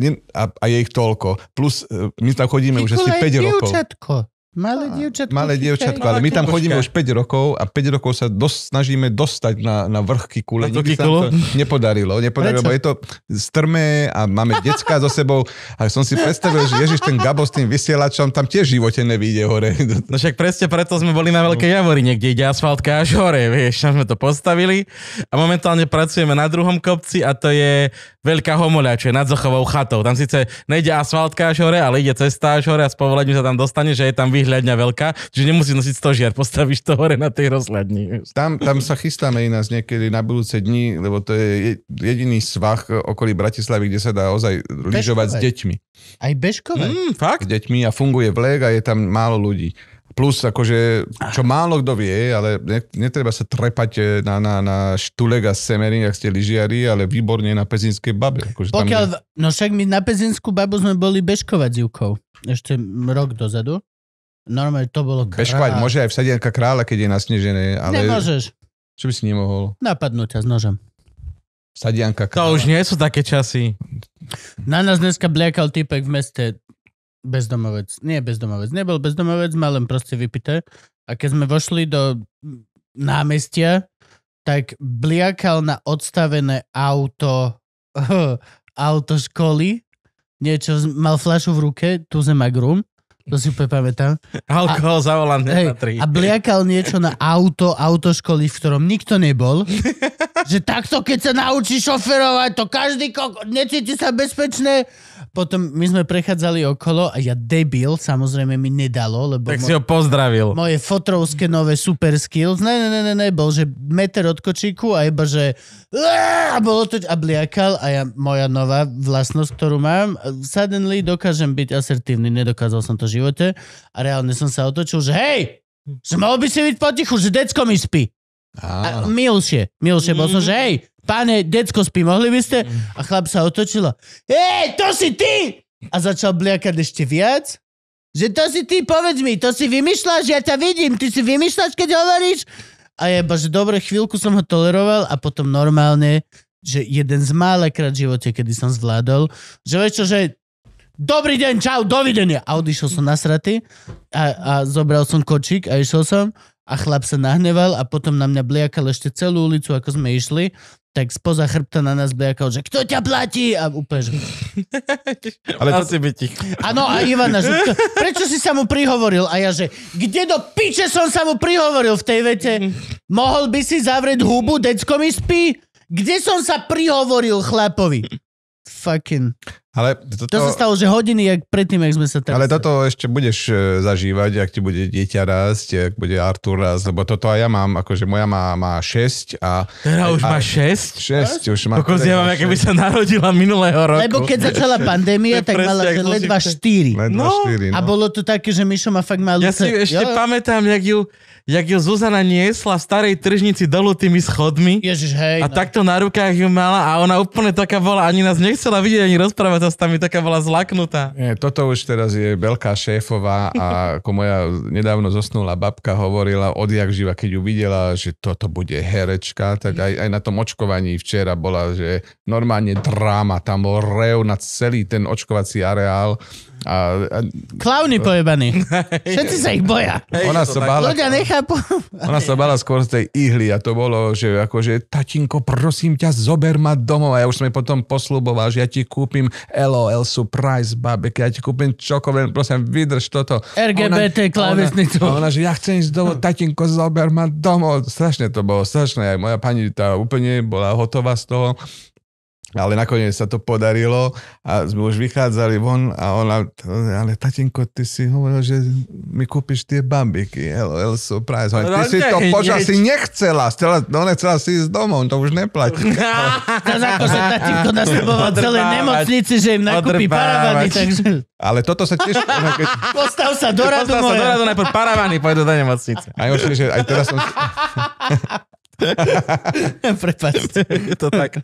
e, a, a je ich toľko. Plus e, my tam chodíme Kikula už asi 5 rokov. Malé dievčatko. Malé dievčatko, ale my tam chodíme už 5 rokov a 5 rokov sa dos, snažíme dostať na, na vrch kikule. Na to kikulo? To nepodarilo, nepodarilo, lebo je to strmé a máme decka so sebou a som si predstavil, že Ježiš, ten Gabo s tým vysielačom tam tiež živote nevíde hore. No však presne preto sme boli na Veľkej Javori, niekde ide asfaltka až hore, vieš, tam sme to postavili a momentálne pracujeme na druhom kopci a to je Veľká homoľa, čo je nad Zochovou chatou. Tam síce nejde asfaltka až hore, ale ide cesta až hore a s povolením sa tam dostane, že je tam výhľad hľadňa veľká, že nemusí nosiť stožiar, postavíš to hore na tej rozhľadni. Tam, tam sa chystáme nás niekedy na budúce dni, lebo to je jediný svah okolí Bratislavy, kde sa dá ozaj lyžovať s deťmi. Aj bežkové? Mm, fakt? S deťmi a funguje vlek a je tam málo ľudí. Plus, akože, čo málo kto vie, ale netreba sa trepať e, na, na, na štulek a semery, ak ste lyžiari, ale výborne na pezinskej babe. Akože Pokiaľ, tam je... No však my na pezinskú babu sme boli bežkovať zivkou. Ešte rok dozadu. Normálne to bolo král. Bežkovať môže aj vsadienka kráľa, keď je nasnežené, ale... Nemôžeš. Čo by si nemohol? Napadnúť ťa s nožem. Sadianka kráľa. To už nie sú také časy. Na nás dneska bliakal typek v meste bezdomovec. Nie bezdomovec. Nebol bezdomovec, mal len proste vypité. A keď sme vošli do námestia, tak bliakal na odstavené auto [LAUGHS] auto školy. Niečo, mal flašu v ruke, tu zemagrum to si úplne pamätám. [LAUGHS] Alkohol volant hej, A bliakal niečo na auto, autoškoly, v ktorom nikto nebol. [LAUGHS] že takto, keď sa naučí šoferovať, to každý kok... necíti sa bezpečné. Potom my sme prechádzali okolo a ja debil, samozrejme mi nedalo, lebo... Tak mo- si ho pozdravil. Moje fotrovské nové super skills, ne, ne, ne, ne, ne, bol, že meter od kočíku a iba, že... A bolo to... A bliakal a ja, moja nová vlastnosť, ktorú mám, suddenly dokážem byť asertívny, nedokázal som to živote a reálne som sa otočil, že hej, že mal by si byť potichu, že decko mi spí. A milšie, milšie, bol som, že mhm. hej, páne, decko spí, mohli by ste? A chlap sa otočila. Hej, to si ty! A začal bliakať ešte viac. Že to si ty, povedz mi, to si vymýšľaš, ja ťa vidím, ty si vymýšľaš, keď hovoríš? A jeba, že dobre, chvíľku som ho toleroval a potom normálne, že jeden z mála krát v živote, kedy som zvládol, že vieš čo, že Dobrý deň, čau, dovidenia. A odišiel som nasratý a, a zobral som kočík a išiel som a chlap sa nahneval a potom na mňa bliakal ešte celú ulicu, ako sme išli tak spoza chrbta na nás bliakal, že kto ťa platí? A úplne, že... [LAUGHS] Ale to si by Áno, a Ivana, že kto... prečo si sa mu prihovoril? A ja, že kde do piče som sa mu prihovoril v tej vete? Mohol by si zavrieť hubu, decko mi spí? Kde som sa prihovoril chlapovi? Fucking. Ale toto, to sa stalo, že hodiny jak predtým, jak sme sa teraz... Ale toto ešte budeš e, zažívať, ak ti bude dieťa rásť, ak bude Artur rásť, lebo toto aj ja mám, akože moja má, má 6 a... Teda už má 6? 6, už má... Kokos, ja mám, aké by sa narodila minulého roku. Lebo keď začala pandémia, tak mala že ledva 4. Ledva 4 no. no. A bolo to také, že Mišo má fakt malú... Ja si ešte jo. pamätám, jak ju jak ju Zuzana niesla v starej tržnici dolu tými schodmi. Ježiš, hej. A no. takto na rukách ju mala a ona úplne taká bola, ani nás nechcela vidieť, ani rozprávať sa s nami, taká bola zlaknutá. Nie, toto už teraz je veľká šéfová a [LAUGHS] ako moja nedávno zosnula babka hovorila odjak živa, keď ju videla, že toto bude herečka, tak aj, aj na tom očkovaní včera bola, že normálne dráma, tam bol rev na celý ten očkovací areál a, a... Klauny pojebaní. [LAUGHS] Všetci sa ich boja. Hej, ona sa bála, ľudia nechápu. Ona sa bála skôr z tej ihly a to bolo, že akože, tatinko, prosím ťa, zober ma domov. A ja už som jej potom posluboval, že ja ti kúpim LOL Surprise Babek, ja ti kúpim čokoľvek, prosím, vydrž toto. RGBT klávesnicu. Ona, ona, ona, že ja chcem ísť domov, tatinko, zober ma domov. Strašne to bolo, strašné. Aj moja pani tá úplne bola hotová z toho. Ale nakoniec sa to podarilo a sme už vychádzali von a ona, ale tatinko, ty si hovoril, že mi kúpiš tie bambiky, LOL surprise. Ty no, si to počas si nechcela, chcela, no nechcela si ísť domov, to už neplatí. Tak ako sa tatinko nasľuboval celé nemocnici, že im nakúpi paravany, takže... Ale toto sa tiež... Keď... Postav sa do radu, Postav sa do radu, najprv paravany, pôjdu do nemocnice. Aj myslím, že aj teraz som... [LAUGHS] [LAUGHS] Prepačte. Je to tak.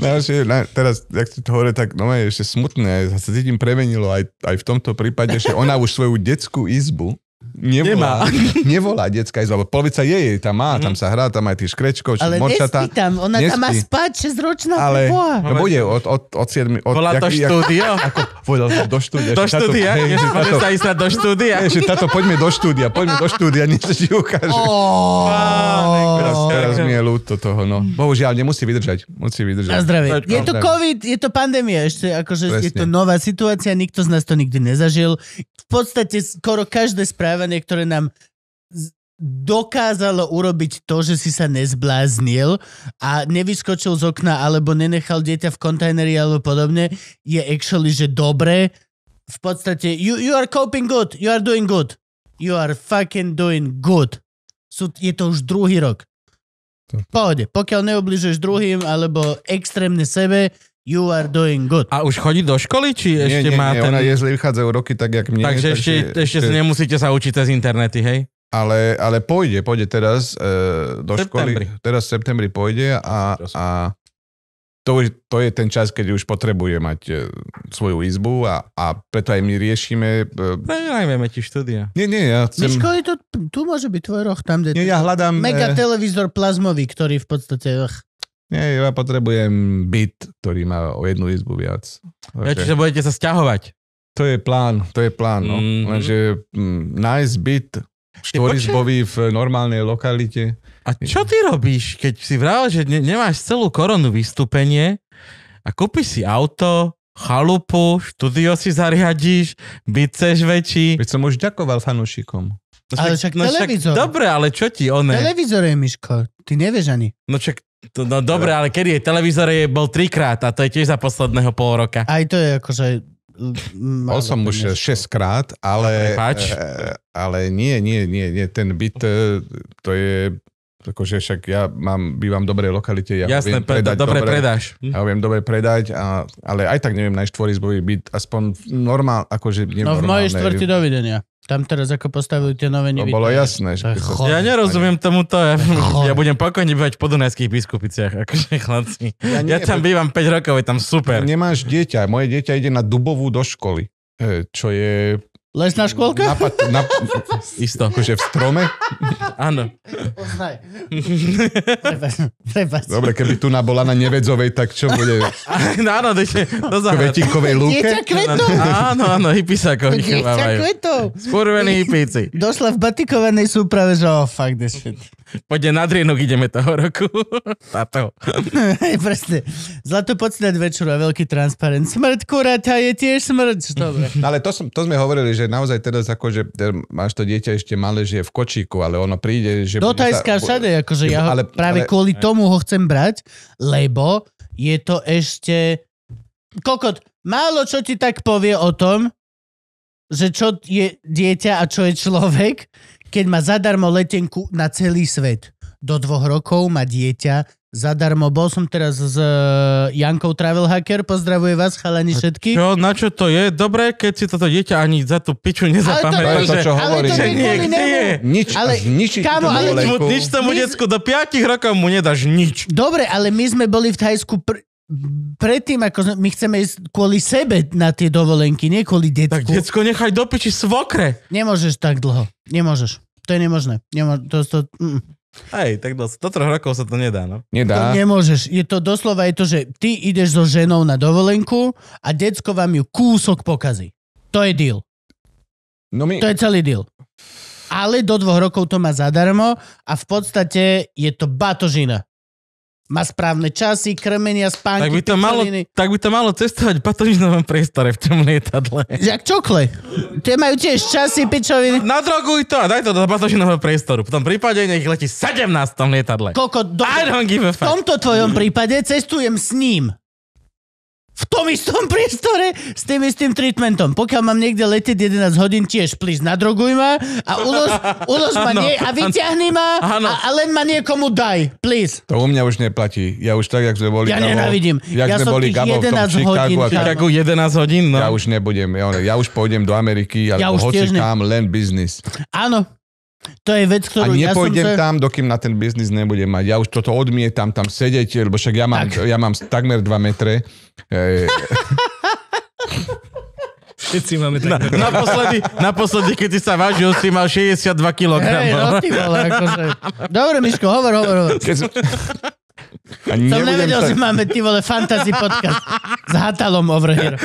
No, že, na, teraz, jak ste to hovorí, tak no, je ešte smutné. Ja sa cítim premenilo aj, aj v tomto prípade, že ona už svoju detskú izbu Nevolá, Nemá. [LAUGHS] nevolá detská izba, lebo polovica je jej, tam má, mm. tam mhm. sa hrá, tam aj tí škrečko, či Ale morčata. nespí tam, ona nespí. tam má spať 6-ročná Ale no, bude od, od, od 7... Od, Volá to jak, štúdio? Jak, [LAUGHS] Ako, povedal som, do štúdia. Do štúdia? táto- hej, sa ísť do štúdia? ešte tato, poďme do štúdia, poďme do štúdia, niečo ti ukážem. Teraz, teraz mi je ľúto toho, no. Mhm. Bohužiaľ, nemusí vydržať. Musí vydržať. Na zdravie. Je to COVID, je to pandémia ešte, akože je to nová situácia, nikto z nás to nikdy nezažil. V podstate skoro každé správanie, ktoré nám dokázalo urobiť to, že si sa nezbláznil a nevyskočil z okna alebo nenechal dieťa v kontajneri alebo podobne, je actually, že dobre. V podstate, you, you are coping good, you are doing good. You are fucking doing good. Sú, je to už druhý rok. Pohode, pokiaľ neobližuješ druhým alebo extrémne sebe, You are doing good. A už chodí do školy, či nie, ešte nie, má nie, ten... ona je, že vychádzajú roky tak, jak mne. Takže, takže ešte, takže... ešte si nemusíte sa učiť cez internety, hej? Ale, ale pôjde, pôjde teraz e, do septembri. školy. Teraz v septembri pôjde a, a to, to je ten čas, keď už potrebuje mať e, svoju izbu a, a preto aj my riešime... E, no, Najmeme ti štúdia. Nie, nie, ja chcem... Miško, je to, tu môže byť tvoj roh, tam, kde... Nie, ja hľadám... E, Mega televízor plazmový, ktorý v podstate... Ach, nie, ja potrebujem byt, ktorý má o jednu izbu viac. Okay. Ja, čiže budete sa sťahovať. To je plán, to je plán, no. Mm-hmm. Lenže m, mm, nájsť byt štvorizbový v normálnej lokalite. A čo ty robíš, keď si vral, že ne, nemáš celú koronu vystúpenie a kúpiš si auto, chalupu, štúdio si zariadíš, byt chceš väčší. Veď som už ďakoval fanúšikom. No ale však no televízor. Však, dobre, ale čo ti one? Televízor je, Miško. Ty nevieš ani. No však, to, no dobre, ale kedy je? Televízor je, bol trikrát a to je tiež za posledného pol roka. Aj to je akože... Mm, bol som už 6 krát, ale, ale, ale nie, nie, nie, nie, ten byt, e, to je Akože však ja mám, bývam v dobrej lokalite, ja Jasné, viem predať, dobre, dobre predáš. Ja viem dobre predať, a, ale aj tak neviem na štvorizbový byt, aspoň normál, akože No v mojej štvrti dovidenia. Tam teraz ako postavili tie nové nevidenia. To bolo jasné. Že to ja nerozumiem to. Ja, ja budem pokojne bývať po Dunajských biskupiciach, akože chlapci. Ja, nie, ja tam bývam 5 rokov, je tam super. Nemáš dieťa. Moje dieťa ide na Dubovú do školy, e, čo je Lesná škôlka? Na, pat, na, Isto. Akože v strome? Áno. Poznaj. Prepač, Dobre, keby tu bola na Nevedzovej, tak čo bude? [LAUGHS] áno, dejte, To zahrad. Kvetinkovej lúke? Dieťa kvetov. Áno, áno, hypisákovi chyba Dieťa kvetov. Skurvení hypíci. Došla v batikovanej súprave, že oh, fuck this shit. Poďme na drienok, ideme toho roku. [LAUGHS] Táto. Hej, presne. Zlatú večeru a veľký transparent. Smrť kuráta je tiež smrť. Dobre. [LAUGHS] No, ale to, som, to sme hovorili, že naozaj teraz ako, že e, máš to dieťa ešte malé, že je v kočíku, ale ono príde, že... Do Tajska všade, akože ja ho, ale, práve ale, kvôli tomu ho chcem brať, lebo je to ešte... Kokot, málo čo ti tak povie o tom, že čo je dieťa a čo je človek, keď má zadarmo letenku na celý svet. Do dvoch rokov má dieťa zadarmo. Bol som teraz s e, Jankou Travel Hacker, pozdravuje vás chalani všetky. Čo, na čo to je? Dobre, keď si toto dieťa ani za tú piču nezapamätá. Ale to, to, to, čo hovorí. Ale to nie, nie. Nič, ale, nič, kámo, ale, nič tomu my... decku do 5 rokov mu nedáš nič. Dobre, ale my sme boli v Thajsku pr- predtým, ako sme, my chceme ísť kvôli sebe na tie dovolenky, nie kvôli detku. Tak detsko nechaj do piči svokre. Nemôžeš tak dlho. Nemôžeš. To je nemožné. Nemo, to, to, mm. Hej, tak do, do troch rokov sa to nedá, no. Nedá. To nemôžeš. Je to doslova, je to, že ty ideš so ženou na dovolenku a decko vám ju kúsok pokazí. To je deal. No my... To je celý deal. Ale do dvoch rokov to má zadarmo a v podstate je to batožina má správne časy, krmenia, spánky, tak by to malo, Tak by to malo cestovať v patoližnovom priestore v tom lietadle. Jak čokle. Tie majú tiež časy, pičoviny. Nadroguj to a daj to do patoližnového priestoru. V tom prípade nech letí 17 v tom lietadle. Koko, do... I don't give a fuck. V tomto tvojom prípade cestujem s ním v tom istom priestore s tým istým treatmentom. Pokiaľ mám niekde letieť 11 hodín, tiež please nadroguj ma a ulož, ulož ma [LAUGHS] no, nie, a vyťahni ma a, a, len ma niekomu daj, please. To u mňa už neplatí. Ja už tak, jak sme boli Ja nenávidím. Jak ja sme som boli tých 11 hodín. 11 hodín, no. Ja už nebudem. Ja, ja už pôjdem do Ameriky alebo ja hoci kam, len biznis. Áno, to je vec, ktorú a nepôjdem ja som sa... tam, dokým na ten biznis nebudem mať. Ja už toto odmietam tam sedieť, lebo však ja mám, tak. ja mám takmer 2 metre. E, Všetci máme tak. Na, naposledy, naposledy, keď si sa vážil, si mal 62 kg. Hey, no akože. Dobre, Miško, hovor, hovor, hovor. Keď, a Som nevedel, tak... že máme ty vole fantasy podcast s Hatalom over here.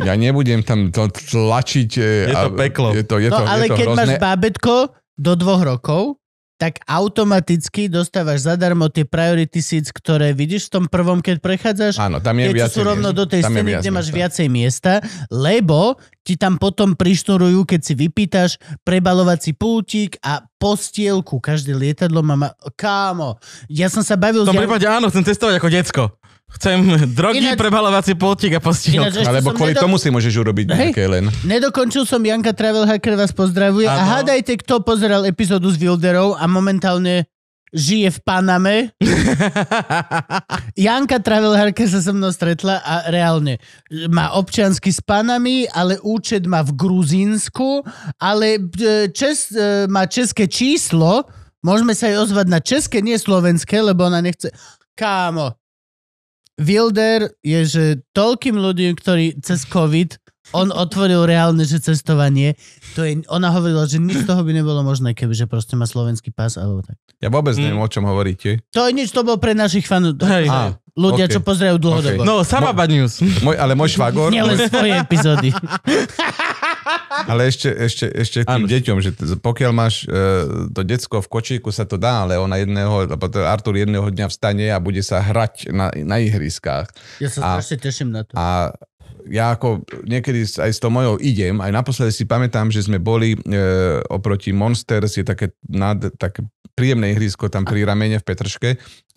Ja nebudem tam to tlačiť. Eh, je to peklo. Je to, je to, no, ale je to keď hrozné. máš bábetko do dvoch rokov, tak automaticky dostávaš zadarmo tie priority seats, ktoré vidíš v tom prvom, keď prechádzaš. Áno, tam je viacej sú rovno miest. do tej scény, kde máš miesta. viacej miesta, lebo ti tam potom prišnurujú, keď si vypýtaš prebalovací pultík a postielku. Každé lietadlo má... Ma... Kámo, ja som sa bavil... V tom ja... áno, chcem testovať ako decko. Chcem drogy, ináč, prebalovací pultík a postihnúť. Ináč, Alebo kvôli nedok- tomu si môžeš urobiť hey. nejaké len. Nedokončil som Janka Travel Hacker, vás pozdravuje. Ano. A hádajte, kto pozeral epizódu s Wilderov a momentálne žije v Paname. [LAUGHS] Janka Travel Hacker sa so mnou stretla a reálne má občiansky s Panami, ale účet má v Gruzínsku, ale e, čes, e, má české číslo, môžeme sa aj ozvať na české, nie slovenské, lebo ona nechce... Kámo, Wilder je, že toľkým ľuďom, ktorí cez COVID, on otvoril reálne, že cestovanie, to je, ona hovorila, že nič z toho by nebolo možné, keby že proste má slovenský pás alebo tak. Ja vôbec neviem, mm. o čom hovoríte. To je nič, to bol pre našich fanov. Hej. Á, ľudia, okay. čo pozerajú dlhodobo. Okay. No, sama Mo- bad news. Môj, ale môj švagor... Nielen môj... svoje epizódy. [LAUGHS] Ale ešte, ešte, ešte k tým ano. deťom, že pokiaľ máš e, to decko v kočíku, sa to dá, ale ona jedného, Artur jedného dňa vstane a bude sa hrať na, na ihriskách. Ja sa a, strašne teším na to. A ja ako niekedy aj s tou mojou idem, aj naposledy si pamätám, že sme boli e, oproti Monsters, je také, nad, také príjemné ihrisko tam pri ramene v Petrške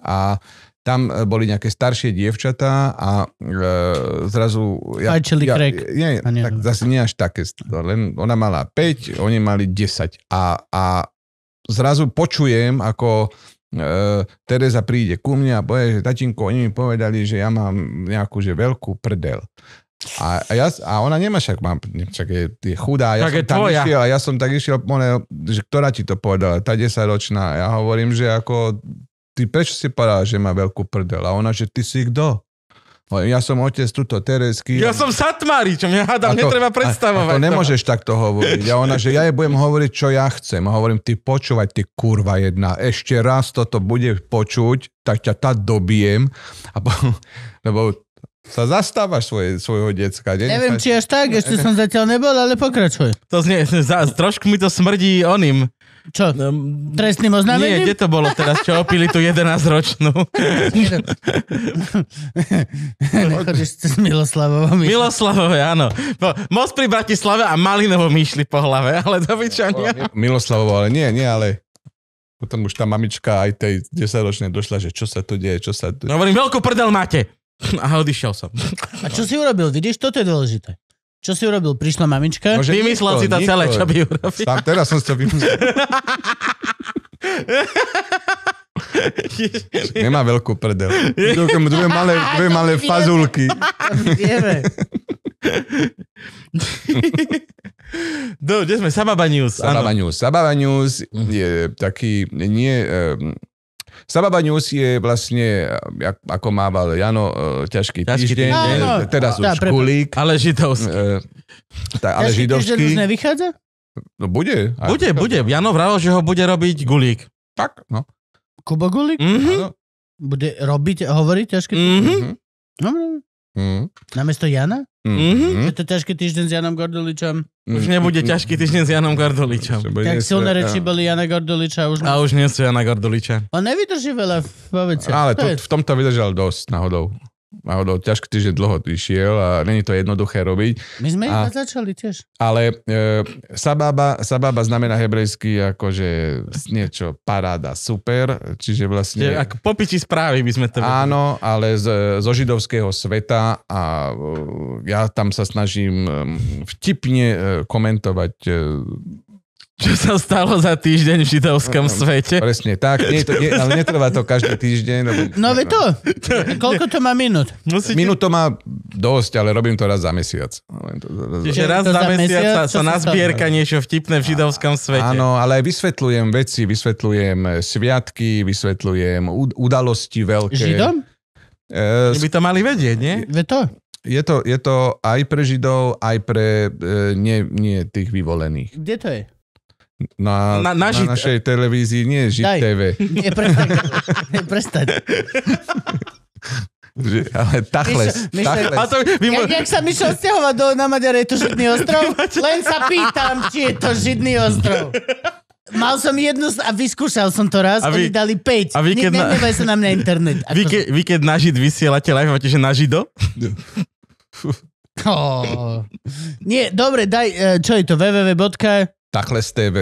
a tam e, boli nejaké staršie dievčatá a e, zrazu... Ja, Fajčili ja, krek. Nie, nie, tak zase nie až také. Len ona mala 5, oni mali 10. A, a zrazu počujem, ako e, Tereza príde ku mne a povie, že tatinko, oni mi povedali, že ja mám nejakú že veľkú prdel. A, a, ja, a ona nemá však, mám, však je, je chudá, ja tak som tam tvoja. išiel a ja som tak išiel, že ktorá ti to povedala, tá desaťročná. Ja hovorím, že ako ty prečo si povedala, že má veľkú prdel? A ona, že ty si kto? No, ja som otec tuto Teresky. Ja som čo mňa hádam, to, netreba predstavovať. A, a to no. nemôžeš to. takto hovoriť. Ja ona, že ja jej budem hovoriť, čo ja chcem. A hovorím, ty počúvaj, ty kurva jedna. Ešte raz toto bude počuť, tak ťa tá dobijem. A po, [LAUGHS] lebo sa zastávaš svoje, svojho decka. Ne? Neviem, či až tak, ešte som zatiaľ nebol, ale pokračuj. To znie, za, trošku mi to smrdí oným čo? Um, Trestným oznámením? Nie, kde to bolo teraz, čo opili tú 11-ročnú? [LAUGHS] Nechodíš s Miloslavovom. Miloslavové, áno. No, most pri Bratislave a Malinovom išli po hlave, ale dobyčania. Miloslavovo, ale nie, nie, ale potom už tá mamička aj tej 10-ročnej došla, že čo sa tu deje, čo sa tu... No, hovorím, veľkú prdel máte. A odišiel som. A čo si urobil? Vidíš, toto je dôležité. Čo si urobil? Prišla mamička? No, Vymyslel si to celé, čo by urobil. Tam teraz som si to vymyslel. [LAUGHS] Nemá veľkú prdel. Dve [LAUGHS] malé, dve malé fazulky. Vieme. [LAUGHS] Do, kde sme? Sababa News. Sababa News. Sababa News je taký, nie, Sababa News je vlastne, jak, ako mával Jano, e, ťažký, ťažký týždeň, týždeň. No, no. teraz už pre... kulík. Ale židovský. E, tá, ale ťažký židovský. týždeň už nevychádza? No bude. Aj, bude, bude. Jano vravil, že ho bude robiť Gulík. Tak, no. Kuba Gulík? Mm-hmm. Bude robiť, hovoriť ťažký týždeň? mm-hmm. No, no. no. Mm. Namiesto Jana? Mm-hmm. Je to ťažký týždeň s Janom Gordoličom. Mm. Už nebude ťažký týždeň s Janom Gordoličom. Tak silné reči boli Jana Gordoliča. Už... A už nie sú Jana Gordoliča. On nevydrží veľa v povedce. Ale to, v tomto vydržal dosť náhodou. Náhodou, ťažký týždeň dlho išiel a není to jednoduché robiť. My sme a, začali tiež. Ale e, sababa, sababa znamená hebrejsky akože niečo paráda, super, čiže vlastne... Je, ako popiči správy by sme to... Áno, ale z, zo židovského sveta a e, ja tam sa snažím e, vtipne e, komentovať e, čo sa stalo za týždeň v židovskom no, svete. Presne, tak, nie, to, nie, ale netrvá to každý týždeň. Lebo, no ve to, koľko to má minút? Musíte... Minút to má dosť, ale robím to raz za mesiac. No, to, raz, Čiže raz za mesiac sa, sa nazbierka to... niečo vtipné v židovskom svete. Áno, ale aj vysvetľujem veci, vysvetľujem e, sviatky, vysvetľujem udalosti veľké. Židom? E, by to mali vedieť, nie? Ve to je to, je to aj pre Židov, aj pre e, nie, nie tých vyvolených. Kde to je? na, na, na, na našej televízii, nie Žit Daj. TV. [LAUGHS] Nie, prestaň. nie, prestaň. [LAUGHS] Že, ale tachles, Mišo, tachles. Mišo, a to, vy jak, sa Mišo stiahovať do, na Maďare, je to židný ostrov? [LAUGHS] Len sa pýtam, či je to židný ostrov. Mal som jednu a vyskúšal som to raz, a vy, oni dali 5. A vy, keď ne, na... sa na mňa internet. Vy, ke, vy keď na žid vysielate live, máte, že na žido? Oh. Nie, dobre, daj, e, čo je to, www. Takhle z TV.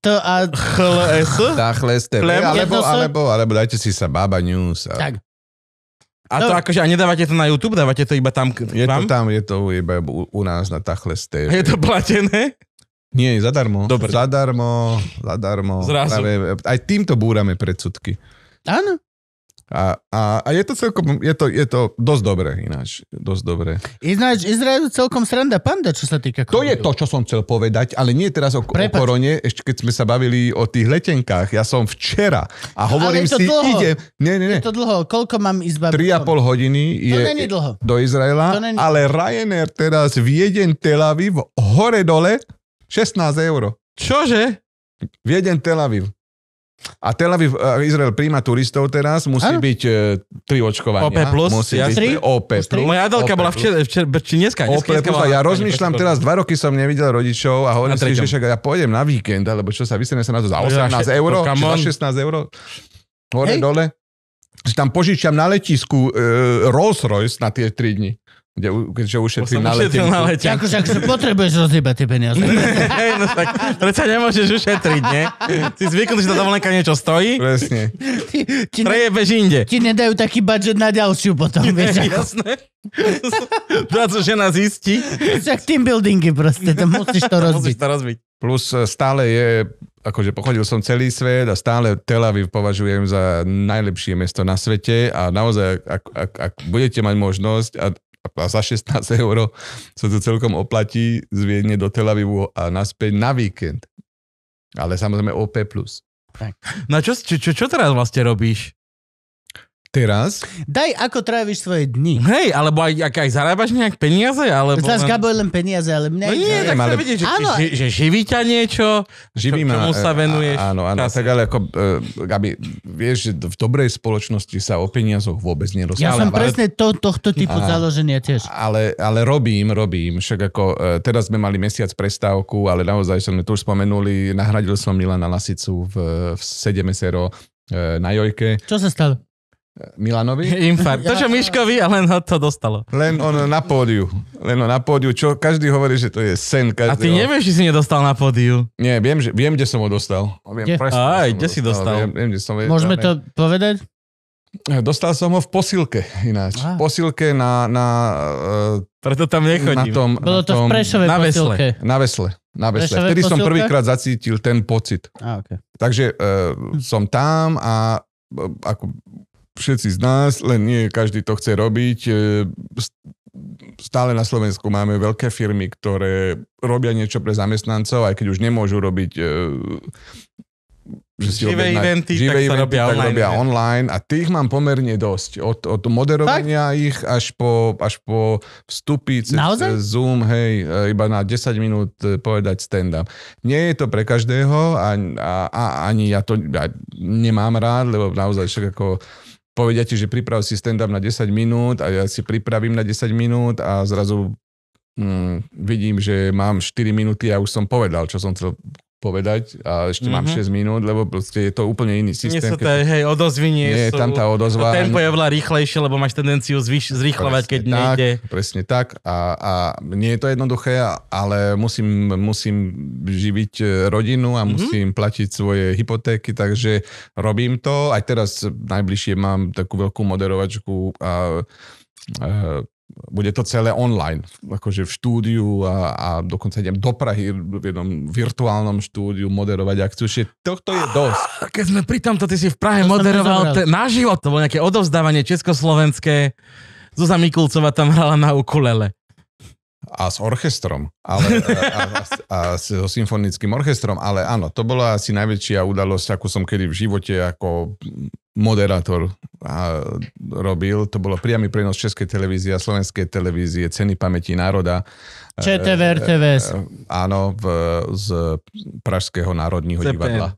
To a chl s. Takhle z TV. Alebo, alebo, alebo dajte si sa Baba News. A... Tak. A to no. akože, a nedávate to na YouTube, dávate to iba tam k Je vám? to tam, je to iba u, u nás na Tachles TV. Je to platené? Nie, zadarmo. Dobre. Zadarmo, zadarmo. Zrazu. Práve, aj týmto búrame predsudky. Áno. A, a, a je to celkom, je to, je to dosť dobré ináč, dosť dobré. Ináč Izrael celkom sranda panda, čo sa týka koronavíru. To je to, čo som chcel povedať, ale nie teraz o, o korone, ešte keď sme sa bavili o tých letenkách. Ja som včera a hovorím si, dlho. idem... Nie, nie, nie. Je to dlho, koľko mám izba? 3,5 hodiny je to není dlho. do Izraela, to není... ale Ryanair teraz jeden Tel Aviv hore dole 16 eur. Čože? jeden Tel Aviv. A Tel Aviv, e, Izrael príjma turistov teraz, musí ano. byť e, tri očkovania. OP+, plus, musí ja byť, tri? OP+. Plus, Moja Adelka bola včera, včera, či dneska? OP+, dneska plus, ja rozmýšľam teraz, dva roky som nevidel rodičov a hovorím si, že však ja pôjdem na víkend, alebo čo sa, vysene sa na to za 18 no, eur, no, či za 16 eur, hore, hey. dole. Tam požičiam na letisku e, Rolls Royce na tie tri dni. Kde, keďže ušetril na letenku. Na letenku. Akože ak sa potrebuješ rozhýbať tie peniaze. [LAUGHS] no tak, sa nemôžeš ušetriť, nie? Si zvyklý, že tá dovolenka niečo stojí. Presne. Ty, ti Prejebeš ne, inde. Ti nedajú taký budget na ďalšiu potom, ne, vieš. Ako... Jasné. Prácu žena zistí. Však team buildingy proste, to musíš to rozbiť. musíš to rozbiť. Plus e, stále je akože pochodil som celý svet a stále Tel Aviv považujem za najlepšie mesto na svete a naozaj, ak, ak, ak budete mať možnosť a a za 16 eur sa to celkom oplatí z Viedne do Tel Avivu a naspäť na víkend. Ale samozrejme OP+. Tak. No a čo, čo, čo, čo teraz vlastne robíš? Teraz? Daj, ako tráviš svoje dni. Hej, alebo aj, aj, aj zarábaš nejak peniaze, alebo... Zas Gabo je len peniaze, ale mne... No nie, nie tak ale... vidieť, že, áno. Ži, že, živí ťa niečo, živí čo, čomu sa e, venuješ. Áno, áno, čase. tak ale ako, uh, Gabi, vieš, že v dobrej spoločnosti sa o peniazoch vôbec nerozpráva. Ja som presne to, tohto typu a, založenia tiež. Ale, ale robím, robím. Však ako, uh, teraz sme mali mesiac prestávku, ale naozaj sme tu už spomenuli, nahradil som Milana Lasicu v, v 7 na Jojke. Čo sa stalo? Milanovi. [LAUGHS] Infarkt. To, čo Miškovi, ale len ho to dostalo. Len on na pódiu. Len on na pódiu, čo každý hovorí, že to je sen každého. A ty nevieš, či si nedostal na pódiu. Nie, viem, že, viem kde som ho dostal. Viem, kde? Presne, Aj, kde si dostal? Viem, viem, kde som, Môžeme to povedať? Eh, dostal som ho v posilke ináč. Ah. posilke na... na uh, Preto tam nechodím. Na tom, Bolo na to tom, v Prešove na vesle, na vesle. Na vesle. Vtedy posilke? som prvýkrát zacítil ten pocit. Ah, okay. Takže uh, som tam a ako všetci z nás, len nie každý to chce robiť. E, stále na Slovensku máme veľké firmy, ktoré robia niečo pre zamestnancov, aj keď už nemôžu robiť e, že si živé eventy, živé tak, eventy, sa robia, tak online, robia online a tých mám pomerne dosť. Od, od moderovania tak? ich až po, až po vstupy cez Naozaj? E, Zoom, hej, iba na 10 minút povedať stand-up. Nie je to pre každého a, a, a ani ja to ja nemám rád, lebo naozaj však ako povedia ti, že priprav si stand-up na 10 minút a ja si pripravím na 10 minút a zrazu mm, vidím, že mám 4 minúty a už som povedal, čo som chcel povedať a ešte mm-hmm. mám 6 mhm. minút, lebo proste je to úplne iný systém. Nie sa tá, hej, odozvy nie, nie sú... tam tá odozva. To tempo je oveľa rýchlejšie, lebo máš tendenciu zvyš, zrýchlovať, presne keď tak, nejde. Presne tak a, a nie je to jednoduché, ale musím, musím živiť e, rodinu a mhm. musím mm-hmm. platiť svoje hypotéky, takže robím to. Aj teraz najbližšie mám takú veľkú moderovačku a, a e, bude to celé online, akože v štúdiu a, a dokonca idem do Prahy v jednom virtuálnom štúdiu moderovať akciu, čiže tohto je dosť. A ah, keď sme pri tomto, ty si v Prahe to moderoval na život, to bolo nejaké odovzdávanie československé, Zuzana Mikulcová tam hrala na ukulele. A s orchestrom, ale, a, a, a so symfonickým orchestrom, ale áno, to bola asi najväčšia udalosť, ako som kedy v živote ako moderátor a, robil. To bolo priamy prenos Českej televízie a Slovenskej televízie, Ceny pamäti národa. ČTV, e, e, RTVS. E, áno, v, z Pražského národního CPM. divadla.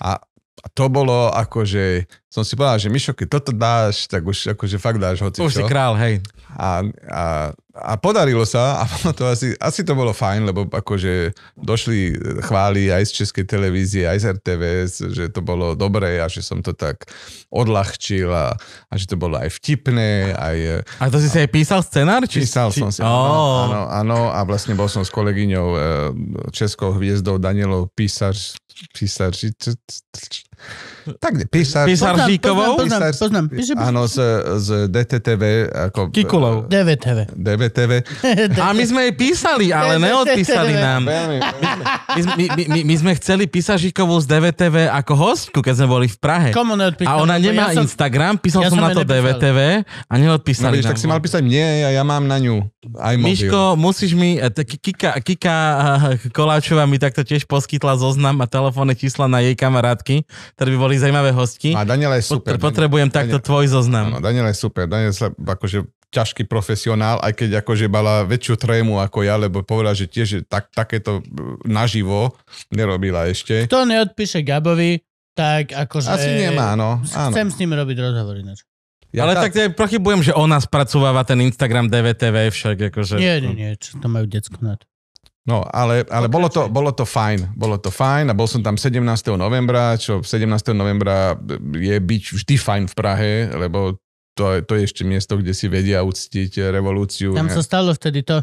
A, a to bolo akože, som si povedal, že Mišo, keď toto dáš, tak už akože fakt dáš hoci Už si král, hej. A, a a podarilo sa a [LAUGHS] to asi, asi to bolo fajn, lebo akože došli chvály aj z Českej televízie, aj z RTVS, že to bolo dobré a že som to tak odľahčil a, a že to bolo aj vtipné. Aj, a to si a, si aj písal scenár? Či, písal či... som si, oh. áno, áno, a vlastne bol som s kolegyňou eh, českou hviezdou Danielou Písač, Písač, tak, písar... Písaržíkovou? Poznám, poznám, poznám. Áno, z, z DTTV. Ako, Kikulov. [LAUGHS] DVTV. DVTV. [LAUGHS] A my sme jej písali, ale neodpísali nám. My, my, my, my sme chceli Žíkovou z DVTV ako hostku, keď sme boli v Prahe. Komu neodpísali? A ona nemá ja som, Instagram, písal ja som na to DVTV a neodpísali no, nám. Tak si mal písať mne a ja mám na ňu aj mobil. Miško, musíš mi... E, Kika, Kika e, Koláčová mi takto tiež poskytla zoznam a telefónne čísla na jej kamarátky, ktorí by boli zajímavé hosti. No a Daniel je super. Potrebujem Daniel, takto Daniel, tvoj zoznam. Áno, Daniel je super. Daniel sa akože ťažký profesionál, aj keď akože mala väčšiu trému ako ja, lebo povedala, že tiež tak, takéto naživo nerobila ešte. Kto neodpíše Gabovi, tak akože... Asi nemá, no. Chcem s ním robiť rozhovor ináč. Ja Ale tak, tak ja pochybujem, že ona spracováva ten Instagram DVTV však. Akože... Nie, nie, nie, čo to majú decko na to. No, ale, ale bolo, to, bolo to fajn. Bolo to fajn a bol som tam 17. novembra, čo 17. novembra je byť vždy fajn v Prahe, lebo to, to je ešte miesto, kde si vedia uctiť revolúciu. Tam sa stalo vtedy to.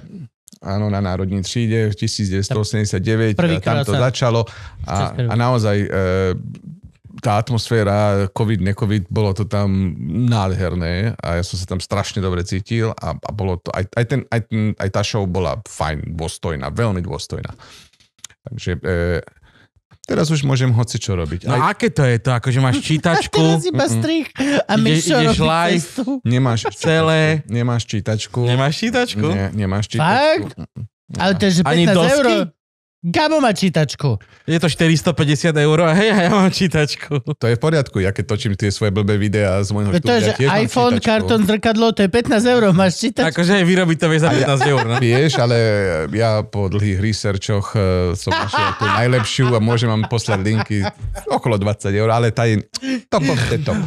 Áno, na Národní tříde v 1989. tam to sa... začalo a, a naozaj... E, tá atmosféra, covid, necovid, bolo to tam nádherné a ja som sa tam strašne dobre cítil a, a bolo to, aj, aj, ten, aj, ten, aj tá show bola fajn, dôstojná, veľmi dôstojná. Takže e, teraz už môžem hoci čo robiť. No aj... aké to je to, akože máš [LAUGHS] čítačku. A teraz iba strich a my ide, ideš live. Cestu. Nemáš celé. Nemáš čítačku. Nemáš čítačku? Nie, nemáš čítačku. Fakt? Mm, mm, mm. Ale to je 15 eur. Gabo má čítačku. Je to 450 eur a hej, ja mám čítačku. To je v poriadku, ja keď točím tie svoje blbé videá z môjho štúdia, tiež iPhone, kartón, zrkadlo, to je 15 eur, máš čítačku. Akože aj vyrobiť to vieš za 15 eur. No? [LAUGHS] Vieš, ale ja po dlhých researchoch eh, som našiel tú najlepšiu a môžem vám poslať linky okolo 20 eur, ale tá je top of the top.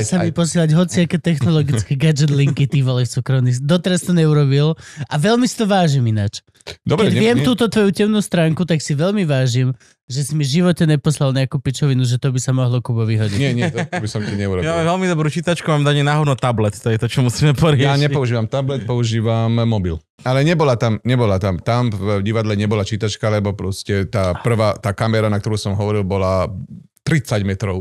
sa aj... mi posielať hociaké technologické gadget linky, ty vole, súkromný. Doteraz to neurobil a veľmi si to vážim ináč. Dobre, Keď ne, viem ne... túto tvoju temnú stránku, tak si veľmi vážim, že si mi v živote neposlal nejakú pičovinu, že to by sa mohlo Kubo vyhodiť. Nie, nie, to [LAUGHS] by som ti neurobil. Ja mám veľmi dobrú čítačku, mám dane náhodno tablet, to je to, čo musíme poriešiť. Ja nepoužívam tablet, používam mobil. Ale nebola tam, nebola tam, tam v divadle nebola čítačka, lebo proste tá prvá, tá kamera, na ktorú som hovoril, bola 30 metrov.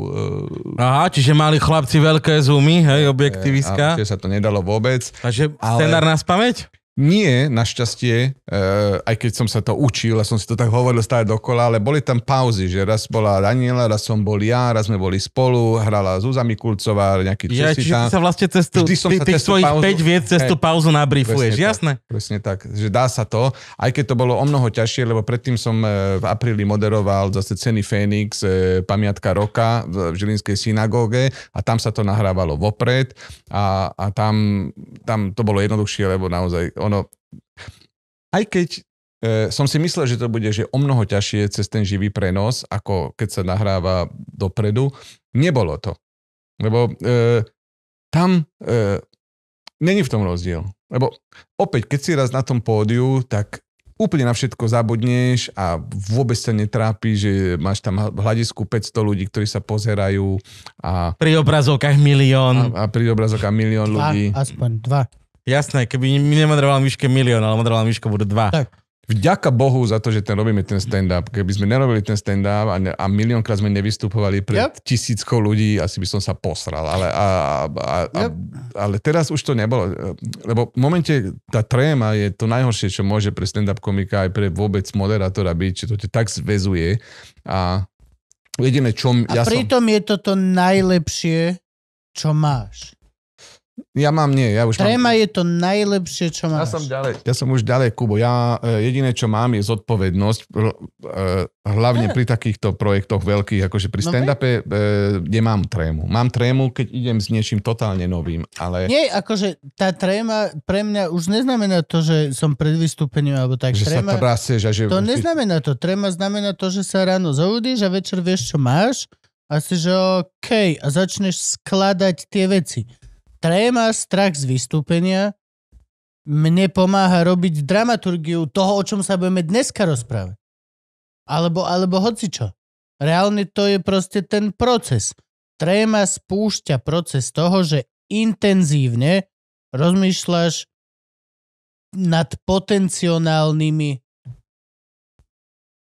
E, Aha, čiže mali chlapci veľké zoomy, hej, e, e, objektiviska. Čiže sa to nedalo vôbec. Takže ale... scenár na spameť? Nie, našťastie, eh, aj keď som sa to učil a som si to tak hovoril stále dokola, ale boli tam pauzy, že raz bola Daniela, raz som bol ja, raz sme boli spolu, hrala Zuzana Mikulcová, nejaký ja, čiže tam. sa vlastne cez tú, Vždy som ty, sa tých svojich pauzu, 5 viet cez tú pauzu nabrifuješ, presne jasné? Tak, presne tak, že dá sa to, aj keď to bolo o mnoho ťažšie, lebo predtým som eh, v apríli moderoval zase ceny Fénix, eh, pamiatka roka v Žilinskej synagóge a tam sa to nahrávalo vopred a, a tam, tam to bolo jednoduchšie, lebo naozaj ono, aj keď e, som si myslel, že to bude že o mnoho ťažšie cez ten živý prenos, ako keď sa nahráva dopredu, nebolo to. Lebo e, tam e, není v tom rozdiel. Lebo opäť, keď si raz na tom pódiu, tak úplne na všetko zabudneš a vôbec sa netrápi, že máš tam v hľadisku 500 ľudí, ktorí sa pozerajú. A, pri obrazovkách milión. A, a pri obrazovkách milión dva, ľudí. Aspoň dva. Jasné, keby mi nemadroval myške milión, ale madroval Miško bude dva. Tak. Vďaka Bohu za to, že ten robíme ten stand-up. Keby sme nerobili ten stand-up a, ne, a miliónkrát sme nevystupovali pred yep. tisíckou ľudí, asi by som sa posral. Ale, a, a, a, yep. ale teraz už to nebolo. Lebo v momente tá tréma je to najhoršie, čo môže pre stand-up komika aj pre vôbec moderátora byť, čo to te tak zväzuje. A jediné, čo... A ja pritom som... je to to najlepšie, čo máš. Ja mám nie, ja už Tréma mám... je to najlepšie, čo máš. Ja som ďalej. Ja som už ďalej, Kubo. Ja e, jediné, čo mám, je zodpovednosť. E, hlavne pri takýchto projektoch veľkých, akože pri no, stand-upe, kde mám trému. Mám trému, keď idem s niečím totálne novým, ale... Nie, akože tá tréma pre mňa už neznamená to, že som pred vystúpením, alebo tak. Že tréma, sa trasieš a že... To neznamená to. Tréma znamená to, že sa ráno zobudíš a večer vieš, čo máš a si, že OK, a začneš skladať tie veci tréma, strach z vystúpenia mne pomáha robiť dramaturgiu toho, o čom sa budeme dneska rozprávať. Alebo, alebo čo. Reálne to je proste ten proces. Tréma spúšťa proces toho, že intenzívne rozmýšľaš nad potenciálnymi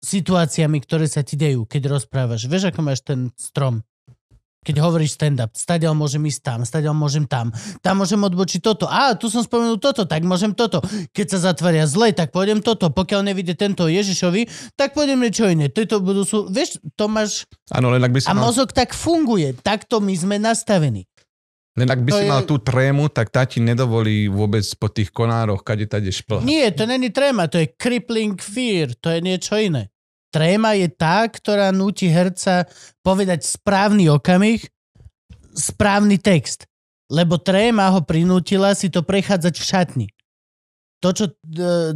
situáciami, ktoré sa ti dejú, keď rozprávaš. Vieš, ako máš ten strom keď hovoríš stand-up, stadiaľ môžem ísť tam, stadiaľ môžem tam, tam môžem odbočiť toto, a tu som spomenul toto, tak môžem toto. Keď sa zatvoria zle, tak pôjdem toto. Pokiaľ nevidie tento Ježišovi, tak pôjdem niečo iné. Tieto budú sú, vieš, to máš... Ano, len ak by si a mal... mozog tak funguje, takto my sme nastavení. Len ak by to si je... mal tú trému, tak tá ti nedovolí vôbec po tých konároch, kade tade šplhať. Nie, to není tréma, to je crippling fear, to je niečo iné tréma je tá, ktorá núti herca povedať správny okamih, správny text. Lebo tréma ho prinútila si to prechádzať v šatni to, čo e,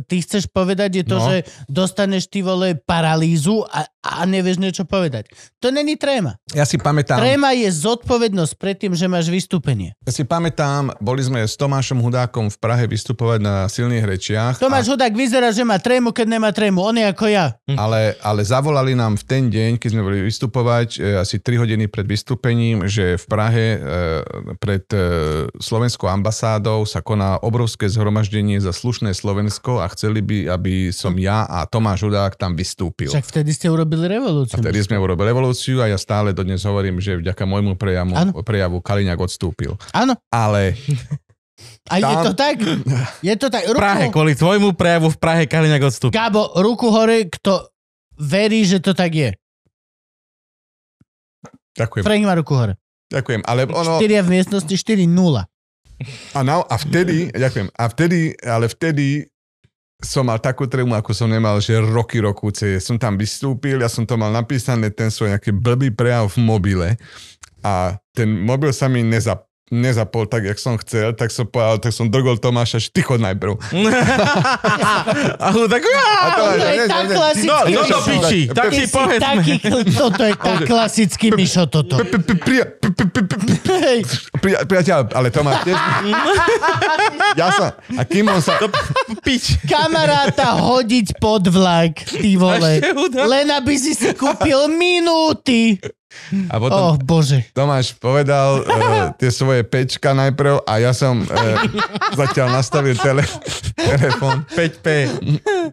ty chceš povedať, je to, no. že dostaneš ty vole paralýzu a, a nevieš niečo povedať. To není tréma. Ja si pamätám. Tréma je zodpovednosť pred tým, že máš vystúpenie. Ja si pamätám, boli sme s Tomášom Hudákom v Prahe vystupovať na silných rečiach. Tomáš a... Hudák vyzerá, že má trému, keď nemá trému. On je ako ja. Hm. Ale, ale zavolali nám v ten deň, keď sme boli vystupovať, e, asi 3 hodiny pred vystúpením, že v Prahe e, pred slovenskou ambasádou sa koná obrovské zhromaždenie za slušnosť slušné Slovensko a chceli by, aby som ja a Tomáš Hudák tam vystúpil. Však vtedy ste urobili revolúciu. A vtedy sme urobili revolúciu a ja stále dodnes hovorím, že vďaka môjmu prejavu, prejavu Kaliňák odstúpil. Áno. Ale a tam... je to tak? Je to tak. Ruku... V Prahe, kvôli tvojmu prejavu v Prahe Kaliňák odstúpil. Gábo, ruku hore, kto verí, že to tak je. Ďakujem. Frank má ruku hore. Ďakujem, ale ono... 4 v miestnosti, 4-0. A, na, a vtedy, ďakujem, a vtedy, ale vtedy som mal takú trému, ako som nemal, že roky, rokúce. Som tam vystúpil, ja som to mal napísané, ten svoj nejaký blbý prejav v mobile a ten mobil sa mi nezap nezapol tak, jak som chcel, tak som povedal, tak som drgol Tomáša, že ty chod najprv. [LAUGHS] a on tak... A to, to je tak klasický no, no, no, piči, tak si povedzme. Taký, toto je tak klasický Mišo, toto. Priateľ, ale Tomáš Ja sa... A kým on sa... Pič. Kamaráta hodiť pod vlak, ty vole. Len aby si si kúpil minúty. A potom oh, bože. Tomáš povedal uh, tie svoje pečka najprv a ja som uh, zatiaľ nastavil tele, telefon 5P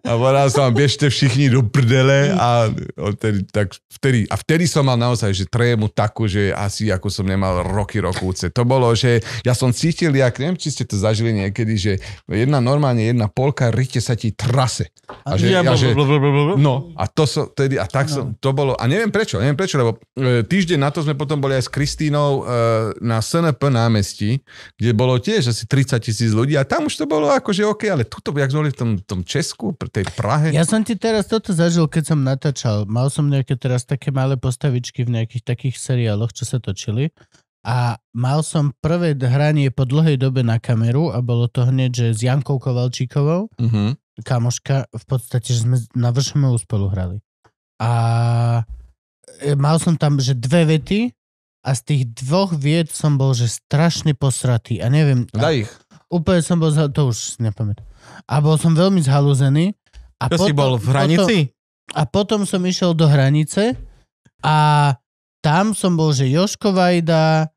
a povedal som, bežte všichni do prdele a odtedy, tak vtedy, a vtedy som mal naozaj, že trému takú, že asi ako som nemal roky, rokúce. To bolo, že ja som cítil, ja neviem, či ste to zažili niekedy, že jedna normálne, jedna polka rite sa ti trase. A, že, ja, že, no, a to som tedy, a tak no. som, to bolo, a neviem prečo, neviem prečo, lebo E, týždeň na to sme potom boli aj s Kristínou e, na SNP námestí, kde bolo tiež asi 30 tisíc ľudí a tam už to bolo akože OK, ale tuto, jak boli v tom, tom Česku, pri tej Prahe. Ja som ti teraz toto zažil, keď som natáčal. Mal som nejaké teraz také malé postavičky v nejakých takých seriáloch, čo sa točili a mal som prvé hranie po dlhej dobe na kameru a bolo to hneď, že s Jankou Kovalčíkovou, uh-huh. kamoška, v podstate, že sme na vršomeu spolu hrali. A E, mal som tam, že dve vety a z tých dvoch viet som bol, že strašne posratý a neviem. Daj ich. Úplne som bol, to už nepamätám. A bol som veľmi zhalúzený. A to potom, si bol v hranici? Potom, a potom som išiel do hranice a tam som bol, že Joško Vajda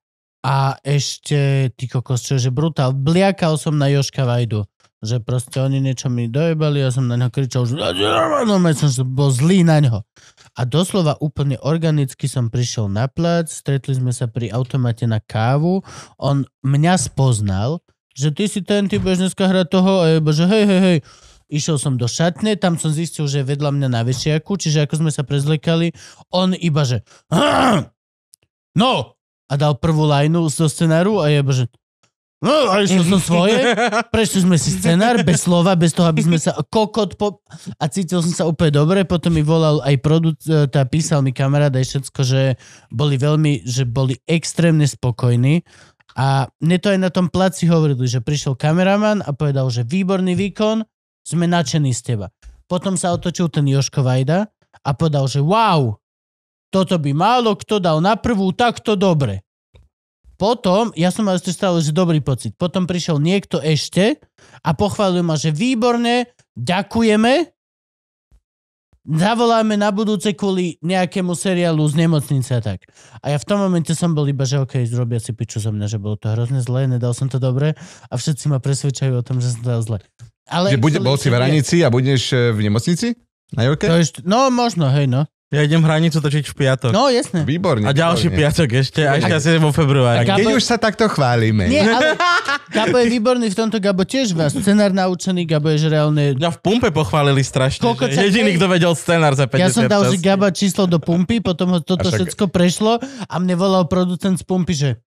a ešte, ty kokos, čo, že brutál. Bliakal som na Joška Vajdu. Že proste oni niečo mi dojebali, ja som na neho kričal, že no, ja som bol zlý na neho. A doslova úplne organicky som prišiel na plac, stretli sme sa pri automate na kávu, on mňa spoznal, že ty si ten, ty budeš dneska hrať toho, a jeba, že hej, hej, hej. Išiel som do šatne, tam som zistil, že vedľa mňa na vešiaku, čiže ako sme sa prezlekali, on iba, že hm, no, a dal prvú lajnu zo scenáru a je že No, a išli som svoje, prešli sme si scenár bez slova, bez toho, aby sme sa kokot po... A cítil som sa úplne dobre, potom mi volal aj produkt, e, tá písal mi kamarát aj všetko, že boli veľmi, že boli extrémne spokojní. A mne to aj na tom placi hovorili, že prišiel kameraman a povedal, že výborný výkon, sme nadšení z teba. Potom sa otočil ten Joško Vajda a povedal, že wow, toto by málo kto dal na prvú takto dobre. Potom, ja som mal ešte stále že dobrý pocit. Potom prišiel niekto ešte a pochválil ma, že výborne, ďakujeme, zavoláme na budúce kvôli nejakému seriálu z nemocnice a tak. A ja v tom momente som bol iba, že ok, zrobia si piču zo mňa, že bolo to hrozne zlé, nedal som to dobre a všetci ma presvedčajú o tom, že som to dal zle. Ale že bude, bol si v ranici a budeš eh, v nemocnici? Na To ešte, no možno, hej no. Ja idem hranicu točiť v piatok. No, jasne. Výborne. A ďalší výborný. piatok ešte, a ešte asi vo februári. A Gabo... Keď už sa takto chválime. Nie, ale [LAUGHS] Gabo je výborný v tomto, Gabo tiež vás. Scenár naučený, Gabo je že reálne... Mňa ja v pumpe pochválili strašne. Koľko že jediný, kto vedel scenár za 50 Ja som dal, že Gaba číslo do pumpy, potom ho toto však... všetko prešlo a mne volal producent z pumpy, že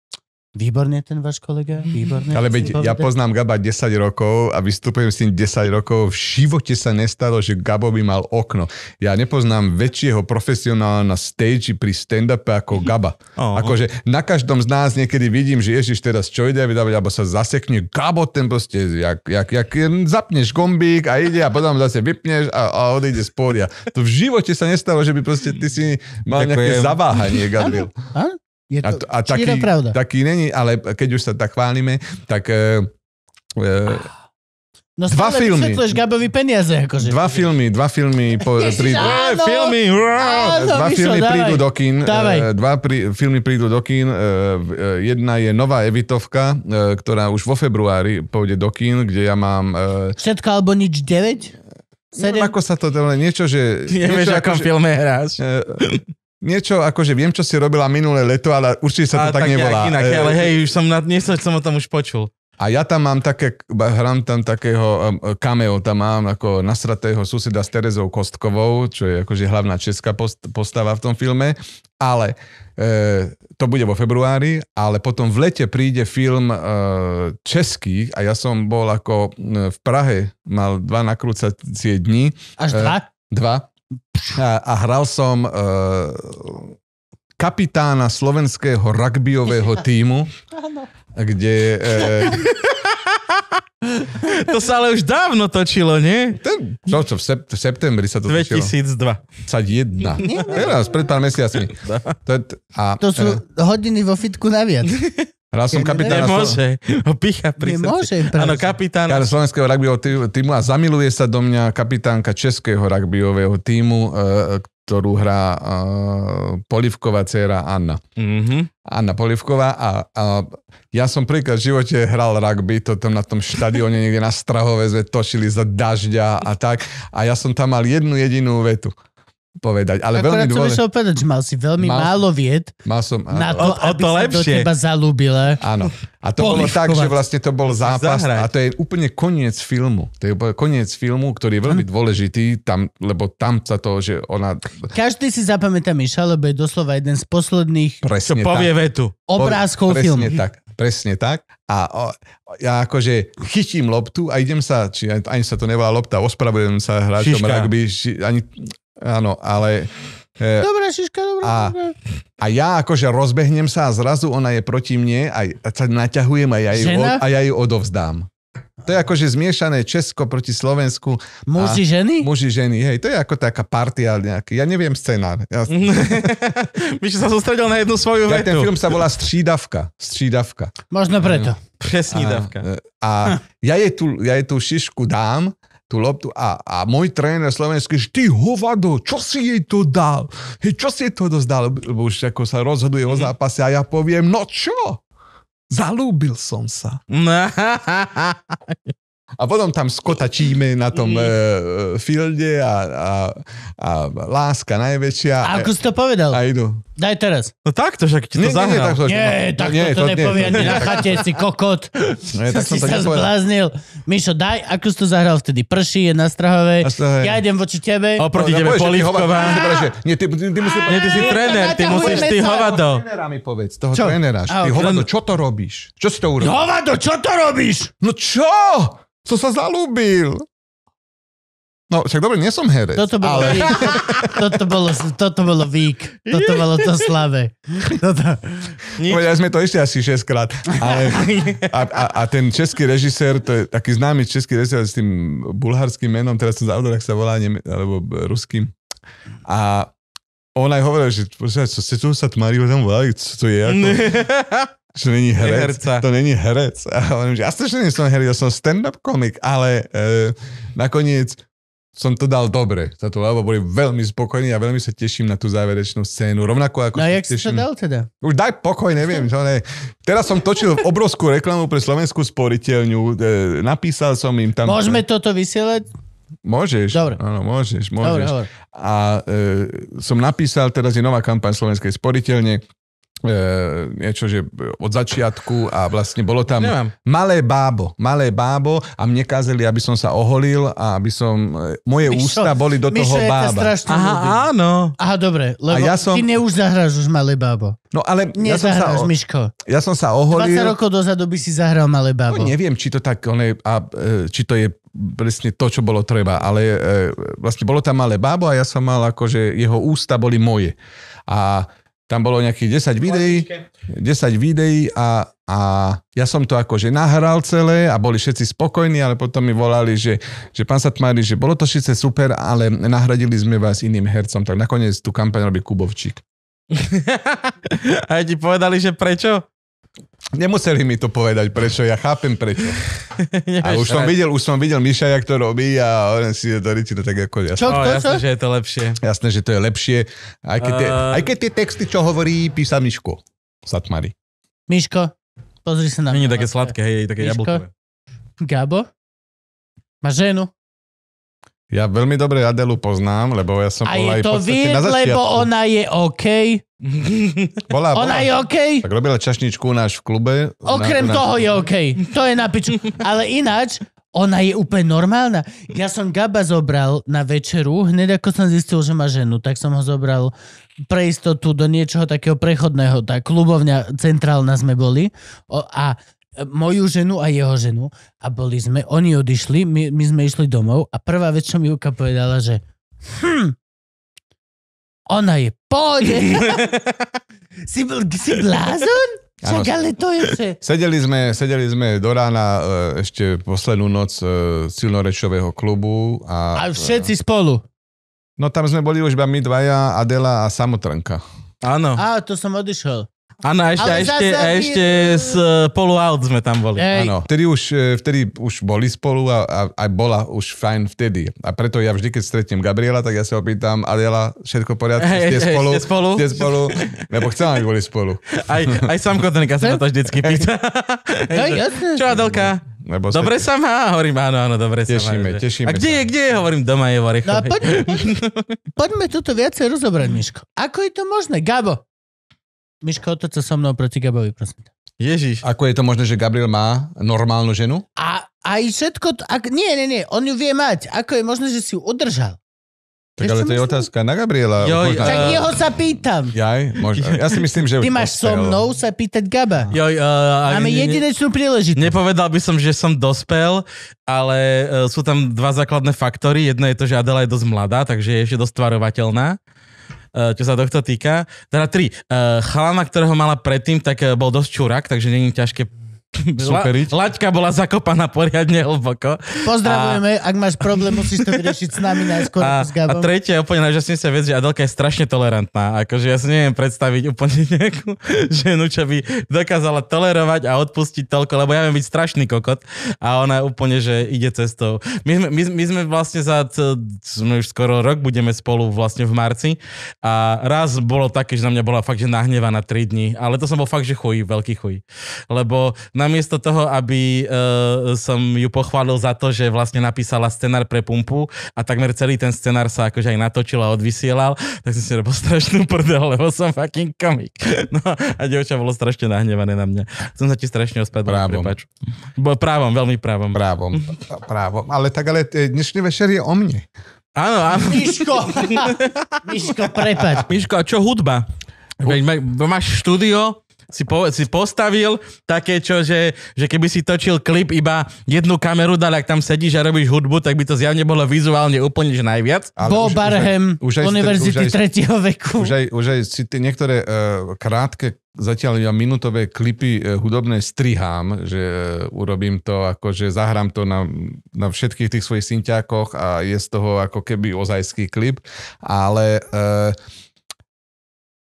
Výborne ten váš kolega, výborne. Ale veď ja poznám Gaba 10 rokov a vystupujem s ním 10 rokov. V živote sa nestalo, že Gabo by mal okno. Ja nepoznám väčšieho profesionála na stage pri stand-upe ako Gaba. Oh. [LAUGHS] Akože na každom z nás niekedy vidím, že ježiš teraz čo ide vydávať, alebo sa zasekne Gabo ten proste, jak, jak, jak zapneš gombík a ide a potom zase vypneš a, a odejde z pódia. To v živote sa nestalo, že by proste ty si mal Ďakujem. nejaké zaváhanie, Gabriel. Ano, ano. Je to, a, to, a taký, pravda. taký není, ale keď už sa tak chválime, tak... E, e, No dva filmy. Gabovi peniaze. Akože. Dva filmy, dva filmy. Po, [LAUGHS] Ježiš, prídu, áno, e, filmy áno, dva vyšlo, filmy dávaj, prídu do kín. E, dávaj. Dva prí, filmy prídu do kín. E, jedna je Nová Evitovka, ktorá už vo februári pôjde do kín, kde ja mám... Všetko alebo nič 9? 7? Neviem, ako sa to... Niečo, že... [LAUGHS] nevieš, niečo, akom ako, filme hráš niečo, akože viem, čo si robila minulé leto, ale určite sa to a, tak, tak nevolá. Inak, e, ale hej, už som na, niečo som o tom už počul. A ja tam mám také, hrám tam takého e, cameo, tam mám ako nasratého suseda s Terezou Kostkovou, čo je akože hlavná česká post, postava v tom filme, ale e, to bude vo februári, ale potom v lete príde film e, český a ja som bol ako e, v Prahe, mal dva nakrúcacie dni. Až dva? E, dva. A, a hral som uh, kapitána slovenského rugbyového [LAUGHS] týmu, kde... Uh, [LAUGHS] to sa ale už dávno točilo, nie? Ten, čo, čo, v, sep- v septembri sa to 2002. točilo. 2002. 21. Teraz, pred pár mesiacmi. To, je t- a, to sú e. hodiny vo fitku naviac. [LAUGHS] Hral som kapitán... Nemôže, ho pícha pri Nemôže, Áno, kapitán... slovenského rugbyového týmu a zamiluje sa do mňa kapitánka českého rugbyového týmu, e, ktorú hrá e, Polivková dcera Anna. Mm-hmm. Anna Polivková a, a ja som príklad v živote hral rugby, to tam na tom štadióne niekde na Strahove sme točili za dažďa a tak a ja som tam mal jednu jedinú vetu povedať, ale Akorát veľmi dôležité. som povedať, že mal si veľmi mal, málo vied mal som, na to, o, o to aby lepšie. sa do teba zalúbila. Áno. A to bolo tak, že vlastne to bol zápas Zahrať. a to je úplne koniec filmu. To je koniec filmu, ktorý je hm. veľmi dôležitý, tam, lebo tam sa to, že ona... Každý si zapamätá Miša, lebo je doslova jeden z posledných... Presne čo povie tak. vetu. Obrázkov presne filmu. Presne tak. Presne tak. A o, ja akože chytím loptu a idem sa, či ani, ani sa to nevolá lopta, ospravedlňujem sa hráčom rugby, ši, ani Áno, ale... E, dobre, šiška, dobre, A, a ja akože rozbehnem sa a zrazu ona je proti mne a sa naťahujem a ja ju, a ja ju odovzdám. To je akože zmiešané Česko proti Slovensku. Muži ženy? Muži ženy, hej. To je ako taká partia nejaký. Ja neviem scenár. Ja... [LAUGHS] Myš sa sústredil na jednu svoju ja, Ten film sa volá Střídavka. Střídavka. Možno preto. Presnídavka. A, e, a ja, jej tu, ja jej tu šišku dám tú loptu. A, a môj tréner slovenský, že ty hovado, čo si jej to dal? He, čo si jej to dozdal? Lebo už ako sa rozhoduje o mhm. zápase a ja poviem, no čo? Zalúbil som sa. [LAUGHS] A potom tam skotačíme na tom mm. uh, fielde a, a, a láska najväčšia. A ako si to povedal? A idú. Daj teraz. No takto, však ti to nie, zahral. Nie, takto, nie, tak to, nie, no, to, to nepovie ani na chate, si kokot. [LAUGHS] Nie, tak si to sa zbláznil. Mišo, daj, ako si to zahral vtedy. Prší je na Strahovej. Ja idem voči tebe. Oproti no, tebe Polivková. Nie, ty, ty, musíš... Nie, ty si tréner, ty musíš, ty hovado. Trénera mi povedz, toho trénera. Ty hovado, čo to robíš? Čo si to urobíš? Hovado, čo to robíš? No čo? Som sa zalúbil. No, však dobre, nie som herec. Toto bolo, ale... Vík. toto bolo, toto bolo vík. Toto bolo to slabé. Toto... Povedali sme to ešte asi šestkrát. krát. Ale, a, a, a, ten český režisér, to je taký známy český režisér s tým bulharským menom, teraz som zaudol, ak sa volá, neme, alebo ruským. A on aj hovoril, že čo ste tu sa tmarí, tam volali, co to je? Ako... [LAUGHS] že není herec. Herca. To není herec. A hovorím, že jasne, že nie som herec, ja som stand-up komik, ale e, nakoniec som to dal dobre za to, lebo boli veľmi spokojní a veľmi sa teším na tú záverečnú scénu. Rovnako ako no, jak teším... si to dal teda? Už daj pokoj, neviem. Čo ne. Teraz som točil obrovskú reklamu pre Slovenskú sporiteľňu. E, napísal som im tam... Môžeme toto vysielať? Môžeš. Dobre. Áno, môžeš, môžeš. Dobre, dobre. A e, som napísal, teraz je nová kampaň Slovenskej sporiteľne E, niečo, že od začiatku a vlastne bolo tam Nemám. malé bábo, malé bábo a mne kázali, aby som sa oholil a aby som, e, moje Mišo, ústa boli do Mišo toho bába. Aha, áno. Aha, dobre, lebo a ja som... ty neuž zahráš už malé bábo. No ale ja som, sa, Miško. ja som sa oholil. 20 rokov dozadu by si zahral malé no, bábo. No, neviem, či to tak, one, a, e, či to je presne to, čo bolo treba, ale e, vlastne bolo tam malé bábo a ja som mal akože jeho ústa boli moje. A tam bolo nejakých 10 videí, 10 videí a, a ja som to akože nahral celé a boli všetci spokojní, ale potom mi volali, že, že pán Satmári, že bolo to síce super, ale nahradili sme vás iným hercom, tak nakoniec tú kampaň robí Kubovčík. [LAUGHS] a ti povedali, že prečo? Nemuseli mi to povedať, prečo, ja chápem prečo. [LAUGHS] a už som, videl, už som videl Miša, jak to robí a on si, to no tak ako ja. Čo, o, no, jasné, že je to lepšie. Jasné, že to je lepšie. Aj keď, uh... tie, eh. aj keď tie texty, čo hovorí, písa Miško. Satmari. Miško, pozri sa na mňa. Není také vlastne. sladké, hej, také Miško, jablkové. Gabo, Má ženu. Ja veľmi dobre Adelu poznám, lebo ja som a bola aj v podstate na začiatku. lebo ona je OK. [LAUGHS] Bola, bola. Ona je OK. Tak robila čašničku u nás v klube. Okrem na, toho na... je OK. To je na piču. Ale ináč, ona je úplne normálna. Ja som Gaba zobral na večeru, hneď ako som zistil, že má ženu, tak som ho zobral pre istotu do niečoho takého prechodného, tá klubovňa centrálna sme boli. O, a moju ženu a jeho ženu a boli sme, oni odišli, my, my sme išli domov a prvá vec, čo mi Juka povedala, že hm, ona je pohode. [LAUGHS] si, si blázon? Čak, ale to je vše. Sedeli sme, sedeli sme do rána e, ešte poslednú noc e, silnorečového klubu. A, a všetci spolu. No tam sme boli už iba my dvaja, Adela a Samotrnka. Áno. Á, to som odišiel. Áno, ešte, a ešte, a ešte s e, Polu Out sme tam boli. Áno. Vtedy už, e, vtedy už boli spolu a, a, a bola už fajn vtedy. A preto ja vždy, keď stretnem Gabriela, tak ja sa opýtam, Adela, všetko v poriadku, ste spolu? Ste spolu? Ste spolu? Lebo chcem, aby boli spolu. Aj, aj sám Kotrnika sa na to vždycky pýta. Čo, Adelka? Lebo dobre sa má? Hovorím, áno, áno, dobre tešíme, sa má. Tešíme, A kde sa. je, kde je? Hovorím, doma je v No, poďme, poďme, poďme toto viacej rozobrať, Miško. Ako je to možné? Gabo, Miško, to so mnou proti Gabovi, prosím. Ježiš. Ako je to možné, že Gabriel má normálnu ženu? A aj všetko, ak, nie, nie, nie, on ju vie mať. Ako je možné, že si ju udržal? Tak ale to je otázka na Gabriela. Jo, možná... Tak eh, jeho sa pýtam. Jaj, možno. Ja si myslím, že... Ty máš so mnou sa pýtať Gaba. Jo, uh, Máme jedinečnú príležitosť. Nepovedal by som, že som dospel, ale uh, sú tam dva základné faktory. Jedno je to, že Adela je dosť mladá, takže je ešte dosť tvarovateľná. Eh, čo sa tohto týka. Teda tri. Eh, chalana, ktorého mala predtým, tak eh, bol dosť čurak, takže není ťažké Superiť. La, laťka bola zakopaná poriadne hlboko. Pozdravujeme, a... ak máš problém, musíš to vyriešiť s nami najskôr a, s Gabom. A tretia úplne najžasnejšia vec, že Adelka je strašne tolerantná. Akože ja si neviem predstaviť úplne [LAUGHS] nejakú ženu, čo by dokázala tolerovať a odpustiť toľko, lebo ja viem byť strašný kokot a ona úplne, že ide cestou. My sme, my, my sme vlastne za sme už skoro rok budeme spolu vlastne v marci a raz bolo také, že na mňa bola fakt, že nahnevaná 3 dní, ale to som bol fakt, že chuj, veľký chuj. Lebo na namiesto toho, aby uh, som ju pochválil za to, že vlastne napísala scenár pre pumpu a takmer celý ten scenár sa akože aj natočil a odvysielal, tak som si robil [LAUGHS] strašnú prdel, lebo som fucking komik. No a dievča bolo strašne nahnevané na mňa. Som sa ti strašne ospadol. právom. Bo, právom, veľmi právom. Právom, [LAUGHS] právom. Ale tak ale eh, dnešný večer je o mne. Áno, áno. Miško, [LAUGHS] Miško, prepač. Miško, a čo hudba? Veď máš štúdio, si, po, si postavil také, čo, že, že keby si točil klip iba jednu kameru dal, ak tam sedíš a robíš hudbu, tak by to zjavne bolo vizuálne úplne že najviac. Bo Barhem, už aj, univerzity tretieho veku. Už aj, už aj si tie niektoré uh, krátke zatiaľ ja minutové klipy e, hudobné strihám, že e, urobím to, akože zahrám to na, na všetkých tých svojich synťákoch a je z toho ako keby ozajský klip, ale Uh,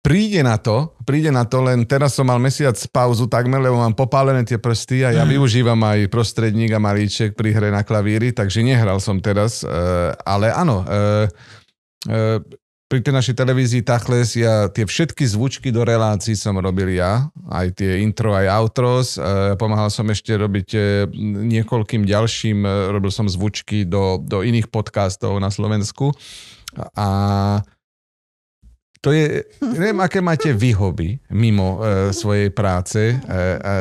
príde na to, príde na to, len teraz som mal mesiac pauzu takmer, lebo mám popálené tie prsty a ja mm. využívam aj prostredník a malíček pri hre na klavíri, takže nehral som teraz, e, ale áno, e, e, pri tej našej televízii Tachles ja tie všetky zvučky do relácií som robil ja, aj tie intro, aj outros, pomáhal som ešte robiť niekoľkým ďalším, robil som zvučky do, do iných podcastov na Slovensku a to je, neviem, aké máte vy hobby mimo e, svojej práce. E, e,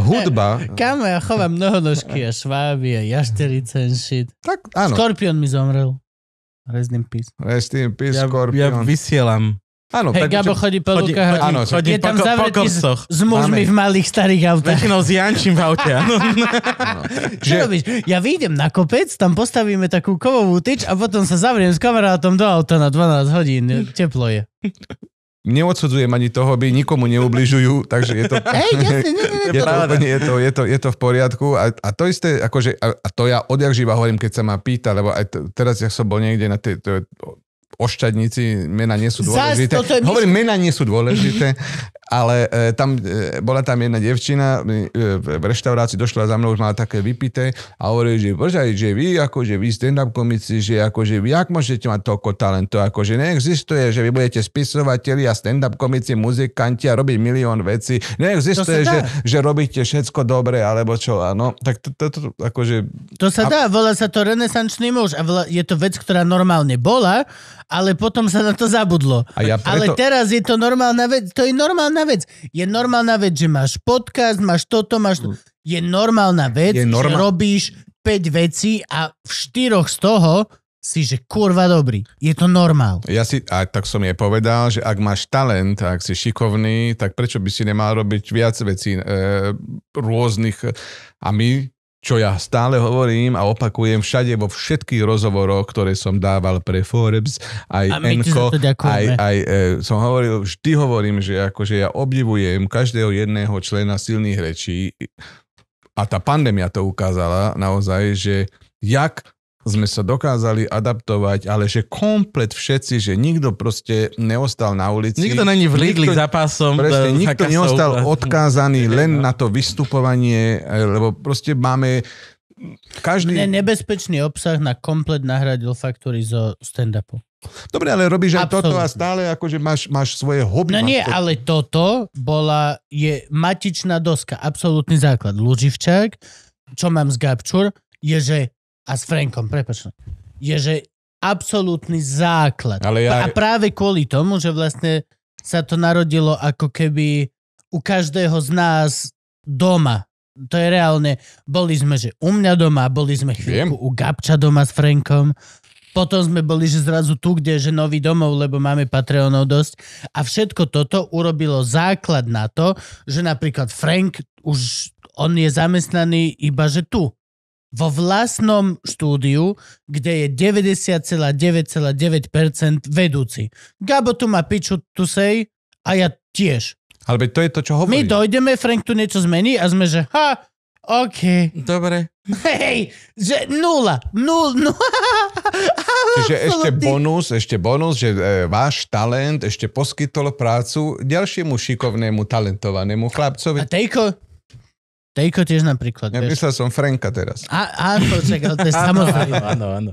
hudba. Kámo, ja chovám mnohonožky a šváby a jašterice and shit. Tak, áno. Skorpion mi zomrel. Rest in peace. Rest in peace, ja, Skorpion. Ja vysielam Áno, hey, tak, čo... chodí po chodí, chodí, áno, chodí, je tam zavretý s, s mužmi v malých starých autách. Väčšinou s Jančím v aute, áno. no. [LAUGHS] Čo [LAUGHS] že... robíš? Ja vyjdem na kopec, tam postavíme takú kovovú tyč a potom sa zavriem s kamarátom do auta na 12 hodín. Teplo je. Neodsudzujem ani toho, aby nikomu neubližujú, takže je to, jasne, je, to je, to, je, to, v poriadku. A, a to isté, akože, a, a to ja odjak živa hovorím, keď sa ma pýta, lebo aj t- teraz, ja som bol niekde na tej, ošťadníci, mena nie sú dôležité. Zas, my... Hovorím, mena nie sú dôležité, [LAUGHS] ale e, tam, e, bola tam jedna devčina e, e, v reštaurácii, došla za mnou, už mala také vypité a hovorí, že božaj, že vy, akože vy stand-up komici, že akože vy, ak môžete mať toľko talentu, akože neexistuje, že vy budete spisovateľi a stand-up komici, muzikanti a robiť milión vecí. Neexistuje, že, že robíte všetko dobre, alebo čo, áno. Tak to, to, to, akože... To sa dá, volá sa to renesančný muž a je to vec, ktorá normálne bola ale potom sa na to zabudlo. A ja preto... Ale teraz je to normálna vec. To je normálna vec. Je normálna vec, že máš podcast, máš toto, máš... To... Mm. Je normálna vec, je norma... že robíš 5 vecí a v štyroch z toho si, že kurva dobrý. Je to normál. Ja si, a tak som jej povedal, že ak máš talent, ak si šikovný, tak prečo by si nemal robiť viac vecí e, rôznych. A my čo ja stále hovorím a opakujem všade vo všetkých rozhovoroch, ktoré som dával pre Forbes, aj Enko, aj, aj e, som hovoril, vždy hovorím, že akože ja obdivujem každého jedného člena silných rečí a tá pandémia to ukázala naozaj, že jak sme sa dokázali adaptovať, ale že komplet všetci, že nikto proste neostal na ulici. Nikto není v Lidli nikto, za pásom. Presne, eh, nikto neostal odkázaný [LAUGHS] len no. na to vystupovanie, eh, lebo proste máme každý... Ne, nebezpečný obsah na komplet nahradil faktory zo stand-upu. Dobre, ale robíš aj Absolutne. toto a stále akože máš, máš svoje hobby. No nie, to... ale toto bola, je matičná doska, absolútny základ. Luživčák, čo mám z Gabčur, je, že a s Frankom, prepačne, je, že absolútny základ. Ale ja... A práve kvôli tomu, že vlastne sa to narodilo ako keby u každého z nás doma. To je reálne, boli sme, že u mňa doma, boli sme chvíľku Viem. u Gabča doma s Frankom, potom sme boli, že zrazu tu, kde je že nový domov, lebo máme Patreonov dosť. A všetko toto urobilo základ na to, že napríklad Frank už, on je zamestnaný iba, že tu vo vlastnom štúdiu, kde je 90,9,9% vedúci. Gabo tu má piču tu sej a ja tiež. Ale to je to, čo hovorí. My dojdeme, Frank tu niečo zmení a sme, že ha, OK. Dobre. Hej, že nula. Nul, nula. Čiže [LAUGHS] ešte bonus, ešte bonus, že e, váš talent ešte poskytol prácu ďalšiemu šikovnému, talentovanému chlapcovi. A tejko, Tejko tiež napríklad. Ja myslel som Franka teraz. A, áno, čakal, to je [LAUGHS] samozrejme. áno, áno.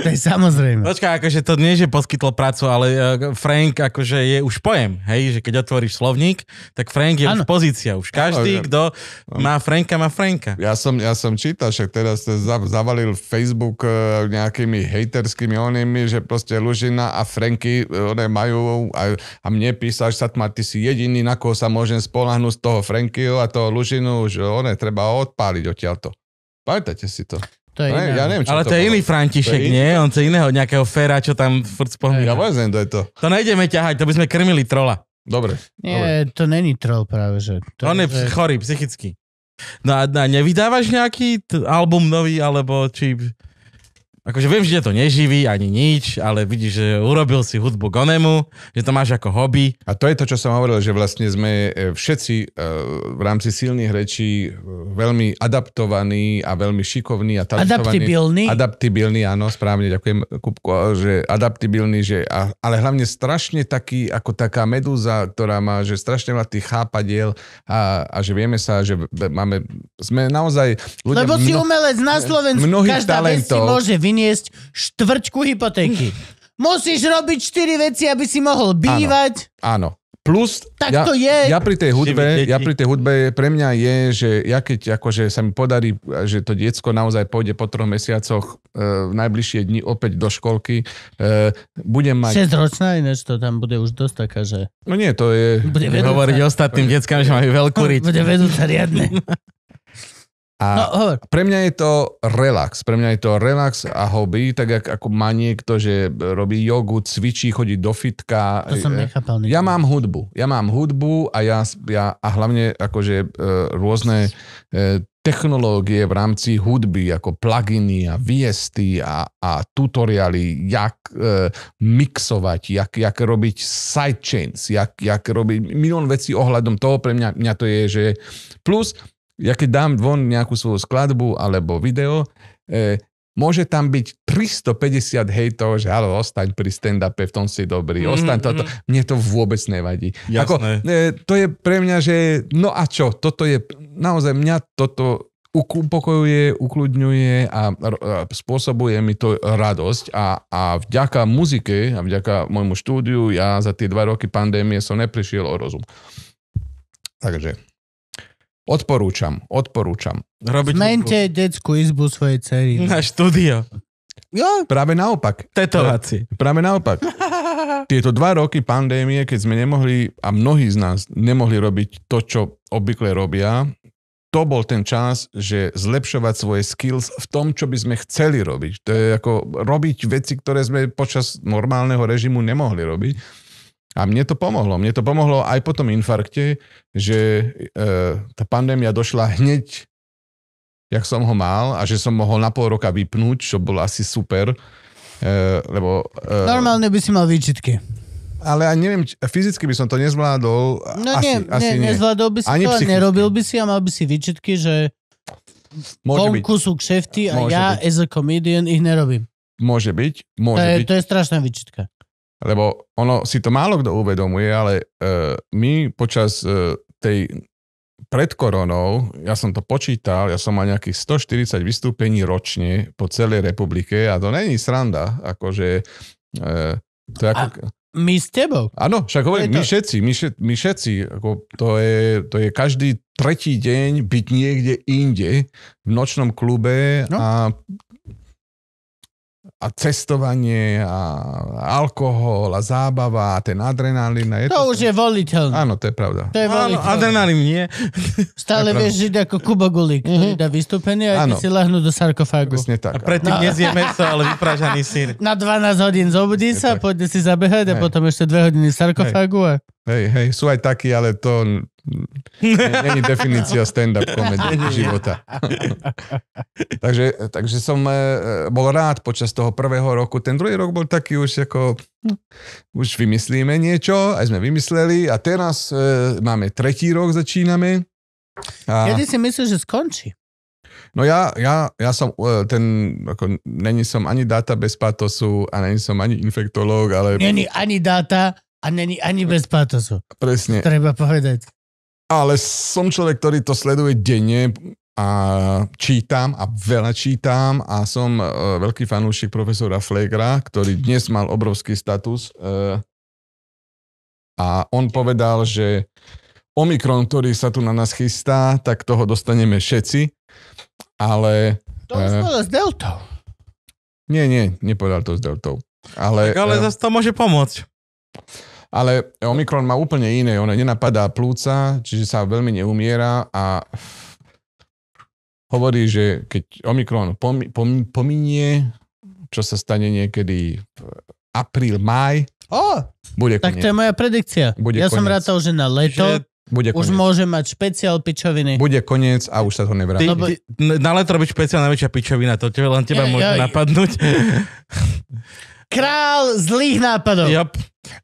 To je samozrejme. Počkaj, akože to nie, že poskytlo prácu, ale e, Frank akože je už pojem, hej, že keď otvoríš slovník, tak Frank je áno. už pozícia, už každý, kto má Franka, má Franka. Ja som, ja som čítal, však teraz zavalil Facebook e, nejakými hejterskými onými, že proste Lužina a Franky, e, one majú a, a mne písal, že sa ty si jediný, na koho sa môžem spolahnuť z toho Frankyho a toho Lužinu, že oné, treba odpáliť odtiaľto. Pamätáte si to? To je ne, ja neviem, čo Ale to, je iný František, nie? On sa iného nejakého féra, čo tam furt spomína. Ja vôbec to je to. To nejdeme ťahať, to by sme krmili trola. Dobre. Nie, dobre. to není troll práve, že. To On je, že... chorý, psychicky. No a, no a nevydávaš nejaký t- album nový, alebo či Akože viem, že to neživí ani nič, ale vidíš, že urobil si hudbu Gonemu, že to máš ako hobby. A to je to, čo som hovoril, že vlastne sme e, všetci e, v rámci silných rečí e, veľmi adaptovaní a veľmi šikovní a talentovaní. Adaptibilní. Adaptibilní, áno, správne, ďakujem Kupko, že adaptibilní, že, a, ale hlavne strašne taký, ako taká medúza, ktorá má, že strašne má tých chápadiel a, a že vieme sa, že máme, sme naozaj ľudia, Lebo si umelec na Slovensku, mnohých každá talentov, vec si môže vy priniesť štvrťku hypotéky. [LAUGHS] Musíš robiť štyri veci, aby si mohol bývať. Áno. áno. Plus, tak ja, to je. ja pri tej hudbe, ja pri tej hudbe, pre mňa je, že ja keď akože sa mi podarí, že to diecko naozaj pôjde po troch mesiacoch e, v najbližšie dni opäť do školky, e, budem mať... 6 ročná ináč to tam bude už dosť taká, že... No nie, to je... Bude Hovoriť ostatným deckám, že majú veľkú riť. Bude vedúca riadne. [LAUGHS] A no, pre mňa je to relax. Pre mňa je to relax a hobby, tak jak, ako má niekto, že robí jogu, cvičí, chodí do fitka. To som e, nechápal. Ja mám hudbu. Ja mám hudbu a, ja, ja, a hlavne akože e, rôzne e, technológie v rámci hudby, ako pluginy a viesty a, a tutoriály, jak e, mixovať, jak, jak robiť sidechains, jak, jak robiť milión vecí ohľadom toho pre mňa, mňa to je, že plus ja keď dám von nejakú svoju skladbu alebo video, e, môže tam byť 350 hejtov, že ale ostaň pri stand-upe, v tom si dobrý, mm-hmm. ostaň mm, toto. Mm. Mne to vôbec nevadí. Jasné. Ako, e, to je pre mňa, že no a čo, toto je, naozaj mňa toto upokojuje, ukludňuje a, a e, spôsobuje mi to radosť a, a vďaka muzike a vďaka môjmu štúdiu ja za tie dva roky pandémie som neprišiel o rozum. Takže Odporúčam, odporúčam. Robiť Zmente hudbu. detskú izbu svojej cery. Na štúdio. Jo. Práve naopak. Tetováci. Práve naopak. [LAUGHS] Tieto dva roky pandémie, keď sme nemohli, a mnohí z nás nemohli robiť to, čo obvykle robia, to bol ten čas, že zlepšovať svoje skills v tom, čo by sme chceli robiť. To je ako robiť veci, ktoré sme počas normálneho režimu nemohli robiť a mne to pomohlo. Mne to pomohlo aj po tom infarkte, že e, tá pandémia došla hneď, jak som ho mal a že som mohol na pol roka vypnúť, čo bolo asi super. E, lebo, e, Normálne by si mal výčitky. Ale aj neviem, či, fyzicky by som to nezvládol. No asi, nie, asi nie, nezvládol by si Ani to, nerobil by si a mal by si výčitky, že vonku sú kšefty a môže ja byť. as a comedian ich nerobím. Môže byť, môže to je, byť. To je strašná výčitka. Lebo ono si to málo kto uvedomuje, ale uh, my počas uh, tej pred koronou, ja som to počítal, ja som mal nejakých 140 vystúpení ročne po celej republike a to není sranda, akože uh, to je ako... A- my s tebou. Áno, však hovorím, my všetci, my, všetci, my všetci, ako to, je, to je každý tretí deň byť niekde inde v nočnom klube no. a a cestovanie a alkohol a zábava a ten adrenalín. A je to, to už je voliteľné. Áno, to je pravda. To je voliteľné. Áno, adrenalín nie. Stále vieš žiť ako Kuba Gulík, mm-hmm. dá vystúpenie a si lahnú do sarkofágu. Presne tak. A predtým no. nezie meso, ale vypražaný syr. Na 12 hodín zobudí sa, tak. si zabehať a potom ešte 2 hodiny v sarkofágu. A... Hej, hej, sú aj takí, ale to není [LAUGHS] definícia stand-up komedie života. takže, takže som e, e, bol rád počas toho prvého roku. Ten druhý rok bol taký už ako, už vymyslíme niečo, aj sme vymysleli a teraz e, máme tretí rok, začíname. A... Kedy si myslíš, že skončí? No ja, ja, ja som e, ten, ako, není som ani data bez patosu a není som ani infektológ, ale... Není ani data a není ani bez pátosu. Presne. Treba povedať. Ale som človek, ktorý to sleduje denne a čítam a veľa čítam a som uh, veľký fanúšik profesora Flegra, ktorý dnes mal obrovský status uh, a on povedal, že Omikron, ktorý sa tu na nás chystá, tak toho dostaneme všetci, ale... To uh, s deltou. Nie, nie, nepovedal to s deltou. Ale, tak ale uh, zase to môže pomôcť. Ale Omikron má úplne iné, ona nenapadá plúca, čiže sa veľmi neumiera a hovorí, že keď Omikron pom, pom, pominie, čo sa stane niekedy v apríl, maj, oh, bude tak koniec. to je moja predikcia. Bude ja koniec. som rátal, že na leto že bude koniec. Už môže mať špeciál pičoviny. Bude koniec a už sa to nevráti. Ty, na leto robiť špeciál najväčšia pičovina, to tebe len teba ja, môže ja, napadnúť. [LAUGHS] Král zlých nápadov. Yep.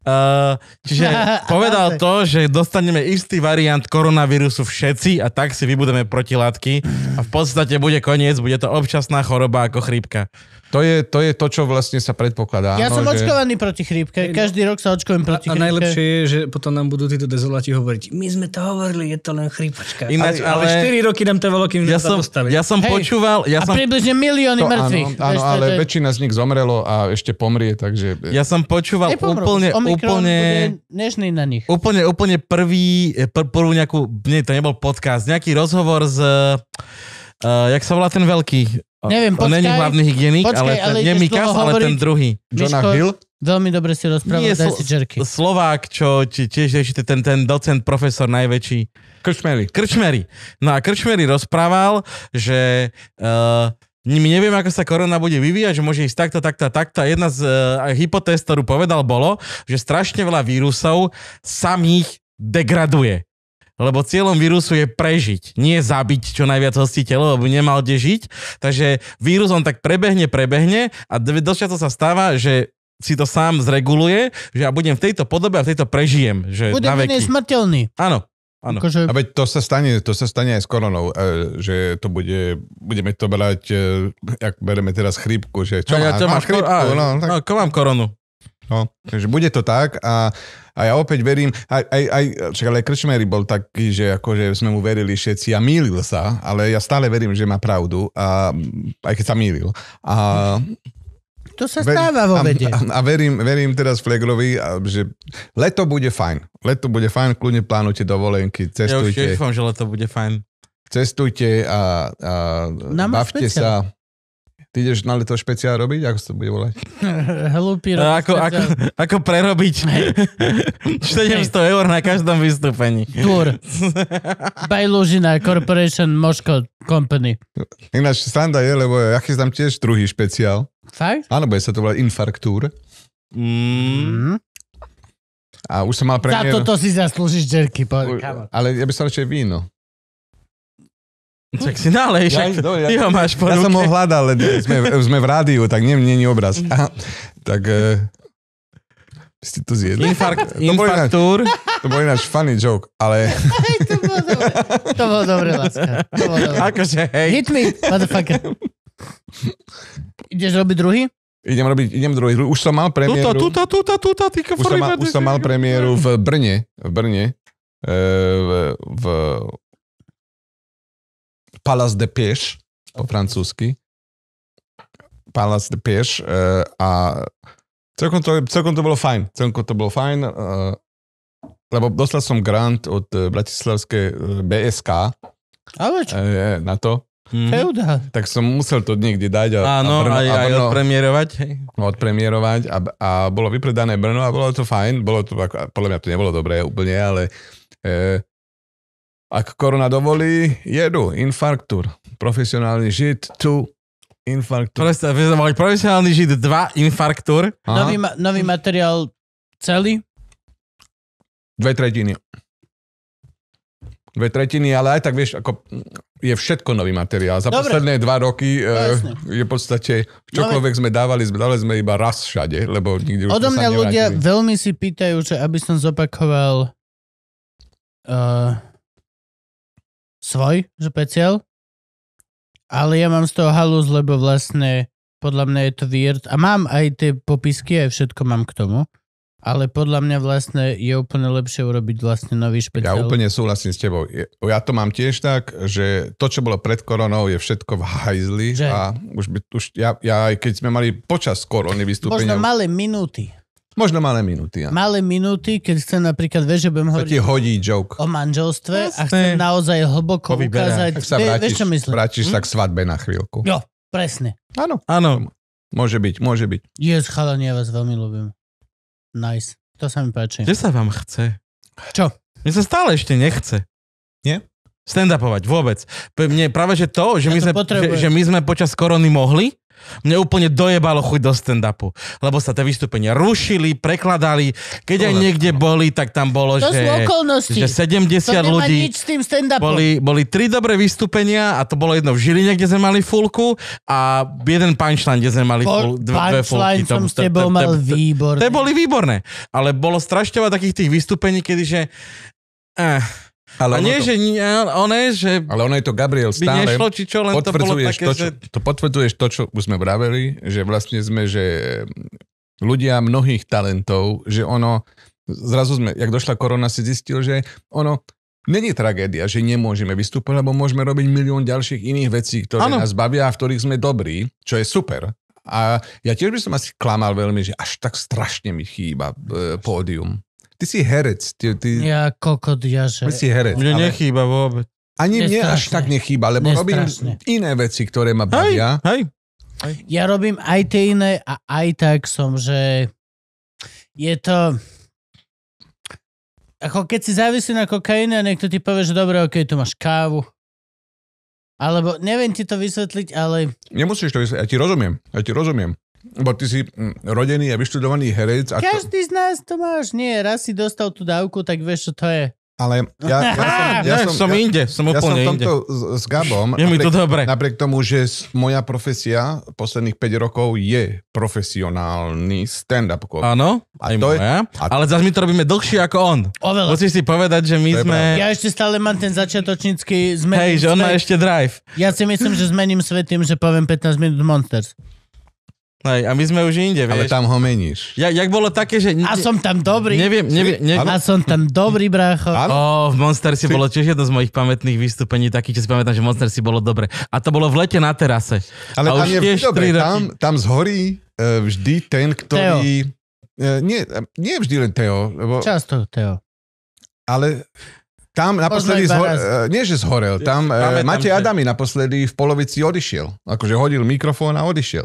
Uh, eh, čiže [LAUGHS] povedal to, že dostaneme istý variant koronavírusu všetci a tak si vybudeme protilátky a v podstate bude koniec, bude to občasná choroba ako chrípka. To je, to je to, čo vlastne sa predpokladá. Ja no, som že... očkovaný proti chrípke. No. Každý rok sa očkujem proti chrípke. A najlepšie je, že potom nám budú títo dezolati hovoriť, my sme to hovorili, je to len chrípačka. Ináč, ale, ale 4 roky nám trvalo, kým ja som, sa Ja som Hej. počúval... Ja a som... približne milióny to, mŕtvych. Áno, áno ale to... väčšina z nich zomrelo a ešte pomrie, takže... Ja som počúval Nepomru. úplne... Omikron úplne nežný na nich. Úplne, úplne prvý, e, pr- prvú nejakú... Nie, to nebol podcast, nejaký rozhovor s... Uh, e, e, jak sa volá ten veľký? Neviem, počkaj. není hlavný hygienik, počkaj, ale, ten, ale nie Mikas, ale ten druhý. Jonah Hill? Veľmi dobre si rozprával, daj si čerky. Slovák, čo tiež ešte ten, ten docent, profesor najväčší. Krčmery. Krčmery. No a Krčmery rozprával, že uh, my nevieme, ako sa korona bude vyvíjať, že môže ísť takto, takto, takto. jedna z uh, hypotéz, ktorú povedal, bolo, že strašne veľa vírusov samých degraduje lebo cieľom vírusu je prežiť, nie zabiť čo najviac hostiteľov, lebo nemal kde žiť. Takže vírus on tak prebehne, prebehne a dosť často sa stáva, že si to sám zreguluje, že ja budem v tejto podobe a v tejto prežijem. Že budem smrteľný. Áno, Áno. Akože... A veď to sa stane, to sa stane aj s koronou, e, že to bude, budeme to brať, e, ak bereme teraz chrípku, že čo, ja, má, čo máš, chrípku, kor- no, tak... no, mám koronu. No, takže bude to tak a, a ja opäť verím, aj, aj, aj, čak, ale Krčmery bol taký, že akože sme mu verili všetci a mýlil sa, ale ja stále verím, že má pravdu, a, aj keď sa mýlil. A, to sa stáva vo vede. A, a, verím, verím teraz Flegrovi, že leto bude fajn. Leto bude fajn, kľudne plánujte dovolenky, cestujte. Ja už dúfam, že leto bude fajn. Cestujte a, a bavte speciál. sa. Ty ideš na leto špeciál robiť? Ako sa to bude volať? [LAUGHS] Hlupý rok. No, ako, ako, ako prerobiť 700 [LAUGHS] eur na každom vystúpení. Tour. Bajlužina Corporation Moško Company. Ináč standa je, lebo ja chystám tiež druhý špeciál. Fakt? Áno, bude sa to volať Infarktúr. Mm. A už som mal premiér... Za toto si zaslúžiš džerky, Ale ja by som radšej víno. Tak hm. si nálej, však ja, ty ho máš po Ja ruke. som ho hľadal, ale sme, sme v rádiu, tak nie, nie, nie obraz. Mhm. Aha, tak... Uh, ste to zjedli? Infark, to infarktúr. Bol náš, to bol náš funny joke, ale... Aj, [LAUGHS] to bolo dobré, To bolo dobre, Láska. Akože, hej. Hit me, motherfucker. Ideš robiť druhý? Idem robiť, idem druhý. Už som mal premiéru... Tuto, tuto, tuto, tuto, ty už, som mal, už som mal premiéru v Brne. V Brne. Eh, v, v, Palace de Pêche po okay. francúzsky. Palace de Pêche uh, a celkom to, celkom to bolo fajn. Celkom to bolo fajn, uh, lebo dostal som grant od eh, bratislavskej BSK Ale čo? Uh, na to. Hmm. Tak som musel to niekde dať. A, Áno, a Brno, aj, a Brno, odpremierovať. Hej. Odpremierovať a, a bolo vypredané Brno a bolo to fajn. Bolo to, ako, podľa mňa to nebolo dobré úplne, ale e, ak korona dovolí, jedu, infarktúr. Profesionálny žid, tu, infarktúr. Presta, vy sme mali profesionálny žid, dva, infarktúr. Nový, ma- nový materiál celý? Dve tretiny. Dve tretiny, ale aj tak vieš, ako je všetko nový materiál. Za Dobre. posledné dva roky e, no, je v podstate čokoľvek sme dávali, sme dávali sme iba raz všade, lebo nikde už Odo mňa ľudia veľmi si pýtajú, že aby som zopakoval uh, svoj špeciál, ale ja mám z toho halus, lebo vlastne podľa mňa je to weird a mám aj tie popisky, aj všetko mám k tomu. Ale podľa mňa vlastne je úplne lepšie urobiť vlastne nový špeciál. Ja úplne súhlasím s tebou. Ja to mám tiež tak, že to, čo bolo pred koronou, je všetko v hajzli. Že? A už by, už ja, ja, aj keď sme mali počas korony vystúpenia... Možno malé minúty. Možno malé minúty. Ja. Malé minúty, keď chcem napríklad, vieš, že budem hovoriť hodí joke. o manželstve Jasne. a chcem naozaj hlboko ukázať. Ak sa vie, vrátiš, vieš, čo myslím? vrátiš hm? sa k hm? svadbe na chvíľku. Jo, presne. Áno. Áno. Môže byť, môže byť. Yes, chalani, ja vás veľmi ľúbim. Nice. To sa mi páči. Kde sa vám chce? Čo? Mne sa stále ešte nechce. Nie? Stand-upovať vôbec. Mne práve že to, že, ja my to sme, že, že my sme počas korony mohli, mne úplne dojebalo chuť do stand-upu, lebo sa tie vystúpenia rušili, prekladali. Keď to aj niekde boli, tak tam bolo, to že, že 70 to ľudí. Nič s tým stand-upom. Boli, boli tri dobré vystúpenia a to bolo jedno v Žiline, kde sme mali fulku a jeden punchline, kde sme mali ful, dve, dve fulky. som s tebou mal výborné. Te boli výborné, ale bolo strašťovať takých tých vystúpení, kedyže... Eh, ale a nie, to, že nie, je, že... Ale ono je to Gabriel stále. Nešlo, či čo, len to bolo také, to, čo, že... To potvrduješ to, čo už sme vraveli, že vlastne sme, že ľudia mnohých talentov, že ono, zrazu sme, jak došla korona, si zistil, že ono, Není tragédia, že nemôžeme vystúpať, lebo môžeme robiť milión ďalších iných vecí, ktoré ano. nás bavia a v ktorých sme dobrí, čo je super. A ja tiež by som asi klamal veľmi, že až tak strašne mi chýba e, pódium. Ty si herec. Ty, ty... Ja koľko ja že... Ty si herec. Mne ale... nechýba vôbec. Ani mne až tak nechýba, lebo robím iné veci, ktoré ma bavia. Hej, hej. Hej. Ja robím aj tie iné a aj tak som, že je to... Ako keď si závislý na kokaine a niekto ti povie, že dobre, ok, tu máš kávu. Alebo neviem ti to vysvetliť, ale... Nemusíš to vysvetliť, ja ti rozumiem, ja ti rozumiem. Bo ty si mm, rodený a vyštudovaný herec. A Každý to... z nás to máš. Nie, raz si dostal tú dávku, tak vieš, čo to je. Ale ja, ja [LAUGHS] som, ja som, som ja, inde, som úplne ja som tomto inde. S, s Gabom, je napriek, mi to dobre. napriek tomu, že moja profesia posledných 5 rokov je profesionálny stand-up Áno, aj to moja, je, a ale zase my to robíme dlhšie ako on. Oveľa. Musíš si povedať, že my sme... Pravda. Ja ešte stále mám ten začiatočnícky Hej, že on má ešte drive. Ja si myslím, že zmením svet tým, že poviem 15 minút Monsters. Aj, a my sme už inde, vieš. Ale tam ho meníš. Ja, jak bolo také, že... A som tam dobrý. Neviem, neviem. neviem. A som tam dobrý, brácho. Áno. Oh, v Monster si, si bolo tiež jedno z mojich pamätných vystúpení, taký, čo si pamätám, že Monster si bolo dobre. A to bolo v lete na terase. Ale a tam je, dobre, tam, tam zhorí uh, e, vždy ten, ktorý... Teo. Uh, nie, e, nie vždy len Teo. Lebo... Často Teo. Ale tam naposledy, zho- uh, nie že zhorel, tam uh, Matej Adami naposledy v polovici odišiel. Akože hodil mikrofón a odišiel.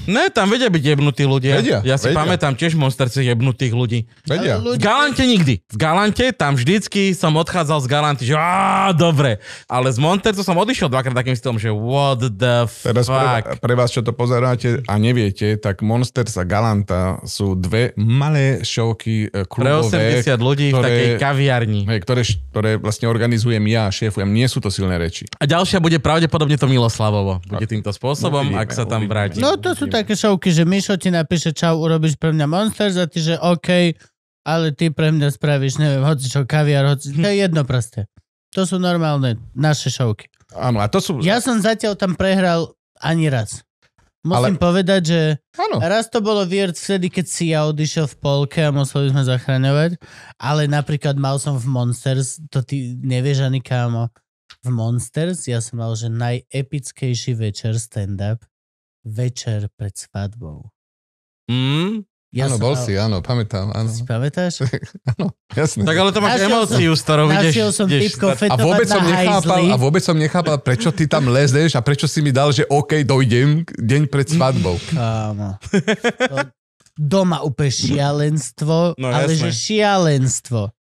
Ne, tam vedia byť jebnutí ľudia. Vedia, ja si vedia. pamätám tiež monsterce jebnutých ľudí. Vedia. V Galante nikdy. V Galante tam vždycky som odchádzal z Galanty, že dobre. Ale z Monterco som odišiel dvakrát takým stylom, že what the fuck. Teraz pre, pre vás, čo to pozeráte a neviete, tak Monsters a Galanta sú dve malé šovky e, klubové. Pre 80 ľudí ktoré, v takej kaviarni. Hej, ktoré, ktoré vlastne organizujem ja, šéfujem. Nie sú to silné reči. A ďalšia bude pravdepodobne to Miloslavovo. Bude týmto spôsobom, no, vidíme, ak sa tam vráti. No to sú také šovky, že Mišo ti napíše čau, urobíš pre mňa Monsters a ty, že OK, ale ty pre mňa spravíš, neviem, hoci čo, kaviar, hoci... To je jedno proste. To sú normálne naše šovky. Áno, a to sú... Ja som zatiaľ tam prehral ani raz. Musím ale... povedať, že ano. raz to bolo weird vtedy, keď si ja odišiel v polke a museli sme zachraňovať, ale napríklad mal som v Monsters, to ty nevieš ani kámo, v Monsters ja som mal, že najepickejší večer stand-up, večer pred svadbou. Mm? Ja áno, bol si, áno, pamätám, áno. Si pamätáš? [LAUGHS] áno, jasne. Tak ale to máš emóciu, s ktorou ideš. som a vôbec som, nechápal, a vôbec som nechápal, prečo ty tam lezeš a prečo si mi dal, že OK, dojdem deň pred svadbou. Áno. doma úplne šialenstvo, no, ale jasne. že šialenstvo.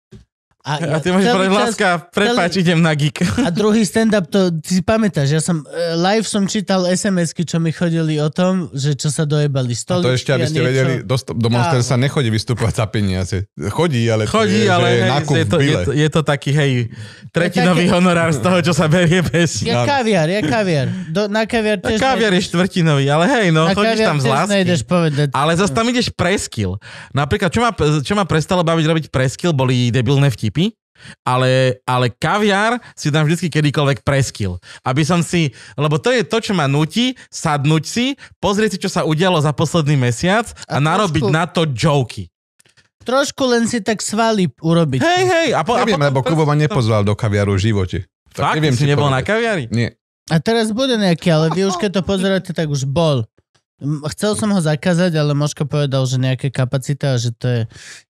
A, ja, a ty môžeš povedať, Láska, prepáč, celý... idem na geek. A druhý stand-up, to si pamätáš, ja som, e, live som čítal SMS-ky, čo mi chodili o tom, že čo sa dojebali stoličky. A to ešte, aby ste niečo... vedeli, do, do Monster sa nechodí vystúpať za peniaze. Chodí, ale, chodí, to je, ale že hej, je, to, je, to, je to taký, hej, tretinový také... honorár z toho, čo sa berie bez. [LAUGHS] Ja kaviar, ja kaviar. Do, na kaviar tiež... Na kaviar nejdeš... je štvrtinový, ale hej, no, na chodíš tam z lásky. Povedať. Ale zase tam ideš preskill. Napríklad, čo ma, čo ma prestalo baviť robiť preskill, boli debilné vtipy vtipy, ale, ale kaviár si tam vždy kedykoľvek preskil. Aby som si, lebo to je to, čo ma nutí, sadnúť si, pozrieť si, čo sa udialo za posledný mesiac a, a narobiť trošku, na to joky. Trošku len si tak svali urobiť. Hej, hej. A po, Neviem, a potom, lebo Kubo ma nepozval do kaviaru v živote. Tak Fakt? Neviem, si nebol povedať. na kaviari? Nie. A teraz bude nejaký, ale vy už keď to pozeráte, tak už bol. Chcel som ho zakázať, ale Moško povedal, že nejaké kapacita, že to je...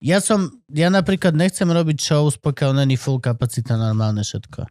Ja som, ja napríklad nechcem robiť show, pokiaľ není full kapacita normálne všetko.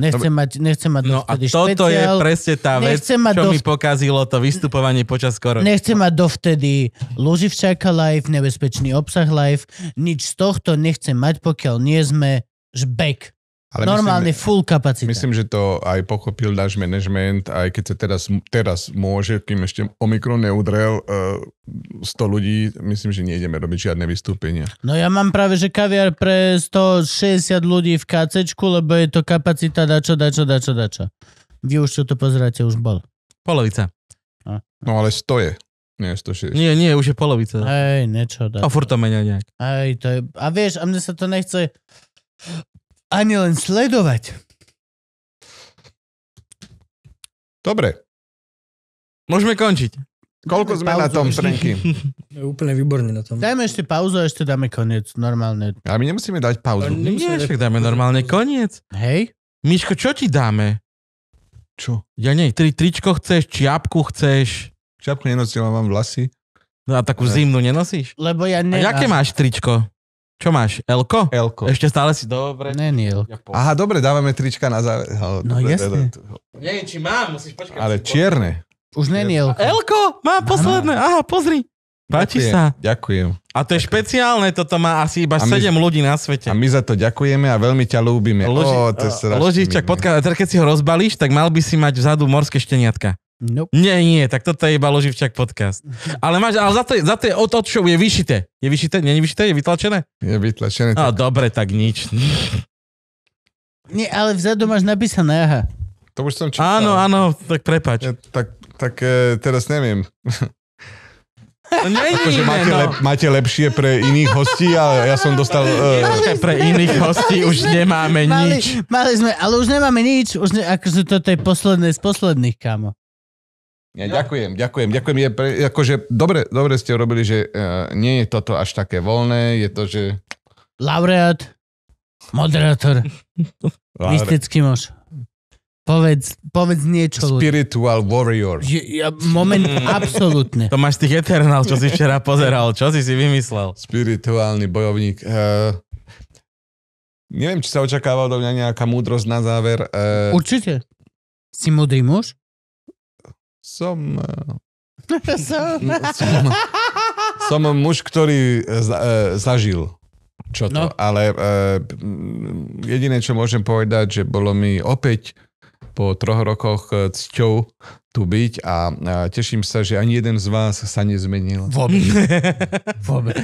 Nechcem mať, nechcem mať No a toto špeciál, je presne tá vec, čo dov... mi pokazilo to vystupovanie počas korony. Nechcem mať dovtedy Luživčáka live, nebezpečný obsah live, nič z tohto nechcem mať, pokiaľ nie sme back ale Normálne myslím, full kapacita. Myslím, že to aj pochopil náš management, aj keď sa teraz, teraz môže, kým ešte Omikron neudrel uh, e, 100 ľudí, myslím, že nejdeme robiť žiadne vystúpenia. No ja mám práve, že kaviar pre 160 ľudí v kacečku, lebo je to kapacita dačo, dačo, dačo, dačo. Vy už čo to pozeráte, už bol. Polovica. A. No ale 100 je. Nie, 160. Nie, nie, už je polovica. Hej, niečo. Dačo. A furt to menia nejak. Aj, to je... A vieš, a mne sa to nechce ani len sledovať. Dobre. Môžeme končiť. Koľko sme pauzu na tom, Frenky? [LAUGHS] Je úplne výborne na tom. Dajme ešte pauzu a ešte dáme koniec, normálne. A my nemusíme dať pauzu. No, nie, však dáme normálne koniec. Hej. Miško, čo ti dáme? Čo? Ja nie, tri, tričko chceš, čiapku chceš. Čiapku nenosím, mám vlasy. No a takú ne. zimnú nenosíš? Lebo ja ne... A jaké máš tričko? Čo máš? Elko? Elko. Ešte stále si dobre. Nie, nie. Elko. Aha, dobre, dávame trička na záver. No jasne. Neviem, či mám, musíš počkať. Ale čierne. Už nie, nie Elko. Elko, má posledné. Aha, pozri. Páči ďakujem, sa. Ďakujem. A to je ďakujem. špeciálne, toto má asi iba my, 7 ľudí na svete. A my za to ďakujeme a veľmi ťa ľúbime. Loži, oh, to je keď si ho rozbalíš, tak mal by si mať vzadu morské šteniatka. Nope. Nie, nie, tak toto je iba Loživčak podcast. [LAUGHS] Ale máš, ale za to, za to je od, od show je vyšité. Je vyšité? Nie je vyšité? Je vytlačené? Je vytlačené. A tak. dobre, tak nič. [LAUGHS] Nie, ale vzadu máš napísané, aha. To už som čítal. Áno, áno, tak prepač. Ja, tak, tak e, teraz neviem. No, nie, [LAUGHS] Akože máte, no. lep, máte lepšie pre iných hostí, ale ja som dostal... Uh... Pre iných hostí už nemáme mali, nič. Mali sme, ale už nemáme nič. Už ne, akože toto je posledné z posledných, kámo. Ja, ďakujem, ďakujem, ďakujem. Je pre, akože, dobre, dobre ste urobili, že uh, nie je toto až také voľné, je to, že... Laureát, moderátor, [LAUGHS] mystický muž. Povedz, povedz niečo. Spiritual ľudia. warrior. Je, ja, moment, hmm. absolútne. [LAUGHS] To máš tých Eternal, čo si včera pozeral. Čo si si vymyslel? Spirituálny bojovník. Uh, neviem, či sa očakával do mňa nejaká múdrosť na záver. Uh, Určite. Si múdry muž? Som... E, som... No, som... Som muž, ktorý e, e, zažil čo to, no. ale jediné, čo môžem povedať, že bolo mi opäť po troch rokoch cťou tu byť a teším sa, že ani jeden z vás sa nezmenil. Vôbec. [LAUGHS] Vôbec.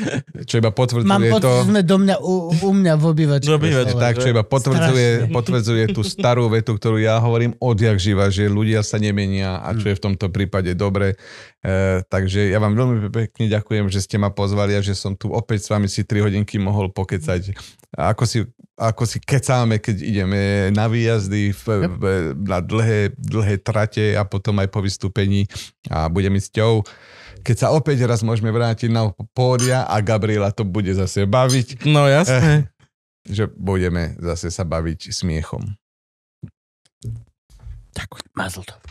Čo iba potvrdzuje Mám pocit, to... sme do mňa, u, u mňa v obývačke. Obývačke. Tak, čo iba potvrdzuje, potvrdzuje tú starú vetu, ktorú ja hovorím odjak živa, že ľudia sa nemenia a čo je v tomto prípade dobre. E, takže ja vám veľmi pekne ďakujem, že ste ma pozvali a že som tu opäť s vami si 3 hodinky mohol pokecať. A ako si ako si kecáme, keď ideme na výjazdy v, v, na dlhé, dlhé trate a potom aj aj po vystúpení a bude mi cťou, keď sa opäť raz môžeme vrátiť na pódia a Gabriela to bude zase baviť. No jasne. Eh, že budeme zase sa baviť smiechom. Ďakujem, mazl to.